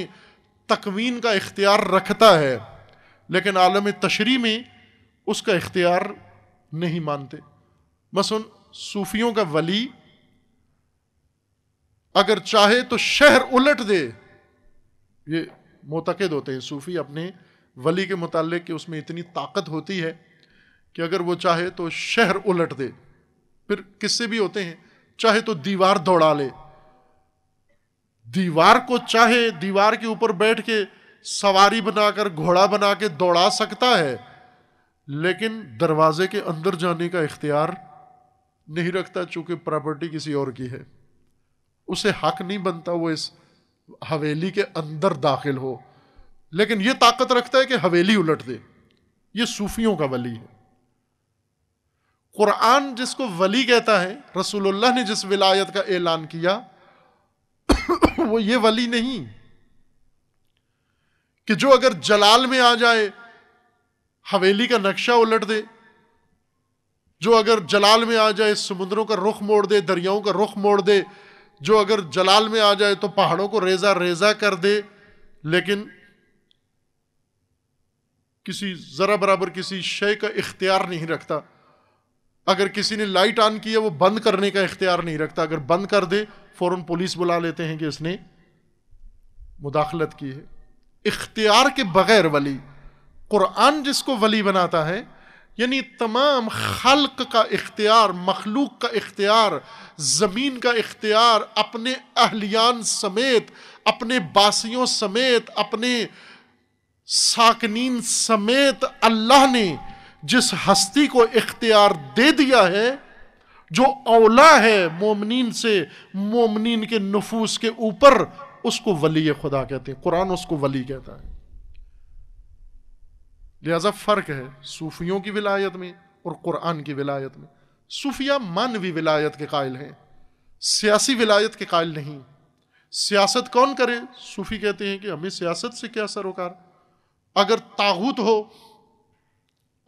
तकवीन का इख्तियार रखता है लेकिन आलम तशरी में उसका इख्तियार नहीं मानते बस उन सूफियों का वली अगर चाहे तो शहर उलट दे ये मोतकद होते हैं सूफ़ी अपने वली के मुताल कि उसमें इतनी ताकत होती है कि अगर वो चाहे तो शहर उलट दे फिर किससे भी होते हैं चाहे तो दीवार दौड़ा ले दीवार को चाहे दीवार के ऊपर बैठ के सवारी बनाकर घोड़ा बना के दौड़ा सकता है लेकिन दरवाजे के अंदर जाने का इख्तियार नहीं रखता चूंकि प्रॉपर्टी किसी और की है उसे हक नहीं बनता वो इस हवेली के अंदर दाखिल हो लेकिन ये ताकत रखता है कि हवेली उलट दे ये सूफियों का वली है कुरान जिसको वली कहता है रसूलुल्लाह ने जिस विलायत का ऐलान किया वो ये वली नहीं कि जो अगर जलाल में आ जाए हवेली का नक्शा उलट दे जो अगर जलाल में आ जाए समुद्रों का रुख मोड़ दे दरियाओं का रुख मोड़ दे जो अगर जलाल में आ जाए तो पहाड़ों को रेजा रेजा कर दे लेकिन किसी ज़रा बराबर किसी शय का इख्तियार नहीं रखता अगर किसी ने लाइट ऑन की है वो बंद करने का इख्तियार नहीं रखता अगर बंद कर दे फ़ौरन पुलिस बुला लेते हैं कि इसने मुदाखलत की है इख्तियार के बगैर वली कुरान जिसको वली बनाता है यानी तमाम खल्क का इख्तियार मखलूक का इख्तियार ज़मीन का इख्तियार अपने अहलियान समेत अपने बासियों समेत अपने साकनीन समेत अल्लाह ने जिस हस्ती को इख्तियार दे दिया है जो औला है मोमिन से मोमिन के नफूस के ऊपर उसको वली खुदा कहते हैं कुरान उसको वली कहता है लिहाजा फ़र्क है सूफियों की विलायत में और कुरान की विलायत में सूफिया मानवी विलायत के कायल हैं सियासी विलायत के कायल नहीं सियासत कौन करे सूफी कहते हैं कि हमें सियासत से क्या सरोकार अगर तागूत हो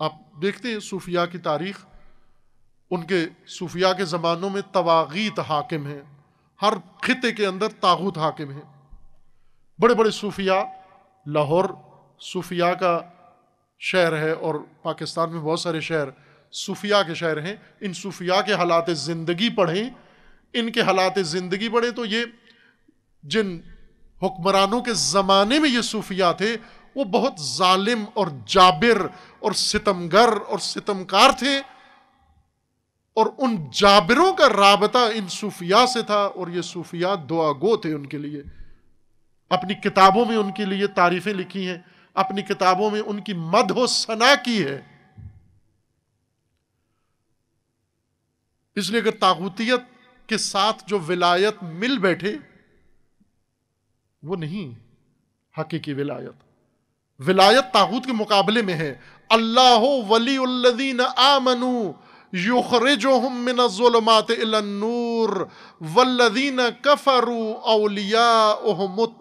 आप देखते हैं सूफिया की तारीख उनके सूफिया के ज़मानों में तवागीत हाकिम हैं हर खिते के अंदर तागूत हाकिम हैं बड़े बड़े सूफिया लाहौर सूफिया का शहर है और पाकिस्तान में बहुत सारे शहर सूफिया के शहर हैं इन सूफिया के हालात ज़िंदगी पढ़ें इनके हालात ज़िंदगी पढ़ें तो ये जिन हुक्मरानों के ज़माने में ये सूफिया थे वो बहुत जालिम और जाबिर और सितमगर और सितमकार थे और उन जाबिरों का रबता इन सूफिया से था और ये सूफिया गो थे उनके लिए अपनी किताबों में उनके लिए तारीफ़ें लिखी हैं अपनी किताबों में उनकी सना की है इसलिए अगर ताकूतियत के साथ जो विलायत मिल बैठे वो नहीं हकीकी विलायत विलायत ताकूत के मुकाबले में है अल्लाह वली उल्लदीन आमनू युखरजोहमिनूर वल्लदीन कफरू अलिया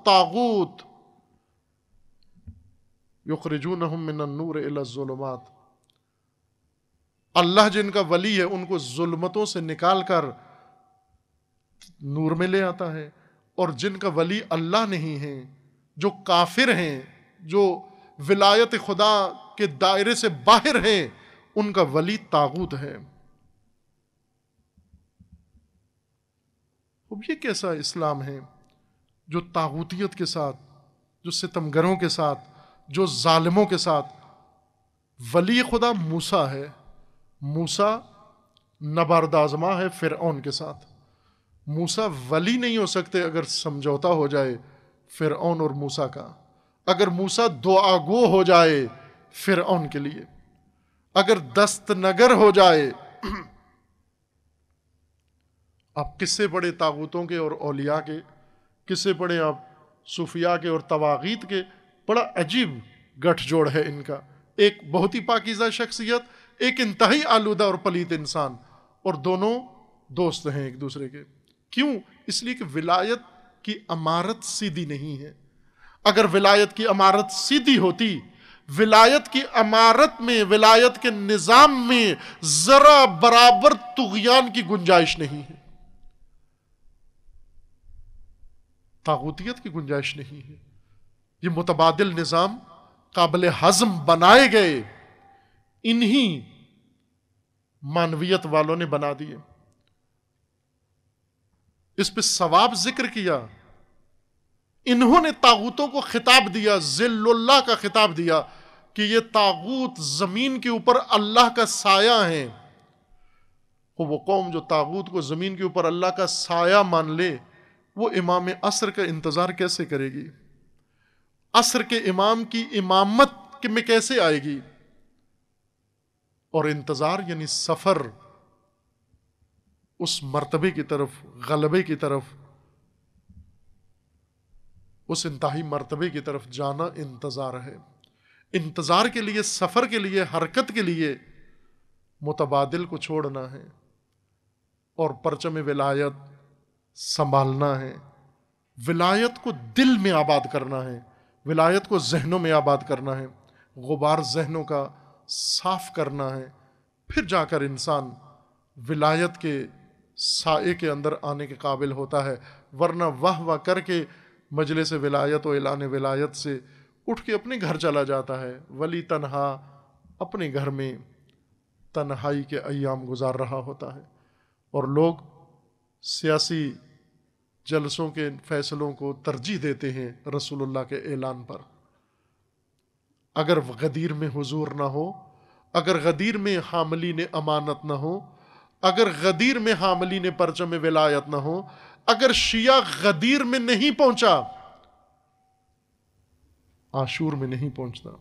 तागूत युखरजूनहम नूर इलामात अल्लाह जिनका वली है उनको जुल्मतों से निकाल कर नूर में ले आता है और जिनका वली अल्लाह नहीं है जो काफिर हैं जो विलायत खुदा के दायरे से बाहर हैं उनका वली तागूत है अब ये कैसा इस्लाम है जो तागूतियत के साथ जो सितमगरों के साथ जो ालिमों के साथ वली खुदा मूसा है मूसा नबारदाजमा है फिर ओन के साथ मूसा वली नहीं हो सकते अगर समझौता हो जाए फिर ओन और मूसा का अगर मूसा दो आगो हो जाए फिर ओन के लिए अगर दस्त नगर हो जाए आप किससे बड़े ताबूतों के और ओलिया के किससे बड़े आप सूफिया के और तवागीत के बड़ा अजीब गठजोड़ है इनका एक बहुत ही पाकिजा शख्सियत एक इंतहाई आलूदा और पलीत इंसान और दोनों दोस्त हैं एक दूसरे के क्यों इसलिए कि विलायत की अमारत सीधी नहीं है अगर विलायत की अमारत सीधी होती विलायत की अमारत में विलायत के निज़ाम में ज़रा बराबर तुगयान की गुंजाइश नहीं है तागूतियत की गुंजाइश नहीं है ये मुतबादल निज़ाम काबिल हज़म बनाए गए इन्हीं मानवीयत वालों ने बना दिए इस पे सवाब जिक्र किया इन्होंने तागूतों को खिताब दिया जिल्लुल्लाह का खिताब दिया कि ये तागूत जमीन के ऊपर अल्लाह का साया है तो वो कौम जो तागूत को जमीन के ऊपर अल्लाह का साया मान ले वो इमाम असर का इंतजार कैसे करेगी असर के इमाम की इमामत के में कैसे आएगी और इंतजार यानी सफर उस मर्तबे की तरफ गलबे की तरफ उस इंतहाई मरतबे की तरफ जाना इंतज़ार है इंतज़ार के लिए सफ़र के लिए हरकत के लिए मुतबादल को छोड़ना है और परचम विलायत संभालना है विलायत को दिल में आबाद करना है विलायत को जहनों में आबाद करना है गुबार जहनों का साफ करना है फिर जाकर इंसान विलायत के साए के अंदर आने के काबिल होता है वरना वाह वाह करके मजलिस विलायत और एलान विलायत से उठ के अपने घर चला जाता है वली तनहा अपने घर में तन्हाई के अयाम गुजार रहा होता है और लोग सियासी जलसों के फैसलों को तरजीह देते हैं रसूलुल्लाह के ऐलान पर अगर गदीर में हुजूर ना हो अगर गदीर में हामली ने अमानत ना हो अगर गदीर में हामली ने परचम विलायत ना हो अगर शिया गदीर में नहीं पहुंचा आशूर में नहीं पहुंचता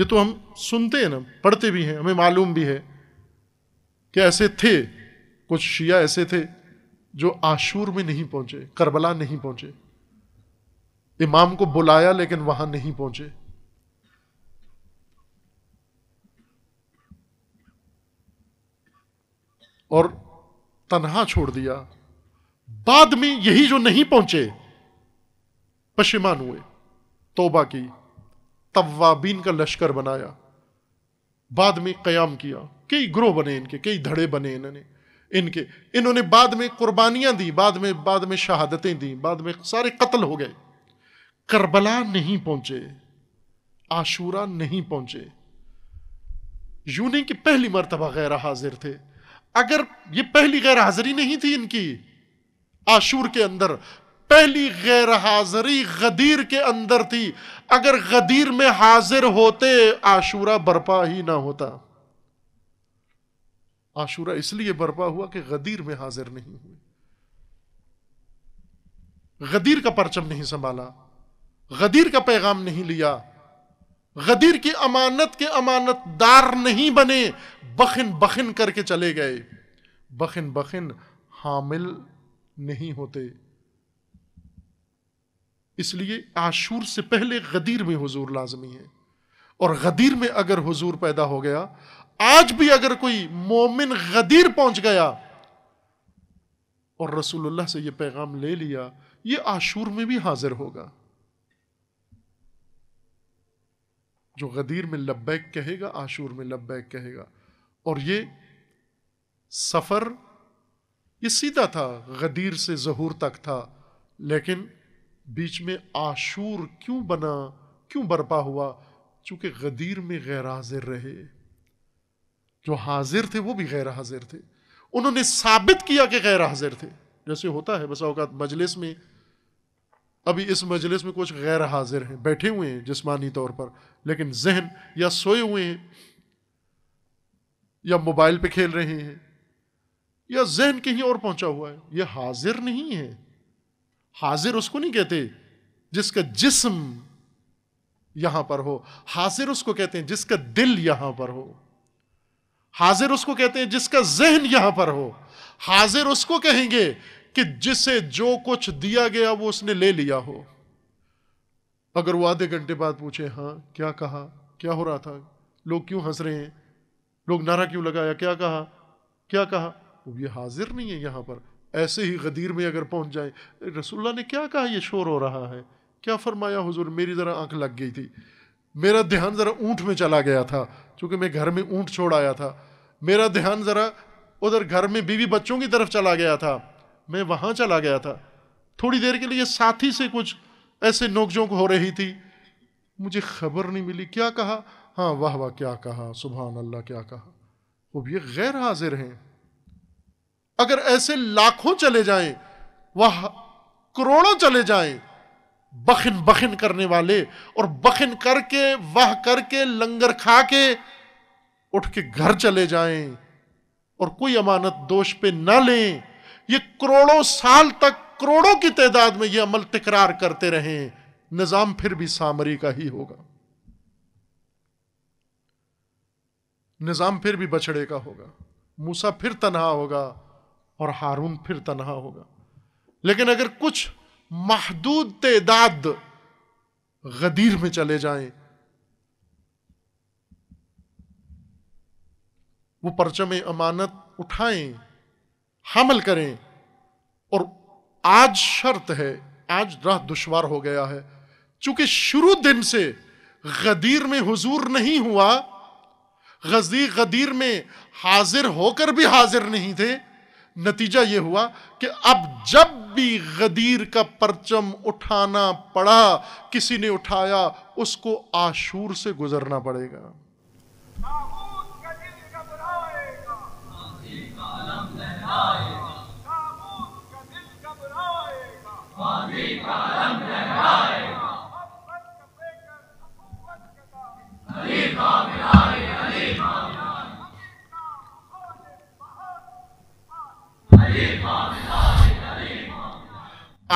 ये तो हम सुनते हैं ना पढ़ते भी हैं हमें मालूम भी है कि ऐसे थे कुछ शिया ऐसे थे जो आशूर में नहीं पहुंचे करबला नहीं पहुंचे इमाम को बुलाया लेकिन वहां नहीं पहुंचे और तनहा छोड़ दिया बाद में यही जो नहीं पहुंचे पशिमान हुए तोबा की तवाबीन का लश्कर बनाया बाद में कयाम किया कई ग्रोह बने इनके कई धड़े बने इन्होंने इनके इन्होंने बाद में कुर्बानियां दी बाद में बाद में शहादतें दी बाद में सारे कत्ल हो गए करबला नहीं पहुंचे आशूरा नहीं पहुंचे यूं नहीं कि पहली मरतबा गैर हाजिर थे अगर ये पहली गैर हाजिरी नहीं थी इनकी आशूर के अंदर पहली गैर हाजिरी गदीर के अंदर थी अगर गदीर में हाजिर होते आशूरा बर्पा ही ना होता आशूरा इसलिए बर्पा हुआ कि गदीर में हाजिर नहीं हुए गदीर का परचम नहीं संभाला गदीर का पैगाम नहीं लिया गदीर की अमानत के अमानतदार नहीं बने बखिन बखिन करके चले गए बखिन बखिन हामिल नहीं होते इसलिए आशूर से पहले गदीर में हुजूर लाजमी है और गदीर में अगर हुजूर पैदा हो गया आज भी अगर कोई मोमिन गदीर पहुंच गया और रसूलुल्लाह से यह पैगाम ले लिया ये आशूर में भी हाजिर होगा जो गदीर में लब्बैक कहेगा आशूर में लब्बैक कहेगा और ये सफ़र ये सीधा था गदीर से जहूर तक था लेकिन बीच में आशूर क्यों बना क्यों बर्पा हुआ चूंकि गदीर में गैर हाजिर रहे जो हाजिर थे वो भी गैर हाजिर थे उन्होंने साबित किया कि गैर हाजिर थे जैसे होता है बस औकात मजलिस में अभी इस मजलिस में कुछ गैर हाजिर हैं बैठे हुए हैं जिसमानी तौर पर लेकिन जहन या सोए हुए हैं या मोबाइल पे खेल रहे हैं या जहन कहीं और पहुंचा हुआ है यह हाजिर नहीं है हाजिर उसको नहीं कहते जिसका जिस्म यहां पर हो हाजिर उसको कहते हैं जिसका दिल यहां पर हो हाजिर उसको कहते हैं जिसका जहन यहां पर हो हाजिर उसको कहेंगे कि जिसे जो कुछ दिया गया वो उसने ले लिया हो अगर वो आधे घंटे बाद पूछे हाँ क्या कहा क्या हो रहा था लोग क्यों हंस रहे हैं लोग नारा क्यों लगाया क्या कहा क्या कहा वो ये हाजिर नहीं है यहां पर ऐसे ही गदीर में अगर पहुंच जाए रसुल्ला ने क्या कहा ये शोर हो रहा है क्या फरमाया हुजूर मेरी ज़रा आंख लग गई थी मेरा ध्यान ज़रा ऊंट में चला गया था क्योंकि मैं घर में ऊंट छोड़ आया था मेरा ध्यान ज़रा उधर घर में बीवी बच्चों की तरफ चला गया था मैं वहां चला गया था थोड़ी देर के लिए साथी से कुछ ऐसे नोकझोंक हो रही थी मुझे खबर नहीं मिली क्या कहा हाँ वाह वाह क्या कहा सुबह अल्लाह क्या कहा वो भी गैर हाजिर हैं अगर ऐसे लाखों चले जाएं वह करोड़ों चले जाएं बखिन बखिन करने वाले और बखिन करके वह करके लंगर खा के उठ के घर चले जाएं और कोई अमानत दोष पे ना लें ये करोड़ों साल तक करोड़ों की तादाद में ये अमल तकरार करते रहे निजाम फिर भी सामरी का ही होगा निजाम फिर भी बछड़े का होगा मूसा फिर तनहा होगा और हारून फिर तनहा होगा लेकिन अगर कुछ महदूद तेदाद गदीर में चले जाए वो परचम अमानत उठाएं हमल करें और आज शर्त है आज राह दुश्वार हो गया है चूंकि शुरू दिन से गदीर में हुजूर नहीं हुआ गदीर में हाजिर होकर भी हाजिर नहीं थे नतीजा ये हुआ कि अब जब भी गदीर का परचम उठाना पड़ा किसी ने उठाया उसको आशूर से गुजरना पड़ेगा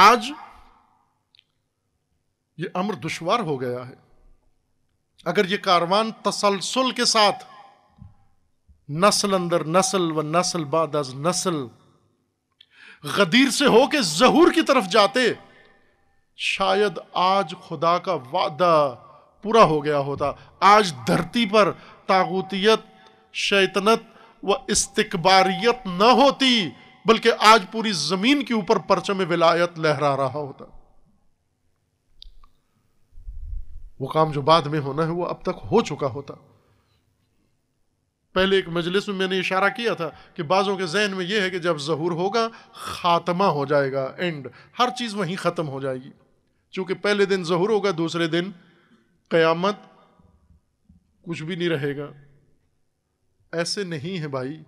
आज ये अमर दुश्वार हो गया है अगर ये कारवान तसलसल के साथ नस्ल अंदर नस्ल व नस्ल बाद नस्ल गदीर से होके जहूर की तरफ जाते शायद आज खुदा का वादा पूरा हो गया होता आज धरती पर तागुतियत शैतनत व इस्तकबारियत न होती बल्कि आज पूरी जमीन के ऊपर परचम विलायत लहरा रहा होता वो काम जो बाद में होना है वो अब तक हो चुका होता पहले एक मजलिस में मैंने इशारा किया था कि बाज़ों के जहन में यह है कि जब जहूर होगा ख़ात्मा हो जाएगा एंड हर चीज़ वहीं ख़त्म हो जाएगी चूँकि पहले दिन जहूर होगा दूसरे दिन क़यामत कुछ भी नहीं रहेगा ऐसे नहीं है भाई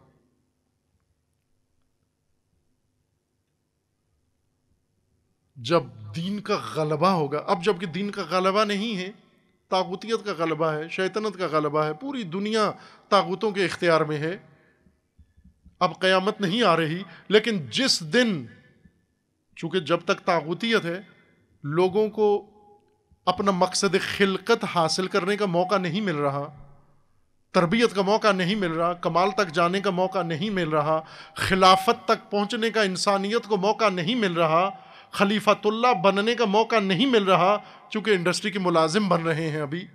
जब दीन का गलबा होगा अब जबकि दीन का गलबा नहीं है तागुतियत का गलबा है शैतनत का गलबा है पूरी दुनिया तागुतों के इख्तियार में है अब क़यामत नहीं आ रही लेकिन जिस दिन चूँकि जब तक तागुतियत है लोगों को अपना मकसद खिलकत हासिल करने का मौका नहीं मिल रहा तरबियत का मौका नहीं मिल रहा कमाल तक जाने का मौका नहीं मिल रहा खिलाफत तक पहुंचने का इंसानियत को मौका नहीं मिल रहा खलीफातुल्ला बनने का मौका नहीं मिल रहा चूँकि इंडस्ट्री के मुलाजिम बन रहे हैं अभी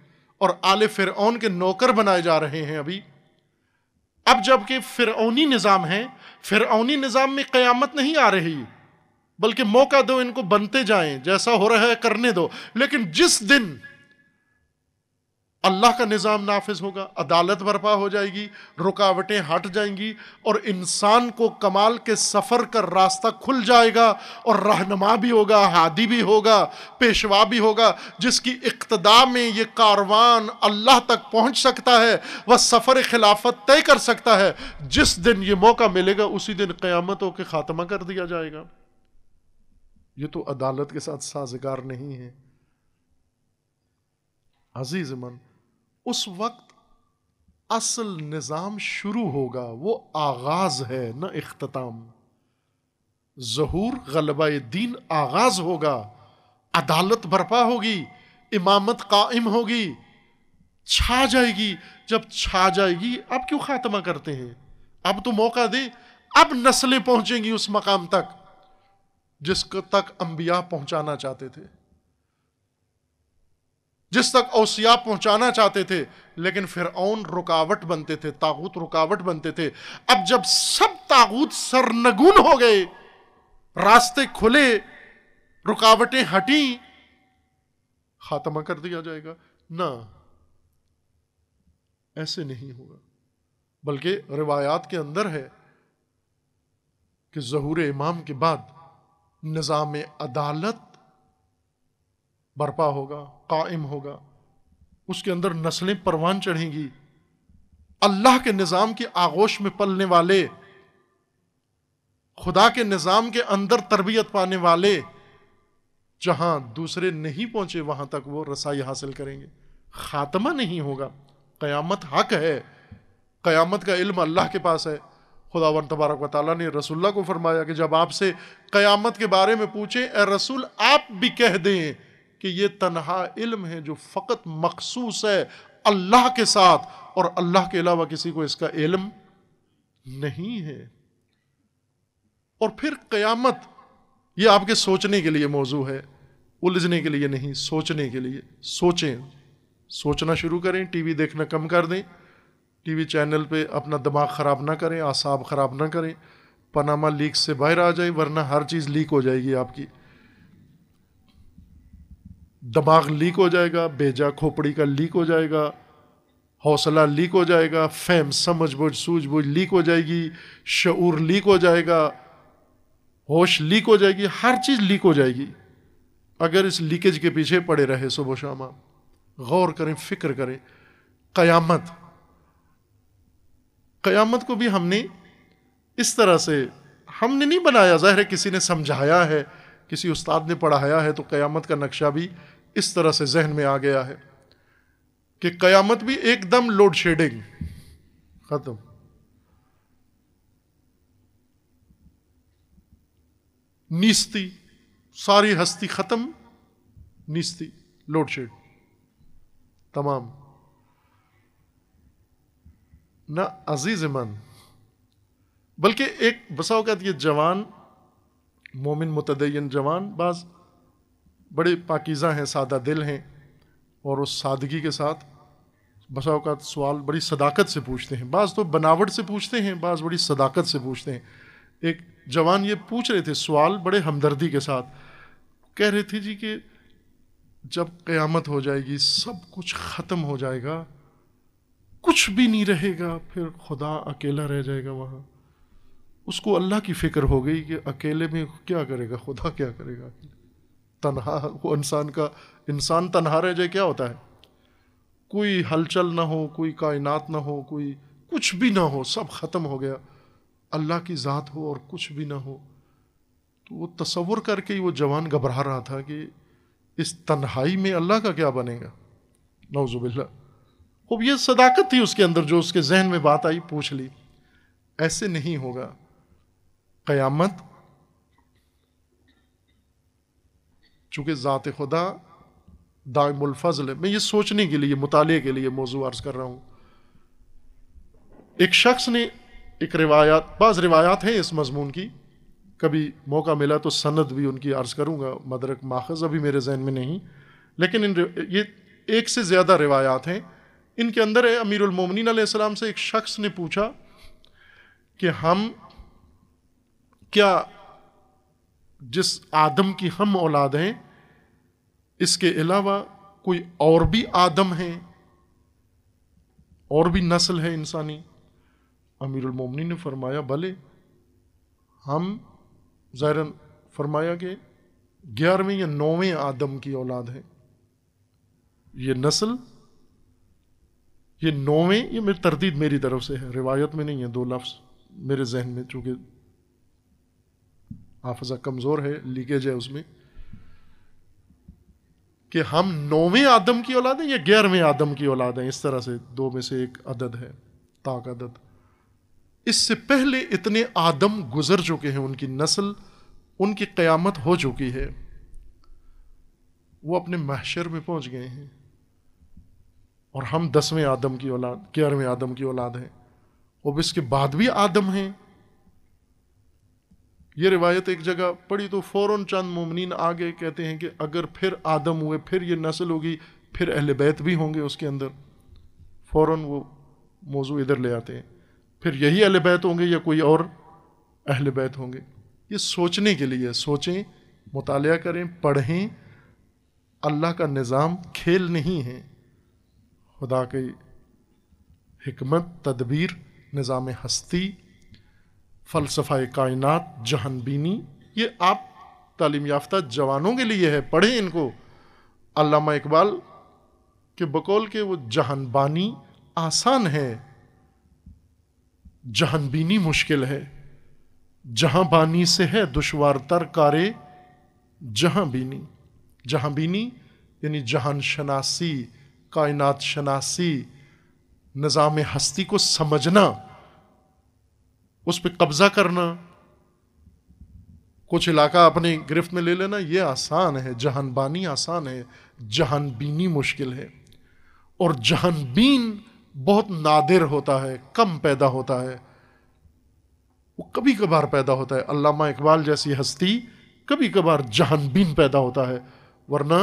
और आले फिर के नौकर बनाए जा रहे हैं अभी अब जबकि फिरौनी निज़ाम है फिरौनी निज़ाम में क़यामत नहीं आ रही बल्कि मौका दो इनको बनते जाएं जैसा हो रहा है करने दो लेकिन जिस दिन अल्लाह का निज़ाम नाफिज होगा अदालत बर्पा हो जाएगी रुकावटें हट जाएंगी और इंसान को कमाल के सफ़र का रास्ता खुल जाएगा और रहनमा भी होगा हादी भी होगा पेशवा भी होगा जिसकी इकतदा में ये कारवान अल्लाह तक पहुंच सकता है वह सफ़र खिलाफत तय कर सकता है जिस दिन ये मौका मिलेगा उसी दिन क़्यामतों के ख़ात्मा कर दिया जाएगा ये तो अदालत के साथ साजगार नहीं है अजीज़ मन उस वक्त असल निज़ाम शुरू होगा वो आगाज़ है न अख्ताम जहूर गलबा दीन आगाज होगा अदालत बर्पा होगी इमामत कायम होगी छा जाएगी जब छा जाएगी अब क्यों खात्मा करते हैं अब तो मौका दे अब नस्लें पहुंचेंगी उस मकाम तक जिसको तक अंबिया पहुंचाना चाहते थे जिस तक ओसिया पहुंचाना चाहते थे लेकिन फिर ओन रुकावट बनते थे तागूत रुकावट बनते थे अब जब सब तागूत सरनगुन हो गए रास्ते खुले रुकावटें हटी खात्मा कर दिया जाएगा ना ऐसे नहीं होगा बल्कि रिवायात के अंदर है कि जहूर इमाम के बाद निज़ाम अदालत बर्पा होगा कायम होगा उसके अंदर नस्लें परवान चढ़ेंगी अल्लाह के निज़ाम के आगोश में पलने वाले खुदा के निज़ाम के अंदर तरबियत पाने वाले जहां दूसरे नहीं पहुंचे वहां तक वो रसाई हासिल करेंगे खात्मा नहीं होगा क़यामत हक है क़यामत का इल्म अल्लाह के पास है खुदा वन तबारक वाली ने रसुल्ला को फरमाया कि जब आपसे क़यामत के बारे में पूछे ए रसूल आप भी कह दें कि ये तनहा इल्म है जो फ़कत मखसूस है अल्लाह के साथ और अल्लाह के अलावा किसी को इसका इल्म नहीं है और फिर क़यामत ये आपके सोचने के लिए मौजू है उलझने के लिए नहीं सोचने के लिए सोचें सोचना शुरू करें टीवी देखना कम कर दें टीवी चैनल पे अपना दिमाग ख़राब ना करें आसाब ख़राब ना करें पनामा लीक से बाहर आ जाए वरना हर चीज़ लीक हो जाएगी आपकी दिमाग लीक हो जाएगा बेजा खोपड़ी का लीक हो जाएगा हौसला लीक हो जाएगा फहम समझ बूझ सूझबूझ लीक हो जाएगी शूर लीक हो जाएगा होश लीक हो जाएगी हर चीज़ लीक हो जाएगी अगर इस लीकेज के पीछे पड़े रहे सुबह शाम आप गौर करें फिक्र करें क़यामत क़यामत को भी हमने इस तरह से हमने नहीं बनाया ज़ाहिर किसी ने समझाया है किसी उस्ताद ने पढ़ाया है तो क़यामत का नक्शा भी इस तरह से जहन में आ गया है कि क़यामत भी एकदम लोड शेडिंग ख़त्म नीस्ती सारी हस्ती ख़त्म नीस्ती लोड शेड तमाम ना अजीज मन बल्कि एक बसाओकत ये जवान मोमिन मतदीन जवान बाज़ बड़े पाकिज़ा हैं सादा दिल हैं और उस सादगी के साथ बसा सवाल बड़ी सदाकत से पूछते हैं बाज़ तो बनावट से पूछते हैं बाज़ बड़ी सदाकत से पूछते हैं एक जवान ये पूछ रहे थे सवाल बड़े हमदर्दी के साथ कह रहे थे जी कि जब क़यामत हो जाएगी सब कुछ ख़त्म हो जाएगा कुछ भी नहीं रहेगा फिर खुदा अकेला रह जाएगा वहाँ उसको अल्लाह की फ़िक्र हो गई कि अकेले में क्या करेगा खुदा क्या करेगा तनहा वो इंसान का इंसान तनहा रह जाए क्या होता है कोई हलचल ना हो कोई कायनात ना हो कोई कुछ भी ना हो सब ख़त्म हो गया अल्लाह की ज़ात हो और कुछ भी ना हो तो वो तस्वुर करके ही वो जवान घबरा रहा था कि इस तन्हाई में अल्लाह का क्या बनेगा नौजुबिल्ला खूब ये सदाकत थी उसके अंदर जो उसके जहन में बात आई पूछ ली ऐसे नहीं होगा क़यामत चूंकि ज़ात खुदा दामुलफ़ल मैं ये सोचने के लिए मुताले के लिए मौजू अर्ज़ कर रहा हूँ एक शख्स ने एक रिवायात बाज़ रिवायात हैं इस मजमून की कभी मौका मिला तो सनद भी उनकी अर्ज़ करूँगा मदरक माखज़ अभी मेरे जहन में नहीं लेकिन इन ये एक से ज़्यादा रिवायात हैं इनके अंदर है अमीरमिन आसमाम से एक शख्स ने पूछा कि हम क्या जिस आदम की हम औलाद हैं इसके अलावा कोई और भी आदम है और भी नस्ल है इंसानी अमीरुल मोमिनी ने फरमाया भले हम ज़ाहिरन फरमाया कि ग्यारहवें या नौवें आदम की औलाद है ये नस्ल ये नौवें ये मेरी तरदीद मेरी तरफ से है रिवायत में नहीं है दो लफ्ज़ मेरे जहन में चूँकि हाफजा कमज़ोर है लीकेज है उसमें कि हम नौवें आदम की औलाद हैं या ग्यारहवें आदम की औलाद हैं इस तरह से दो में से एक अदद है ताक अदद इससे पहले इतने आदम गुजर चुके हैं उनकी नस्ल उनकी क्यामत हो चुकी है वो अपने महशर में पहुंच गए हैं और हम दसवें आदम की औलाद ग्यारहवें आदम की औलाद हैं और इसके बाद भी आदम हैं ये रिवायत एक जगह पड़ी तो फ़ौर चंद ममिन आगे कहते हैं कि अगर फिर आदम हुए फिर ये नस्ल होगी फिर अहल बैत भी होंगे उसके अंदर फ़ौर वो मौजू इधर ले आते हैं फिर यही अहल बैत होंगे या कोई और अहल बैत होंगे ये सोचने के लिए सोचें मुताल करें पढ़ें अल्लाह का निज़ाम खेल नहीं है खुदा की हमत तदबीर निज़ाम हस्ती फ़लसफ़ा जहन बीनी ये आप तालीम याफ्ता जवानों के लिए है पढ़ें इनको अलामा इकबाल के बकौल के वो जहन बानी आसान है जहन बीनी मुश्किल है जहाँ बानी से है दुशवार तर कारे जहाँ बीनी जहाँ बीनी यानी जहान शनासी कायनात शनासी निज़ाम हस्ती को समझना उस पर कब्जा करना कुछ इलाका अपने गिरफ्त में ले लेना ये आसान है जहानबानी आसान है जहानबीनी मुश्किल है और जहानबीन बहुत नादिर होता है कम पैदा होता है वो कभी कभार पैदा होता है अल्लामा इकबाल जैसी हस्ती कभी कभार जहानबीन पैदा होता है वरना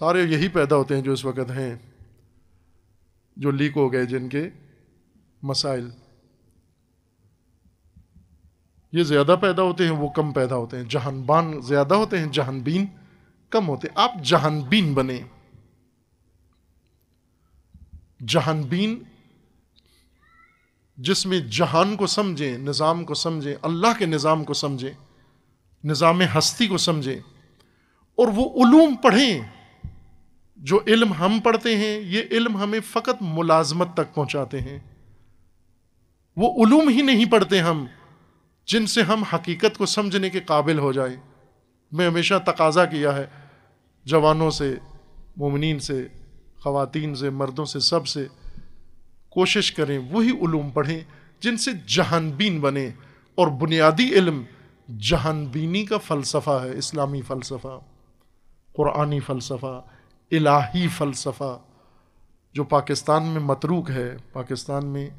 सारे यही पैदा होते हैं जो इस वक्त हैं जो लीक हो गए जिनके मसाइल ये ज़्यादा पैदा होते हैं वो कम पैदा होते हैं जहानबान ज़्यादा होते हैं जहानबीन कम होते हैं आप जहानबीन बने जहानबीन जिसमें जहान को समझें निज़ाम को समझें अल्लाह के निज़ाम को समझें निज़ाम हस्ती को समझें और वो उलूम पढ़ें जो इल्म हम पढ़ते हैं ये इल्म हमें फ़कत मुलाजमत तक पहुँचाते हैं वो उलूम ही नहीं पढ़ते हम जिनसे हम हकीकत को समझने के काबिल हो जाएं मैं हमेशा तकाजा किया है जवानों से ममिन से ख़वातीन से मर्दों से सब से कोशिश करें वही ूम पढ़ें जिनसे जहानबीन बने और बुनियादी इल्म जहानबीनी का फ़लसफ़ा है इस्लामी फ़लसफ़ा क़ुरानी फ़लसफ़ा इलाही फ़लसफ़ा जो पाकिस्तान में मतरूक है पाकिस्तान में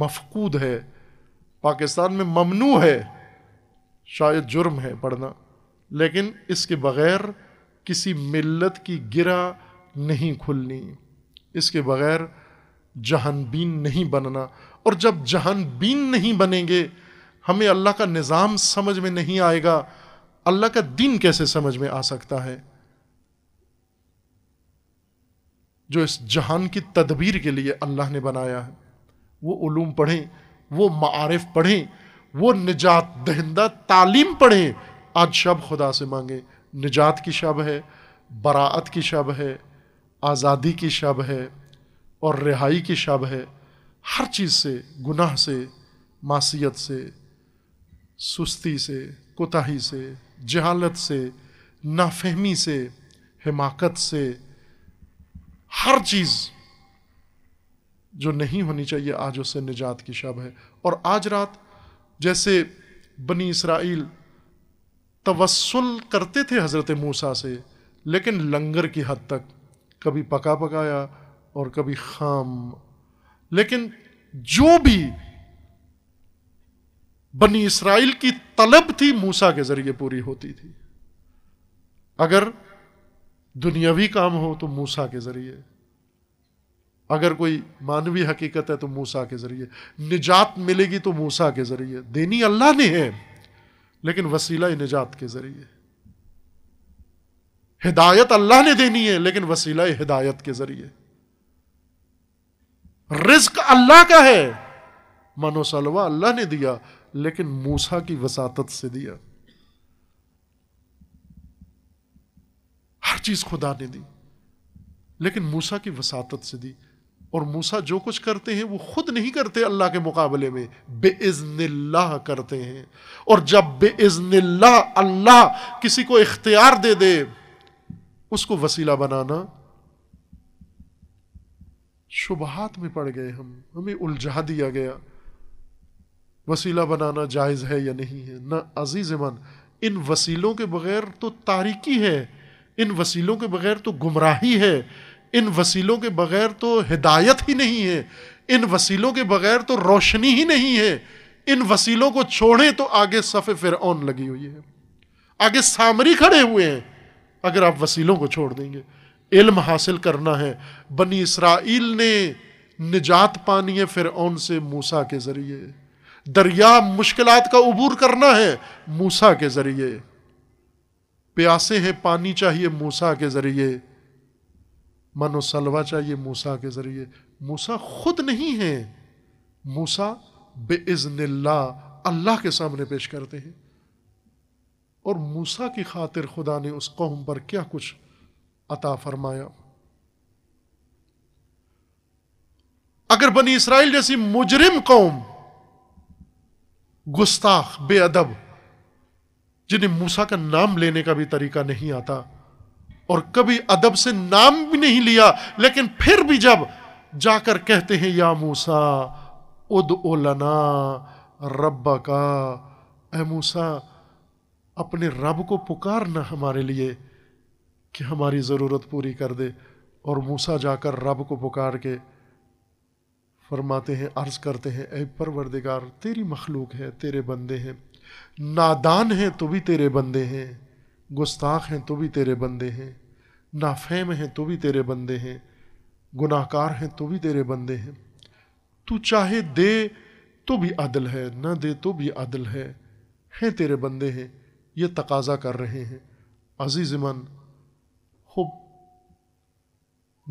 मफकूद है पाकिस्तान में ममनू है शायद जुर्म है पढ़ना लेकिन इसके बग़ैर किसी मिलत की गिरा नहीं खुलनी इसके बग़ैर जहानबीन नहीं बनना और जब जहानबीन नहीं बनेंगे हमें अल्लाह का निज़ाम समझ में नहीं आएगा अल्लाह का दिन कैसे समझ में आ सकता है जो इस जहान की तदबीर के लिए अल्लाह ने बनाया है वो उलूम पढ़ें वो मारफ पढ़ें वो निजात दहिंदा तालीम पढ़ें आज शब खुदा से मांगें निजात की शब है बरात की शब है आज़ादी की शब है और रिहाई की शब है हर चीज़ से गुनाह से मासीत से सुस्ती से कोताही से जहालत से नाफहमी से हिमाकत से हर चीज़ जो नहीं होनी चाहिए आज उससे निजात की शब है और आज रात जैसे बनी इसराइल तवसल करते थे हज़रत मूसा से लेकिन लंगर की हद तक कभी पका पकाया और कभी खाम लेकिन जो भी बनी इसराइल की तलब थी मूसा के ज़रिए पूरी होती थी अगर दुनियावी काम हो तो मूसा के ज़रिए अगर कोई मानवी हकीकत है तो मूसा के ज़रिए निजात मिलेगी तो मूसा के ज़रिए देनी अल्लाह ने है लेकिन वसीला निजात के ज़रिए हिदायत अल्लाह ने देनी है लेकिन वसीला हिदायत के ज़रिए रिस्क अल्लाह का है मनोसलवा अल्लाह ने दिया लेकिन मूसा की वसातत से दिया हर चीज़ खुदा ने दी लेकिन मूसा की वसातत से दी और मूसा जो कुछ करते हैं वो खुद नहीं करते अल्लाह के मुकाबले में बेइज़्निल्लाह करते हैं और जब बेइज़्निल्लाह अल्लाह किसी को इख्तियार दे दे उसको वसीला बनाना शुबहात में पड़ गए हम हमें उलझा दिया गया वसीला बनाना जायज़ है या नहीं है ना अजीज़ मन इन वसीलों के बगैर तो तारीकी है इन वसीलों के बगैर तो गुमराही है इन वसीलों के बगैर तो हिदायत ही नहीं है इन वसीलों के बगैर तो रोशनी ही नहीं है इन वसीलों को छोड़ें तो आगे सफ़े फिर ऑन लगी हुई है आगे सामरी खड़े हुए हैं अगर आप वसीलों को छोड़ देंगे इल्म हासिल करना है बनी इसराइल ने निजात पानी है फिर ऑन से मूसा के ज़रिए दरिया मुश्किल का अबूर करना है मूसा के ज़रिए प्यासे हैं पानी चाहिए मूसा के ज़रिए मनोसलवा चाहिए मूसा के ज़रिए मूसा खुद नहीं है मूसा बेज़नल्ला अल्लाह के सामने पेश करते हैं और मूसा की खातिर खुदा ने उस कौम पर क्या कुछ अता फरमाया अगर बनी इसराइल जैसी मुजरिम कौम गुस्ताख बेअदब जिन्हें मूसा का नाम लेने का भी तरीका नहीं आता और कभी अदब से नाम भी नहीं लिया लेकिन फिर भी जब जाकर कहते हैं या मूसा उद ओलना रब का ए मूसा अपने रब को पुकारना हमारे लिए कि हमारी ज़रूरत पूरी कर दे और मूसा जाकर रब को पुकार के फरमाते हैं अर्ज़ करते हैं ए परवरदिगार तेरी मखलूक है तेरे बंदे हैं नादान हैं तो भी तेरे बंदे हैं गुस्ताख हैं तो भी तेरे बंदे हैं नाफेम हैं तो भी तेरे बंदे हैं गुनाकार हैं तो भी तेरे बंदे हैं तू चाहे दे तो भी अदल है ना दे तो भी अदल है हैं तेरे बंदे हैं ये तकाजा कर रहे हैं अजीज़मन हो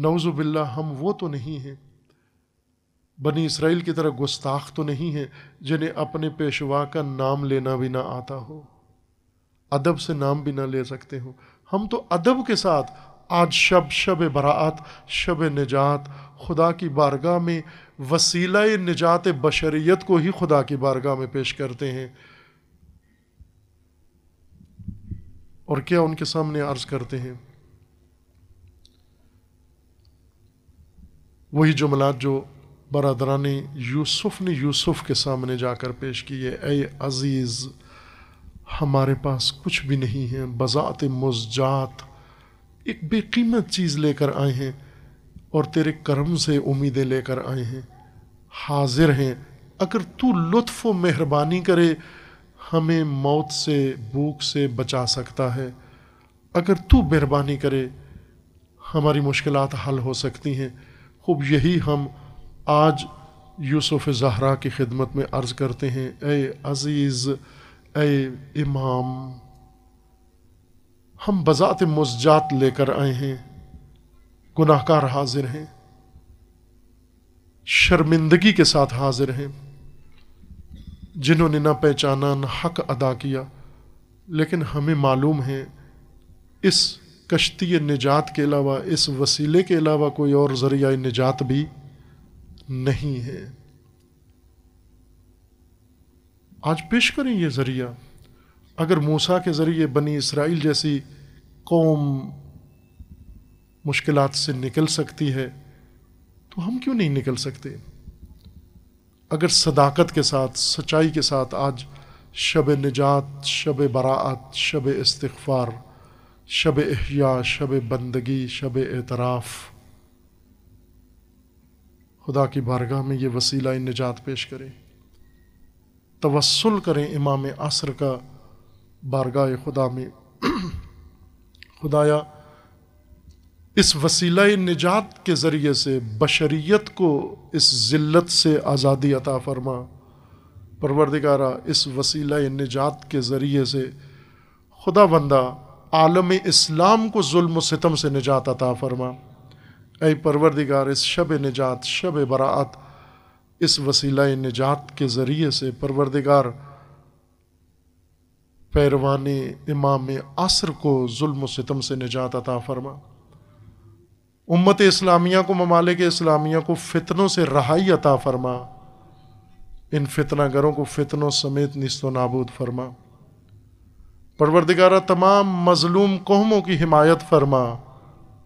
नवजुबिल्ला हम वो तो नहीं हैं बनी इसराइल की तरह गुस्ताख तो नहीं है जिन्हें अपने पेशवा का नाम लेना भी ना आता हो अदब से नाम भी ना ले सकते हो हम तो अदब के साथ आज शब शब बरात शब निजात खुदा की बारगाह में वसीला निजात बशरीत को ही खुदा की बारगाह में पेश करते हैं और क्या उनके सामने अर्ज करते हैं वही जुमलात जो ने यूसुफ ने यूसुफ के सामने जाकर पेश किए ए अज़ीज़ हमारे पास कुछ भी नहीं है बजात मुजात एक बेकीमत चीज़ लेकर आए हैं और तेरे कर्म से उम्मीदें लेकर आए हैं हाजिर हैं अगर तू लुत्फ़ व मेहरबानी करे हमें मौत से भूख से बचा सकता है अगर तू मेहरबानी करे हमारी मुश्किल हल हो सकती हैं खूब यही हम आज यूसुफ़ ज़हरा की खिदमत में अर्ज़ करते हैं ए अज़ीज़ ए इमाम हम बजात मुस्जात लेकर आए हैं गुनाहकार हाजिर हैं शर्मिंदगी के साथ हाजिर हैं जिन्होंने ना पहचाना न हक अदा किया लेकिन हमें मालूम है इस कश्ती निजात के अलावा इस वसीले के अलावा कोई और ज़रिया निजात भी नहीं है आज पेश करें ये ज़रिया अगर मूसा के ज़रिए बनी इसराइल जैसी कौम मुश्किल से निकल सकती है तो हम क्यों नहीं निकल सकते अगर सदाकत के साथ सच्चाई के साथ आज शब निजात शब बरात शब इस्तफ़ार शब अहिया शब बंदगी शब एतराफ़ खुदा की बारगाह में ये वसीला निजात पेश करें तवसल करें इमाम असर का बारगाह खुदा में खुदाया इस वसीला निजात के ज़रिए से बशरीत को इस ज़िल्लत से आज़ादी अता फरमा परवरदारा इस वसीला निजात के ज़रिए से खुदा बंदा आलम इस्लाम को जुल्म सितम से निजात अता फरमा ए परवरदिगार इस शब निजात शब बरात इस वसीला निजात के ज़रिए से परवरदिगार पैरवान इमाम असर को जुल्म सितम से निजात अता फरमा उम्मत इस्लामिया को ममालिक इस्लामिया को फितनों से रहाई अता फरमा इन फितना घरों को फितनों समेत व नाबूद फरमा परवरदिगारा तमाम मजलूम कौमों की हिमायत फरमा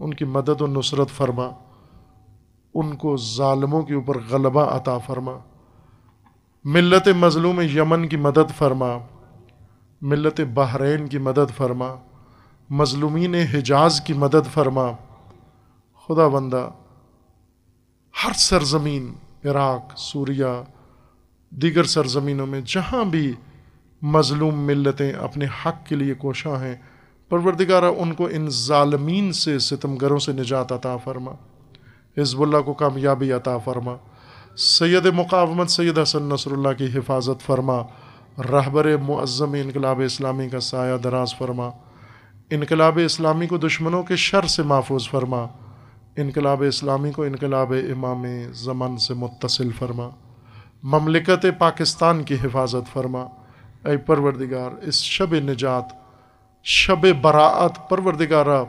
उनकी मदद और नुसरत फरमा उनको ालमों के ऊपर गलबा अता फरमा मिलत मज़लूम यमन की मदद फरमा मिलत बहरीन की मदद फरमा मज़लूमिन हिजाज की मदद फरमा खुदा बंदा हर सरजमीन इराक़ सूर्या दीगर सरजमीनों में जहाँ भी मज़लूम मिलतें अपने हक़ के लिए कोशाँ हैं परवरदिगारा उनको इन ालमीन से सितमगरों से निजात अता फरमा हिजबुल्ला को कामयाबी अता फरमा सैद मुकावमत सैद हसन नसरुल्ला की हिफाजत फरमा रहबर मुआज़म इनकलाब इस्लामी का साया दराज फरमा इनकलाब इस्लामी को दुश्मनों के शर से महफूज फरमा इनकलाब इस्लामी को इनकलाब इमाम ज़मान से मुतसिल फरमा ममलिकत पाकिस्तान की हिफाजत फरमा ए परवरदिगार इस शब निजात शब बरात परवरदिगारा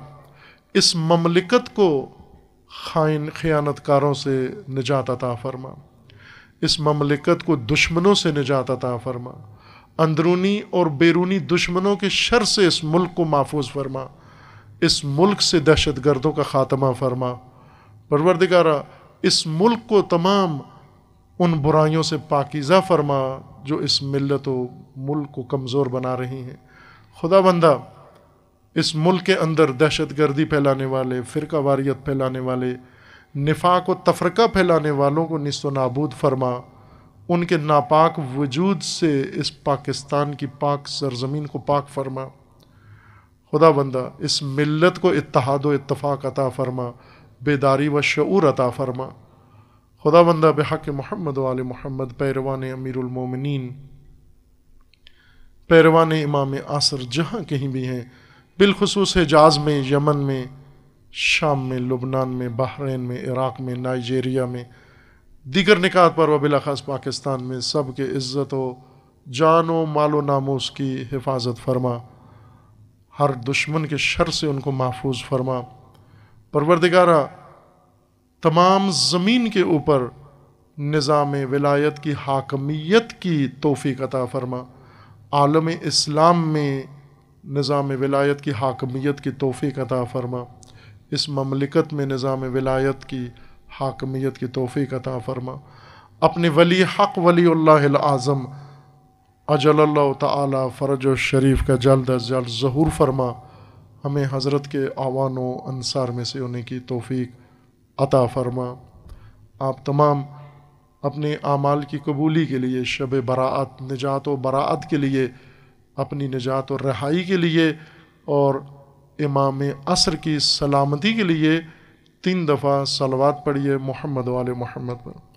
इस ममलिकत को खाइन ख़यानतकारों से निजात अता फरमा इस ममलिकत को दुश्मनों से निजात अता फरमा अंदरूनी और बैरूनी दुश्मनों के शर से इस मुल्क को महफूज फरमा इस मुल्क से दहशत गर्दों का ख़ात्मा फरमा परवरदिगारा इस मुल्क को तमाम उन बुराइयों से पाकिज़ा फरमा जो इस मिलत व मुल्क को कमज़ोर बना रही हैं खुदा बंदा इस मुल्क के अंदर दहशत गर्दी फैलाने वाले फ़िरका वारियत फैलाने वाले निफाक व तफरका फैलाने वालों को नस्त नाबूद फरमा उनके नापाक वजूद से इस पाकिस्तान की पाक सरजमीन को पाक फरमा खुदा बंदा इस मिलत को इतहाद व इतफाक़ अता फरमा बेदारी व शूर अता फरमा खुदा बंदा बेहक महमद वाल महमद पैरवान अमीरमिन पैरवान इमाम आसर जहाँ कहीं भी हैं बिलखसूस हिजाज में यमन में शाम में लुबनान में बहरीन में इराक़ में नाइजेरिया में दीगर निकात पर वबिलख़ास पाकिस्तान में सब के इज़्ज़त व जान व मालो नामोस की हिफाजत फरमा हर दुश्मन के शर से उनको महफूज फरमा परवरदिगारा तमाम ज़मीन के ऊपर निज़ाम विलायत की हाकमियत की तोहफ़ी कता फरमा आलम इस्लाम में निज़ाम विलायत की हाकमियत की तोफ़ी अता फ़रमा इस ममलिकत में निज़ाम विलायत की हाकमियत की तोफ़ी अता फ़रमा अपने वली हक वली आज़म अजल ताला फ़रज शरीफ का जल्द अज जल्द ज़हूर फरमा हमें हज़रत के आवान अनसार में से होने की तोफ़ी अता फ़रमा आप तमाम अपने आमाल की कबूली के लिए शब बरात निजात व बरात के लिए अपनी निजात और रहाई के लिए और इमाम असर की सलामती के लिए तीन दफ़ा सलवात पढ़िए मोहम्मद वाले मोहम्मद पर